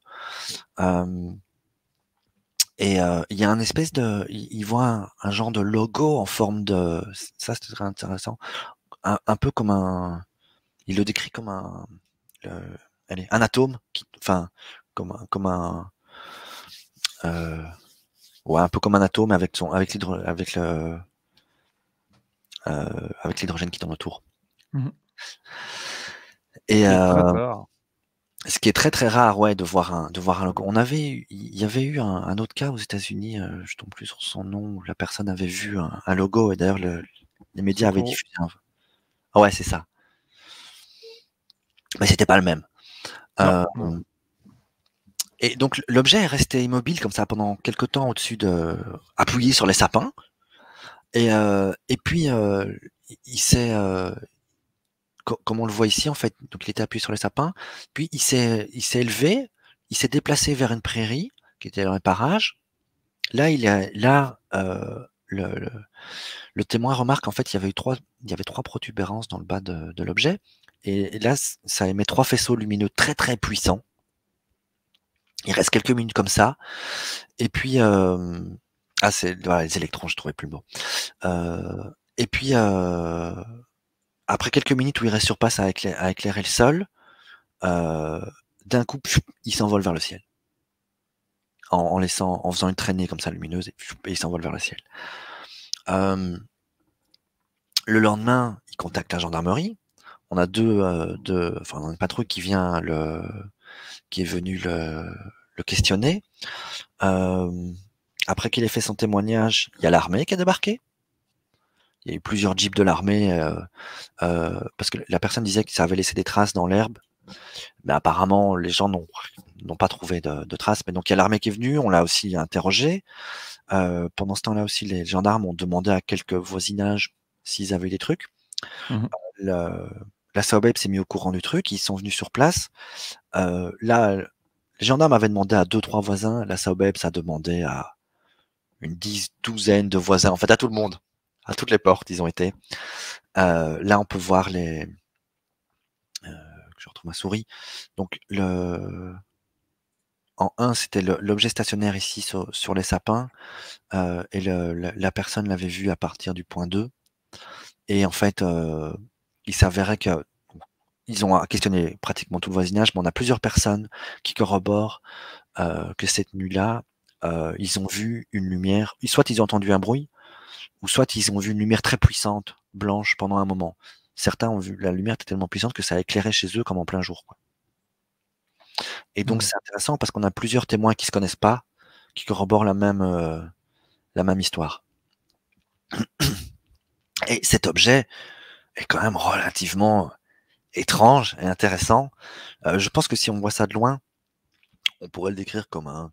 Et euh, il y a un espèce de, il voit un, genre de logo en forme de, ça c'est très intéressant, un, peu comme un, il le décrit comme un, allez, un atome, enfin comme un, comme un, euh, ouais, un peu comme un atome avec son, avec l'hydro, avec le, euh, avec l'hydrogène qui tourne autour. Mhm. Et, ce qui est très très rare, ouais, de voir un, de voir un On avait, il y avait eu un, autre cas aux États-Unis, je euh, je tombe plus sur son nom, où la personne avait vu un, logo et d'ailleurs les médias avaient diffusé. Un... Ah ouais, c'est ça. Mais c'était pas le même. Euh, et donc l'objet est resté immobile comme ça pendant quelques temps au-dessus de, appuyé sur les sapins. Et, euh, et puis il s'est, comme on le voit ici, en fait, donc il était appuyé sur le sapin, puis il s'est élevé, il s'est déplacé vers une prairie, qui était un parage. Là, il a, là euh, le, témoin remarque, en fait, il y avait eu trois, il y avait trois protubérances dans le bas de, l'objet. Et, là, ça émet trois faisceaux lumineux très très puissants. Il reste quelques minutes comme ça. Et puis, euh, ah, c'est voilà, les électrons, je trouvais plus beau. Euh, et puis, euh, après quelques minutes où il reste sur place à, éclairer, le sol, euh, d'un coup, il s'envole vers le ciel. En, laissant, en faisant une traînée comme ça lumineuse, et, il s'envole vers le ciel. le lendemain, il contacte la gendarmerie. On a deux, euh, enfin, on patrouille qui vient le, qui est venu le, le questionner. après qu'il ait fait son témoignage, il y a l'armée qui est débarquée il y a eu plusieurs jeeps de l'armée euh, euh, parce que la personne disait que ça avait laissé des traces dans l'herbe. Mais apparemment, les gens n'ont pas trouvé de, traces. Mais donc, il y a l'armée qui est venue, on l'a aussi interrogé. Euh, pendant ce temps-là aussi, les gendarmes ont demandé à quelques voisinages s'ils avaient eu des trucs. Mmh. la Saobeb s'est mis au courant du truc, ils sont venus sur place. là, les gendarmes avaient demandé à deux, trois voisins, la Saobeb, ça a demandé à une dix, douzaine de voisins, en fait, à tout le monde à toutes les portes, ils ont été. Euh, là, on peut voir les. Euh, je retrouve ma souris. Donc, le... en 1, c'était l'objet stationnaire ici sur, les sapins. Euh, et la, personne l'avait vu à partir du point 2. Et en fait, il s'avérait que. ils ont questionné pratiquement tout le voisinage, mais on a plusieurs personnes qui corroborent que cette nuit-là, ils ont vu une lumière. Soit ils ont entendu un bruit, ou soit ils ont vu une lumière très puissante, blanche, pendant un moment. Certains ont vu la lumière était tellement puissante que ça a éclairé chez eux comme en plein jour. Et donc c'est intéressant parce qu'on a plusieurs témoins qui se connaissent pas, qui corroborent la même, euh, la même histoire. Et cet objet est quand même relativement étrange et intéressant. Euh, je pense que si on voit ça de loin, on pourrait le décrire comme un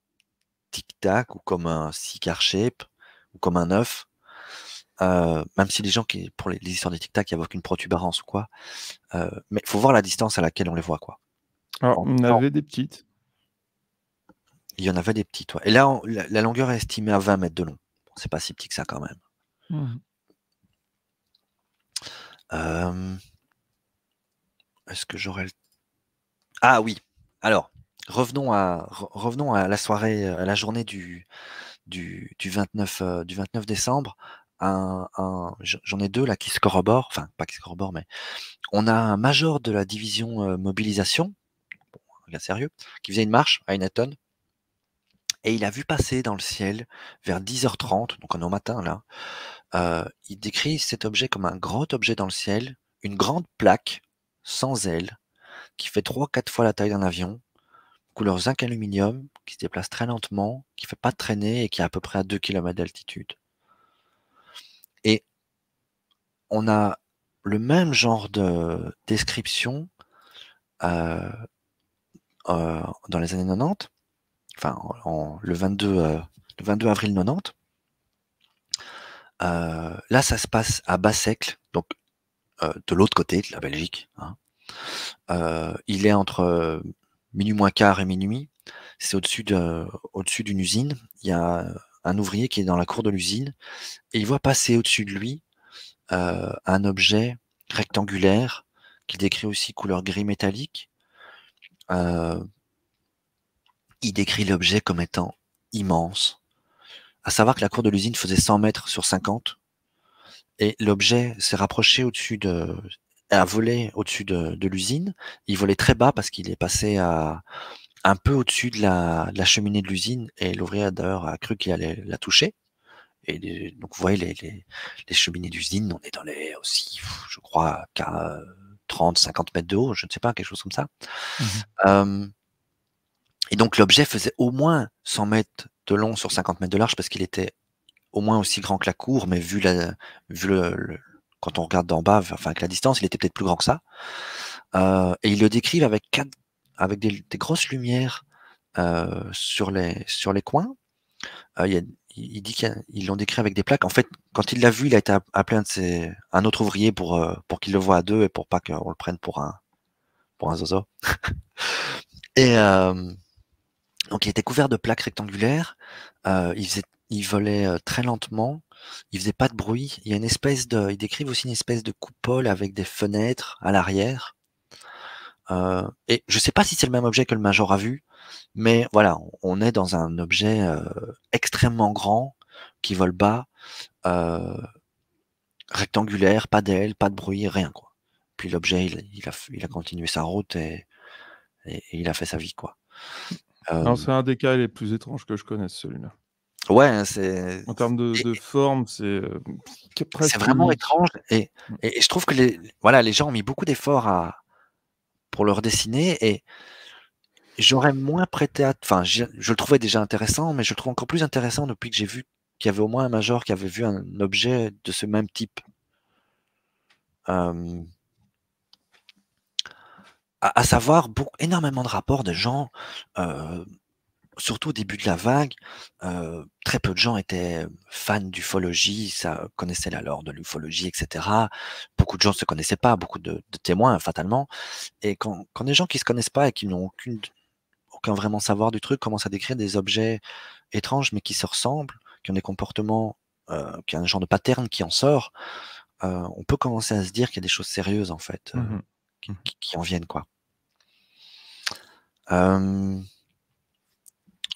tic-tac ou comme un cigar shape ou comme un œuf. Euh, même si les gens qui, pour les, histoires des tic-tac, il n'y protubérance ou quoi, euh, mais il faut voir la distance à laquelle on les voit, quoi. Alors, ah, on avait des petites. Il y en avait des petites, ouais. Et là, la, longueur est estimée à 20 mètres de long. C'est pas si petit que ça, quand même. Mmh. Euh, est-ce que j'aurais le... Ah oui. Alors, revenons à, revenons à la soirée, à la journée du, du, du, 29, du 29, décembre un, j'en ai deux là qui se corroborent, enfin pas qui se corroborent, mais on a un major de la division euh, mobilisation, bon, sérieux, qui faisait une marche à une tonne et il a vu passer dans le ciel vers 10h30, donc on est au matin là, euh, il décrit cet objet comme un grand objet dans le ciel, une grande plaque sans aile, qui fait 3-4 fois la taille d'un avion, couleur zinc aluminium, qui se déplace très lentement, qui ne fait pas traîner et qui est à peu près à 2 km d'altitude on a le même genre de description euh, euh, dans les années 90, enfin le, 22, euh, avril 90. là, ça se passe à Bassècle, donc de l'autre côté de la Belgique. Hein. il est entre minuit moins quart et minuit. C'est au-dessus au-dessus d'une usine. Il y a un ouvrier qui est dans la cour de l'usine et il voit passer au-dessus de lui euh, un objet rectangulaire qui décrit aussi couleur gris métallique. Euh, il décrit l'objet comme étant immense. À savoir que la cour de l'usine faisait 100 mètres sur 50 et l'objet s'est rapproché au-dessus de a volé au-dessus de, l'usine. Il volait très bas parce qu'il est passé à un peu au-dessus de la, de la cheminée de l'usine et l'ouvrier d'ailleurs a cru qu'il allait la toucher. Et donc, vous voyez, les, les, les cheminées d'usine, on est dans les aussi, je crois, 30, 50 mètres de haut, je ne sais pas, quelque chose comme ça. euh, et donc, l'objet faisait au moins 100 mètres de long sur 50 mètres de large parce qu'il était au moins aussi grand que la cour, mais vu, la, vu le, quand on regarde d'en bas, enfin avec la distance, il était peut-être plus grand que ça. Euh, et ils le décrivent avec, avec des, grosses lumières euh, sur, les, sur les coins. il y a il, dit qu'ils l'ont décrit avec des plaques. En fait, quand il l'a vu, il a été appelé un, de ses, un autre ouvrier pour, euh, pour qu'il le voie à deux et pour pas qu'on le prenne pour un, pour un zozo. et euh, donc, il était couvert de plaques rectangulaires. Euh, il, faisait, il volait très lentement. Il faisait pas de bruit. Il y a une espèce de, ils décrivent aussi une espèce de coupole avec des fenêtres à l'arrière. et je sais pas si c'est le même objet que le Major a vu, mais voilà, on est dans un objet euh, extrêmement grand qui vole bas, euh, rectangulaire, pas d'aile, pas de bruit, rien quoi. Puis l'objet, il, a, il, a, continué sa route et, il a fait sa vie quoi. Euh, c'est un des cas les plus étranges que je connaisse celui-là. Ouais, hein, c'est. En termes de, forme, c'est. C'est vraiment étrange mm. et, je trouve que les, voilà, les gens ont mis beaucoup d'efforts pour le redessiner et j'aurais moins prêté à. Enfin, je, le trouvais déjà intéressant, mais je le trouve encore plus intéressant depuis que j'ai vu qu'il y avait au moins un major qui avait vu un objet de ce même type. Euh, à, savoir beaucoup, énormément de rapports de gens, euh, surtout au début de la vague, euh, très peu de gens étaient fans d'ufologie, ça connaissait la lore de l'ufologie, etc. Beaucoup de gens ne se connaissaient pas, beaucoup de, témoins fatalement. Et quand, quand, des gens qui ne se connaissent pas et qui n'ont aucune vraiment savoir du truc, commence à décrire des objets étranges mais qui se ressemblent, qui ont des comportements, euh, qui ont un genre de pattern qui en sort. Euh, on peut commencer à se dire qu'il y a des choses sérieuses en fait euh, mmh mmh qui, en viennent quoi.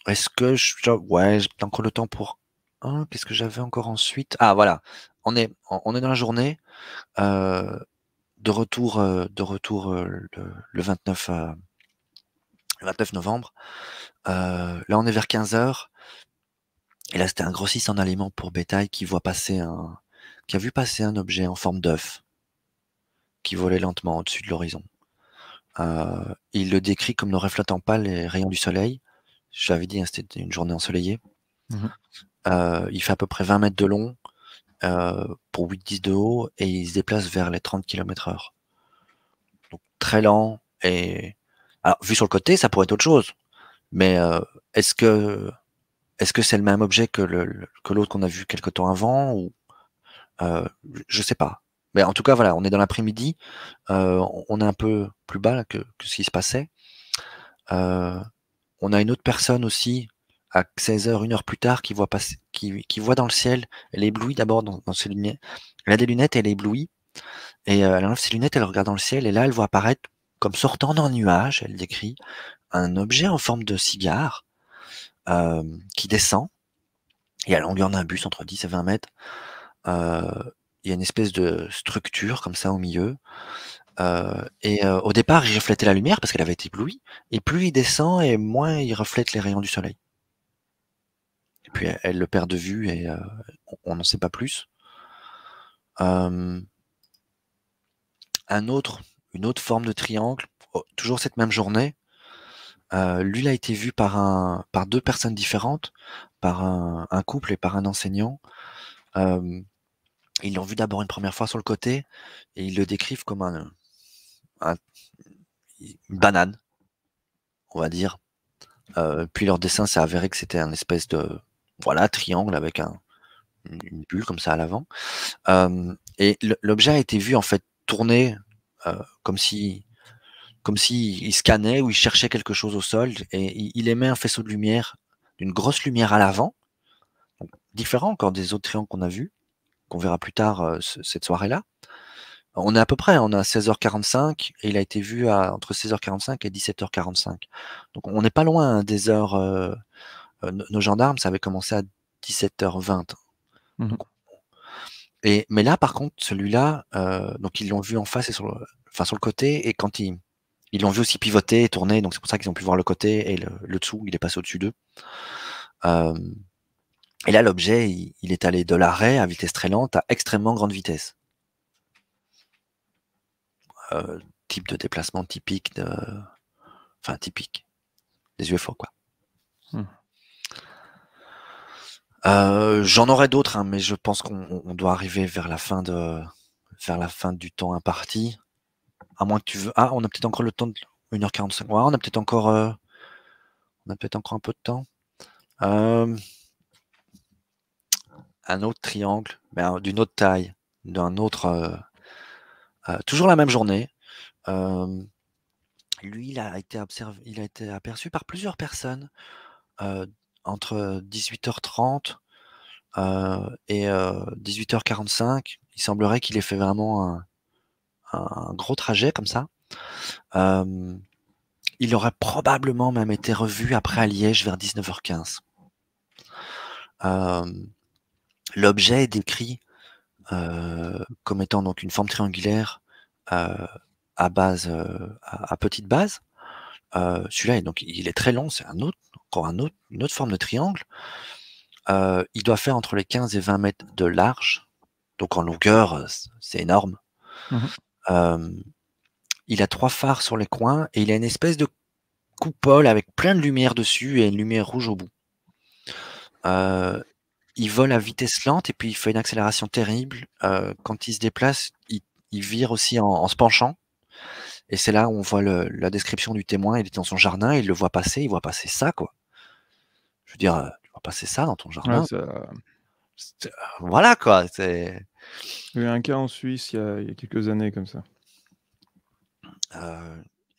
Est-ce que je... ouais, j'ai encore le temps pour Qu'est-ce que j'avais encore ensuite Ah voilà, on est on est dans la journée de retour de retour le, le 29 29 novembre. Euh, là, on est vers 15h. Et là, c'était un grossiste en aliments pour bétail qui voit passer un, qui a vu passer un objet en forme d'œuf qui volait lentement au-dessus de l'horizon. Euh, il le décrit comme ne reflétant pas les rayons du soleil. J'avais dit, hein, c'était une journée ensoleillée. Mmh euh, il fait à peu près 20 mètres de long pour 8-10 de haut et il se déplace vers les 30 km/h. Donc très lent et alors, vu sur le côté, ça pourrait être autre chose. Mais euh, est-ce que est-ce que c'est le même objet que que l'autre qu'on a vu quelque temps avant ou euh, je sais pas. Mais en tout cas, voilà, on est dans l'après-midi, euh, on est un peu plus bas que, ce qui se passait. Euh, on a une autre personne aussi à 16h, une heure plus tard, qui voit, qui, voit dans le ciel, elle est éblouie d'abord dans, dans, ses lunettes. Elle a des lunettes, elle est éblouie. Et elle enlève ses lunettes, elle regarde dans le ciel, et là, elle voit apparaître comme sortant d'un nuage, elle décrit un objet en forme de cigare euh, qui descend, et à longueur d'un bus, entre 10 et 20 mètres, euh, il y a une espèce de structure comme ça au milieu. Euh, et au départ, il reflétait la lumière parce qu'elle avait été éblouie, et plus il descend, et moins il reflète les rayons du soleil. Et puis elle, elle le perd de vue et on n'en sait pas plus. un autre une autre forme de triangle, oh, toujours cette même journée. Euh, a été vu par, un, par deux personnes différentes, par un, couple et par un enseignant. Euh, ils l'ont vu d'abord une première fois sur le côté et ils le décrivent comme un, une banane, on va dire. Euh, puis leur dessin s'est avéré que c'était un espèce de voilà triangle avec une bulle comme ça à l'avant. Euh, et l'objet a été vu en fait tourner euh, comme si comme s'il il scannait ou il cherchait quelque chose au sol et il, émet un faisceau de lumière, d'une grosse lumière à l'avant, différent encore des autres triangles qu'on a vus, qu'on verra plus tard euh, cette soirée-là. On est à peu près, on est à 16h45 et il a été vu entre 16h45 et 17h45. Donc on n'est pas loin hein, des heures. Euh, nos gendarmes, ça avait commencé à 17h20 mais là, par contre, celui-là, euh, donc ils l'ont vu en face et sur le, enfin, sur le côté, et quand ils, ils l'ont vu aussi pivoter, et tourner, donc c'est pour ça qu'ils ont pu voir le côté et le, dessous, il est passé au-dessus d'eux. Euh, et là, l'objet, il, est allé de l'arrêt à vitesse très lente à extrêmement grande vitesse. Euh, type de déplacement typique de. Enfin, typique. Des UFO, quoi. Euh, j'en aurai d'autres, hein, mais je pense qu'on doit arriver vers la fin de vers la fin du temps imparti. À moins que tu veux. Ah, on a peut-être encore le temps de 1h45. Ouais, on a peut-être encore. Euh, on a peut-être encore un peu de temps. Euh, un autre triangle, d'une autre taille, d'un autre. toujours la même journée. lui, il a été observé, il a été aperçu par plusieurs personnes entre 18h30 euh, et 18h45. Euh, il semblerait qu'il ait fait vraiment un, gros trajet comme ça. il aurait probablement même été revu après à Liège vers 19h15. L'objet est décrit euh, comme étant donc une forme triangulaire à base, à, petite base. Celui-là, donc, il est très long, c'est un autre, une autre forme de triangle, euh, il doit faire entre les 15 et 20 mètres de large. Donc en longueur, euh, c'est énorme. Mmh il a trois phares sur les coins et il a une espèce de coupole avec plein de lumière dessus et une lumière rouge au bout. Euh, il vole à vitesse lente et puis il fait une accélération terrible. quand il se déplace, il, vire aussi en, se penchant. Et c'est là où on voit la description du témoin. Il est dans son jardin, il le voit passer, il voit passer ça, quoi dire, tu vas passer ça dans ton jardin. Euh, voilà quoi. C'est... un cas en Suisse il y a, quelques années comme ça.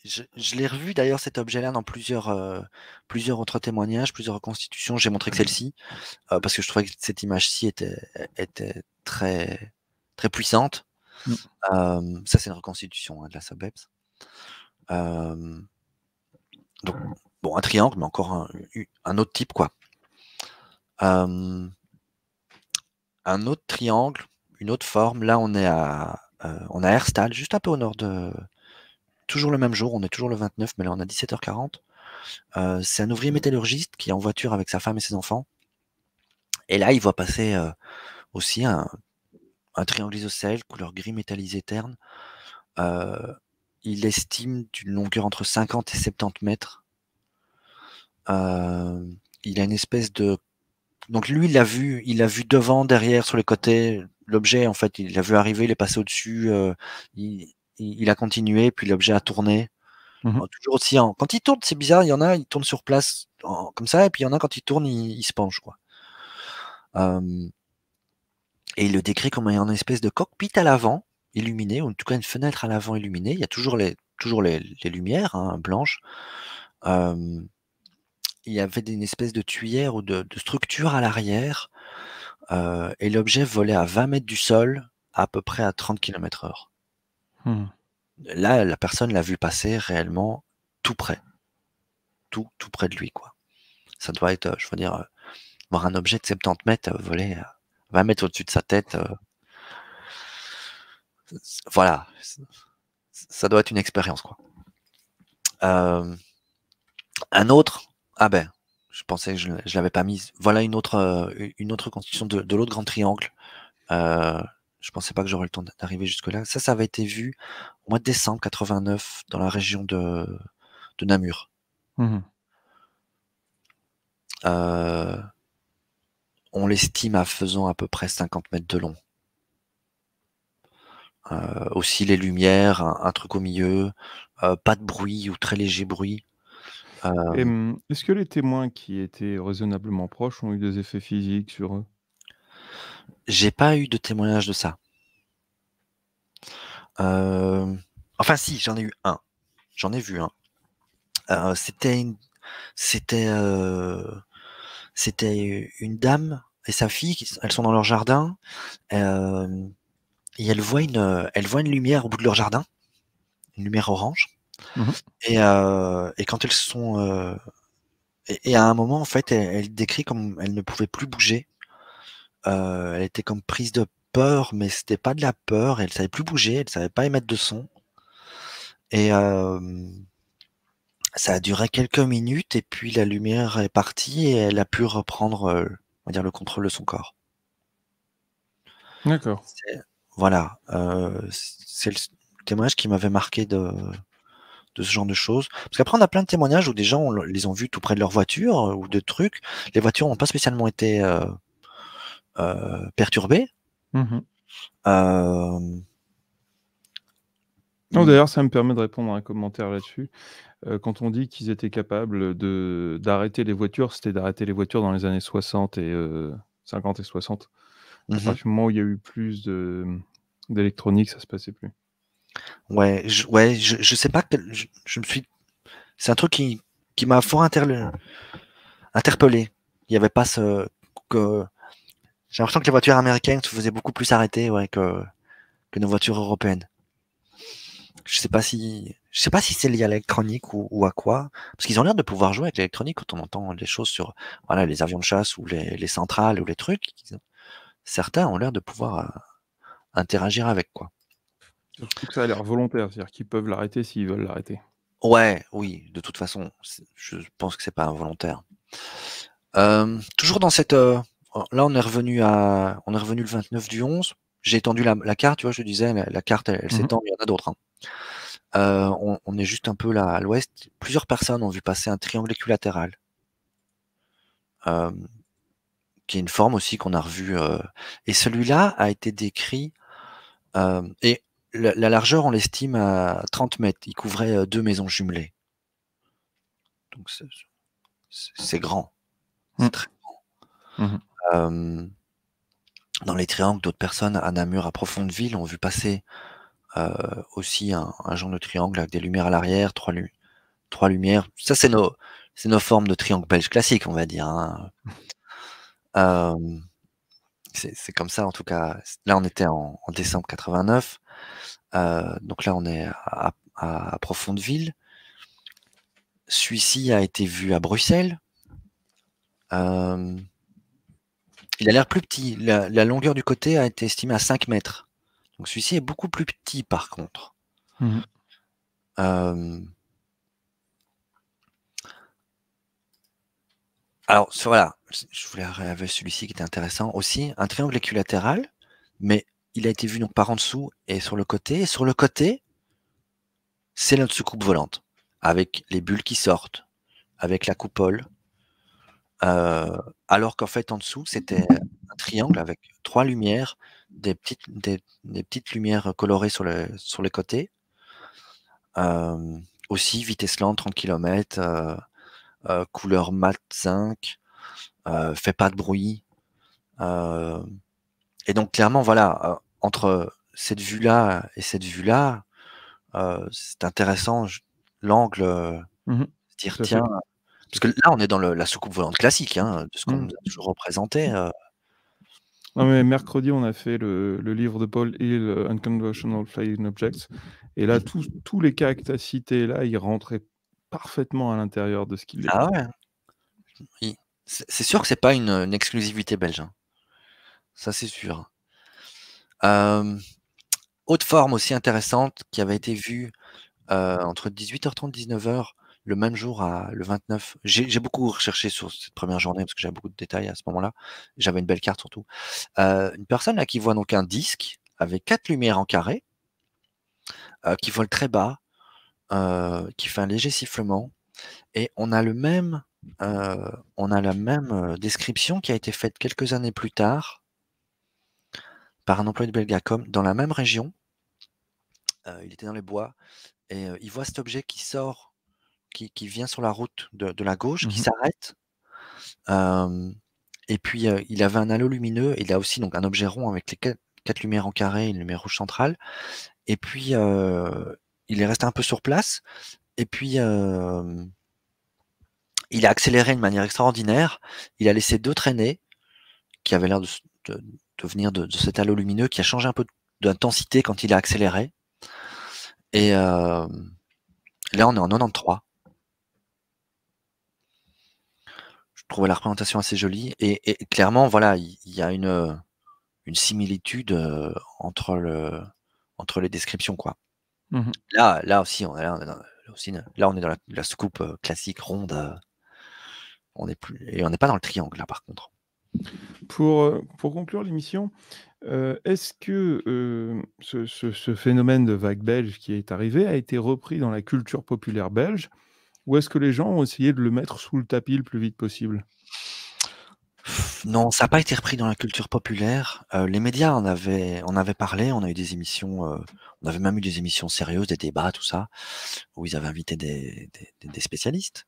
je, l'ai revu d'ailleurs cet objet-là dans plusieurs, plusieurs autres témoignages, plusieurs reconstitutions. J'ai montré que mmh. celle-ci parce que je trouvais que cette image-ci était, était très, très puissante. Mmh. ça, c'est une reconstitution hein, de la Sabeps. donc, Bon, un triangle, mais encore un, autre type, quoi. Euh, un autre triangle, une autre forme. Là, on est à, euh, on a Herstal, juste un peu au nord de. Toujours le même jour, on est toujours le 29, mais là, on a 17h40. Euh, c'est un ouvrier métallurgiste qui est en voiture avec sa femme et ses enfants. Et là, il voit passer aussi un, un, triangle isocèle, couleur gris métallisé terne. il estime d'une longueur entre 50 et 70 mètres euh, il a une espèce de donc lui, il a vu, il a vu devant, derrière, sur les côtés l'objet. En fait, il l'a vu arriver, il est passé au-dessus, euh, il, il, a continué, puis l'objet a tourné. Mhm. Toujours aussi. En... Quand il tourne, c'est bizarre. Il y en a, il tourne sur place comme ça, et puis il y en a quand il tourne, il, se penche quoi. Euh... Et il le décrit comme une espèce de cockpit à l'avant illuminé, ou en tout cas une fenêtre à l'avant illuminée. Il y a toujours les toujours les, les lumières hein, blanches. Euh il y avait une espèce de tuyère ou de, structure à l'arrière, et l'objet volait à 20 mètres du sol, à peu près à 30 km heure. Mmh. Là, la personne l'a vu passer réellement tout près, tout, tout près de lui, quoi. Ça doit être, je veux dire, voir un objet de 70 mètres voler à 20 mètres au-dessus de sa tête. Voilà, ça doit être une expérience, quoi. Un autre, ah ben, je pensais que je ne l'avais pas mise. Voilà une autre, euh, une autre constitution de, l'autre grand triangle. je euh, je pensais pas que j'aurais le temps d'arriver jusque-là. Ça, ça avait été vu au mois de décembre 89 dans la région de, de Namur. Mmh euh, on l'estime à faisant à peu près 50 mètres de long. aussi les lumières, un, truc au milieu, pas de bruit ou très léger bruit. Mmh, est-ce que les témoins qui étaient raisonnablement proches ont eu des effets physiques sur eux? J'ai pas eu de témoignage de ça. enfin si, j'en ai eu un. J'en ai vu un. Euh, c'était une c'était, c'était une dame et sa fille elles sont dans leur jardin, et elles voient une, elles voient une lumière au bout de leur jardin, une lumière orange. Mmh euh, et, quand elles sont. Euh, et, à un moment, en fait, elle, décrit comme elle ne pouvait plus bouger. Euh, elle était comme prise de peur, mais c'était pas de la peur. Elle ne savait plus bouger, elle ne savait pas émettre de son. Et ça a duré quelques minutes, et puis la lumière est partie et elle a pu reprendre, dire, le contrôle de son corps. D'accord. Voilà. C'est le témoignage qui m'avait marqué de, de ce genre de choses. Parce qu'après, on a plein de témoignages où des gens les ont vus tout près de leur voiture euh, ou de trucs. Les voitures n'ont pas spécialement été euh, euh, perturbées. Mmh hmm. d'ailleurs, ça me permet de répondre à un commentaire là-dessus. quand on dit qu'ils étaient capables de, d'arrêter les voitures, c'était d'arrêter les voitures dans les années 60 et 50 et 60. À mmh partir du moment où il y a eu plus de, d'électronique, ça se passait plus. Ouais, je, ouais, je, je sais pas que je, me suis. C'est un truc qui, qui m'a fort interpellé. Il n'y avait pas ce que. J'ai l'impression que les voitures américaines se faisaient beaucoup plus arrêter ouais, que, que nos voitures européennes. Je sais pas si je sais pas si c'est lié à l'électronique ou, à quoi, parce qu'ils ont l'air de pouvoir jouer avec l'électronique quand on entend des choses sur voilà les avions de chasse ou les, les centrales ou les trucs. Certains ont l'air de pouvoir euh, interagir avec quoi trouve que ça a l'air volontaire, c'est-à-dire qu'ils peuvent l'arrêter s'ils veulent l'arrêter. Ouais, oui, de toute façon, je pense que c'est pas involontaire. Euh, toujours dans cette. Euh, là, on est revenu à, on est revenu le 29 du 11. J'ai étendu la, carte, tu vois, je disais, la, carte, elle, mmh s'étend, il y en a d'autres. Hein. Euh, on, est juste un peu là à l'ouest. Plusieurs personnes ont vu passer un triangle équilatéral, qui est une forme aussi qu'on a revue. et celui-là a été décrit. et la, largeur, on l'estime à 30 mètres. Il couvrait euh, deux maisons jumelées. Donc c'est grand. C'est mm. grand. Mm-hmm. Euh, dans les triangles, d'autres personnes à Namur, à profonde ville, ont vu passer euh, aussi un, genre de triangle avec des lumières à l'arrière, trois, lumières. Ça, c'est nos, formes de triangle belge classique, on va dire. Hein. c'est comme ça, en tout cas. Là, on était en, en décembre 89. Euh, donc là, on est à, profonde ville Celui-ci a été vu à Bruxelles. Euh, il a l'air plus petit. La, longueur du côté a été estimée à 5 mètres. Donc celui-ci est beaucoup plus petit par contre. Mhm. Euh, alors voilà, je voulais avec celui-ci qui était intéressant aussi. Un triangle équilatéral, mais il a été vu donc par en dessous et sur le côté. Et sur le côté, c'est notre soucoupe volante, avec les bulles qui sortent, avec la coupole. Euh, alors qu'en fait, en dessous, c'était un triangle avec trois lumières, des petites, des, petites lumières colorées sur, sur les côtés. Euh, aussi, vitesse lente, 30 km, euh, couleur mat 5, fait pas de bruit. et donc, clairement, voilà, entre cette vue-là et cette vue-là, euh, c'est intéressant l'angle. Euh, mmh dire tiens, parce que là on est dans la soucoupe volante classique, hein, de ce qu'on mmh. nous a toujours représenté. Mmh. Euh. mais mercredi, on a fait le, livre de Paul Hill, Unconventional Flying Objects. Et là, tous, les cas cités, là, ils rentraient parfaitement à l'intérieur de ce qu'il ah C'est sûr que c'est pas une, exclusivité belge. Hein. Ça, c'est sûr autre forme aussi intéressante qui avait été vue entre 18h30 et 19h le même jour, à, le 29. J'ai beaucoup recherché sur cette première journée parce que j'avais beaucoup de détails à ce moment-là. J'avais une belle carte surtout. une personne là qui voit donc un disque avec quatre lumières en carré, qui vole très bas, qui fait un léger sifflement, et on a le même, on a la même description qui a été faite quelques années plus tard par un employé de Belgacom dans la même région. Euh, il était dans les bois et euh, il voit cet objet qui sort, qui, vient sur la route de, la gauche, qui mmh s'arrête. Euh, et puis il avait un halo lumineux. Et il a aussi donc un objet rond avec les quatre, lumières en carré et une lumière rouge centrale. Et puis il est resté un peu sur place. Et puis il a accéléré d'une manière extraordinaire. Il a laissé deux traînées qui avaient l'air de, de venir de, cet halo lumineux qui a changé un peu d'intensité quand il a accéléré. Et euh, là, on est en 93. Je trouvais la représentation assez jolie. Et, clairement, voilà, il y, a une, une similitude euh, entre, le, entre les descriptions. Quoi. Mm-hmm. Là, là aussi, on est, là, aussi, là, on est dans la, scoop euh, classique ronde. On est plus, et on n'est pas dans le triangle, là, par contre. Pour, euh, pour conclure l'émission, euh, est-ce que euh, ce, phénomène de vague belge qui est arrivé a été repris dans la culture populaire belge ou est-ce que les gens ont essayé de le mettre sous le tapis le plus vite possible non, ça n'a pas été repris dans la culture populaire. les médias en avaient, on avait parlé, on a eu des émissions, on avait même eu des émissions sérieuses, des débats, tout ça, où ils avaient invité des, spécialistes,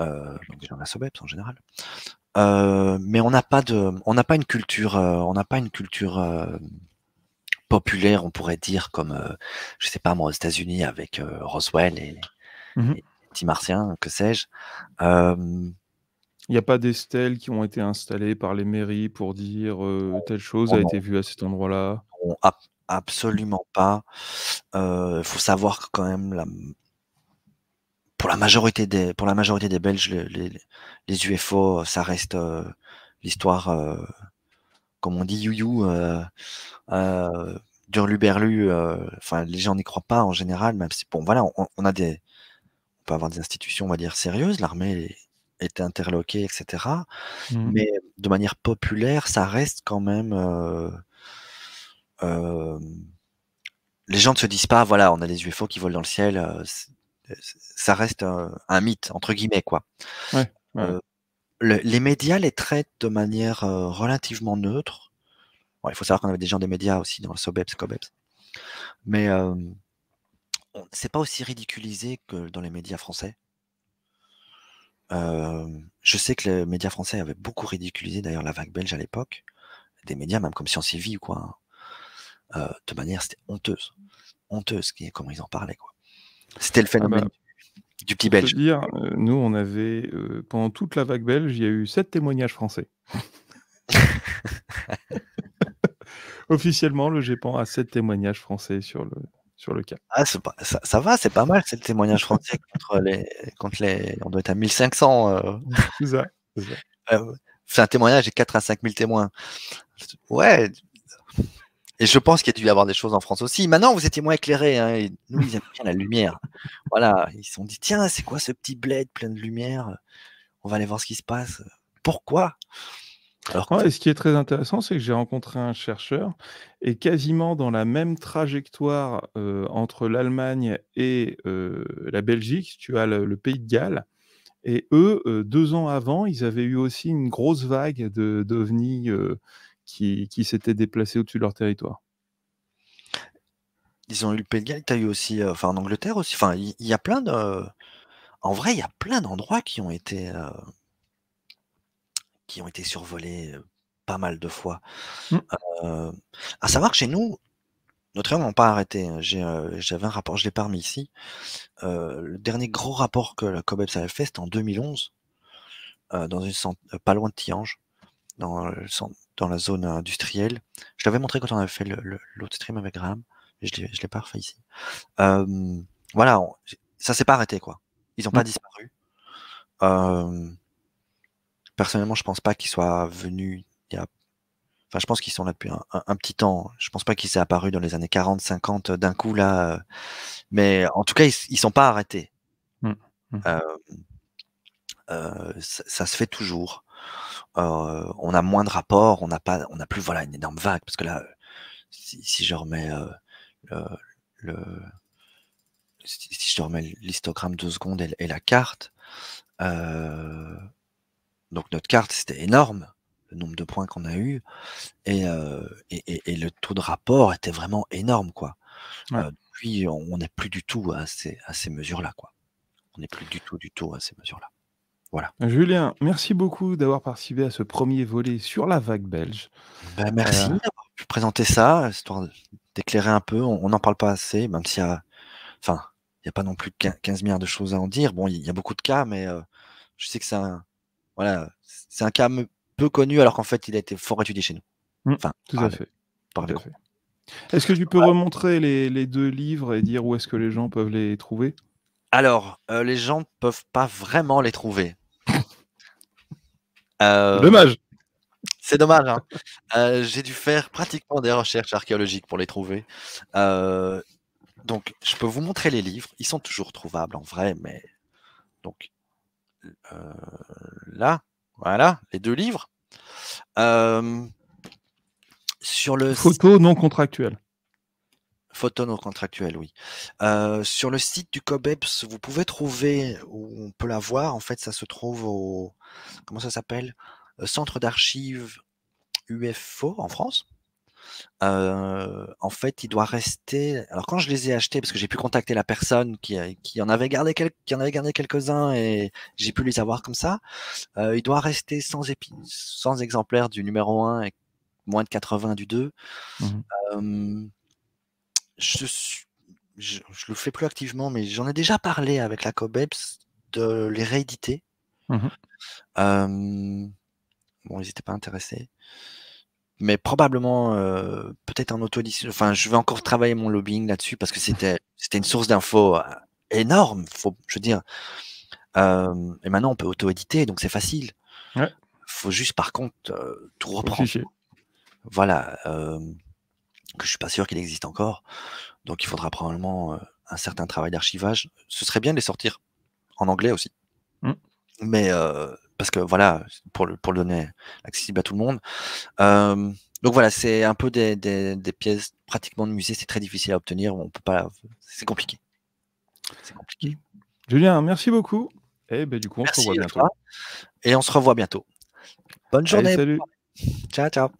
euh, donc la SOBEPS en général. Euh, mais on n'a pas de, on n'a pas une culture, euh, on n'a pas une culture euh, populaire, on pourrait dire comme, je sais pas aux États-Unis avec Roswell et, mm petits martiens, que sais-je. Il n'y a pas des stèles qui ont été installées par les mairies pour dire telle chose oh a été vue à cet endroit-là. Absolument pas. Il faut savoir que quand même la, pour la majorité des, pour la majorité des Belges, les, UFO, ça reste euh, l'histoire, euh, comme on dit, you euh, euh Durluberlu. Enfin, les gens n'y croient pas en général, même si, bon, voilà, on, a des, on peut avoir des institutions, on va dire, sérieuses. L'armée est interloquée, etc. Mmh. Mais de manière populaire, ça reste quand même. les gens ne se disent pas, voilà, on a des UFO qui volent dans le ciel ça reste un, mythe, entre guillemets, quoi. Euh, les médias les traitent de manière euh, relativement neutre. il faut savoir qu'on avait des gens des médias aussi dans le SOBEPS, COBEPS. Mais euh, c'est pas aussi ridiculisé que dans les médias français. Euh, je sais que les médias français avaient beaucoup ridiculisé d'ailleurs la vague belge à l'époque, des médias même comme sciences et Vie, quoi. Hein. de manière, c'était honteuse. Honteuse, comment ils en parlaient, quoi. C'était le ah bah, phénomène du petit belge. Dire, euh, nous, on avait, euh, pendant toute la vague belge, il y a eu sept témoignages français. Officiellement, le GEPAN a sept témoignages français sur le, sur le cas. Ah, ça, va, c'est pas mal, c'est le témoignage français contre les, contre les. On doit être à 1500. Euh. C'est un témoignage et 4 à 5000 témoins. Ouais. Et je pense qu'il y a dû y avoir des choses en France aussi. Maintenant, vous étiez moins éclairés. Hein, nous, ils aiment bien la lumière. Voilà, ils se sont dit tiens, c'est quoi ce petit bled plein de lumière On va aller voir ce qui se passe. Pourquoi alors ce qui est très intéressant, c'est que j'ai rencontré un chercheur et quasiment dans la même trajectoire euh, entre l'Allemagne et euh, la Belgique, tu as le, pays de Galles. Et eux, euh, deux ans avant, ils avaient eu aussi une grosse vague de d'ovnis qui, s'étaient déplacés au-dessus de leur territoire. Ils ont eu le Pays de Galles, tu as eu aussi, euh, enfin en Angleterre aussi, enfin il y, a plein de... en vrai, il y a plein d'endroits qui ont été... Euh, qui ont été survolés euh, pas mal de fois. Mm. à savoir que chez nous, notre homme n'a pas arrêté. Hein. J'avais un rapport, je l'ai parmi ici. le dernier gros rapport que la COBEPS avait fait, c'était en 2011, dans une pas loin de Tiange, dans le centre, dans la zone industrielle. Je l'avais montré quand on avait fait l'autre stream avec Graham. Je ne l'ai pas refait ici. voilà, ça s'est pas arrêté, quoi. Ils n'ont pas mmh. disparu. personnellement, je pense pas qu'ils soient venus Enfin, je pense qu'ils sont là depuis un, petit temps. Je pense pas qu'ils aient apparu dans les années 40, 50 d'un coup, là. Euh. Mais en tout cas, ils, sont pas arrêtés. Mmh, mmh. Euh, ça, se fait toujours. Euh, on a moins de rapports, on n'a pas, on plus voilà une énorme vague parce que là, euh, si, je remets euh, le, si, je remets l'histogramme de secondes et, la carte, donc notre carte c'était énorme le nombre de points qu'on a eu et, le taux de rapport était vraiment énorme quoi. on n'est plus du tout à ces, à ces mesures là quoi. On n'est plus du tout du tout à ces mesures là. Voilà. Julien, merci beaucoup d'avoir participé à ce premier volet sur la vague belge. Bah, merci euh, d'avoir pu présenter ça, histoire d'éclairer un peu. On n'en parle pas assez, même s'il enfin, il n'y a pas non plus 15 milliards de choses à en dire. Bon, il y a beaucoup de cas, mais euh, je sais que c'est un, voilà, c'est un cas peu connu, alors qu'en fait, il a été fort étudié chez nous. Mmh, enfin, tout à fait. Par Est-ce que tu peux remontrer les, deux livres et dire où est-ce que les gens peuvent les trouver Alors, euh, les gens ne peuvent pas vraiment les trouver. Euh, dommage. C'est dommage. Hein. Euh, j'ai dû faire pratiquement des recherches archéologiques pour les trouver. Euh, donc, je peux vous montrer les livres. Ils sont toujours trouvables en vrai, mais donc là, voilà, les deux livres. sur le photo non contractuelle. Photon au contractuel, oui. Euh, sur le site du COBEPS, vous pouvez trouver, où on peut la voir, en fait, ça se trouve au, comment ça s'appelle euh, Centre d'archives UFO en France. Euh, en fait, il doit rester. Alors, quand je les ai achetés, parce que j'ai pu contacter la personne qui, qui en avait gardé, avait gardé quelques-uns et j'ai pu les avoir comme ça, il doit rester sans, épine, sans exemplaires du numéro 1 et moins de 80 du 2 je, le fais plus activement, mais j'en ai déjà parlé avec la COBEPS de les rééditer. Mmh bon, ils n'étaient pas intéressés. Mais probablement, euh, peut-être en auto Enfin, je vais encore travailler mon lobbying là-dessus parce que c'était une source d'infos euh, énorme, faut, je veux dire. et maintenant, on peut auto-éditer, donc c'est facile. Ouais. faut juste, par contre, euh, tout reprendre. Voilà que je suis pas sûr qu'il existe encore. Donc il faudra probablement euh, un certain travail d'archivage. Ce serait bien de les sortir en anglais aussi. Mmh. Mais euh, parce que voilà, pour le, pour donner accessible à tout le monde. donc voilà, c'est un peu des, pièces pratiquement de musée, c'est très difficile à obtenir, on peut pas, c'est compliqué. C'est compliqué. Julien, merci beaucoup. Et eh ben, du coup, on se revoit bientôt. Et on se revoit bientôt. Bonne journée. salut. Ciao, ciao.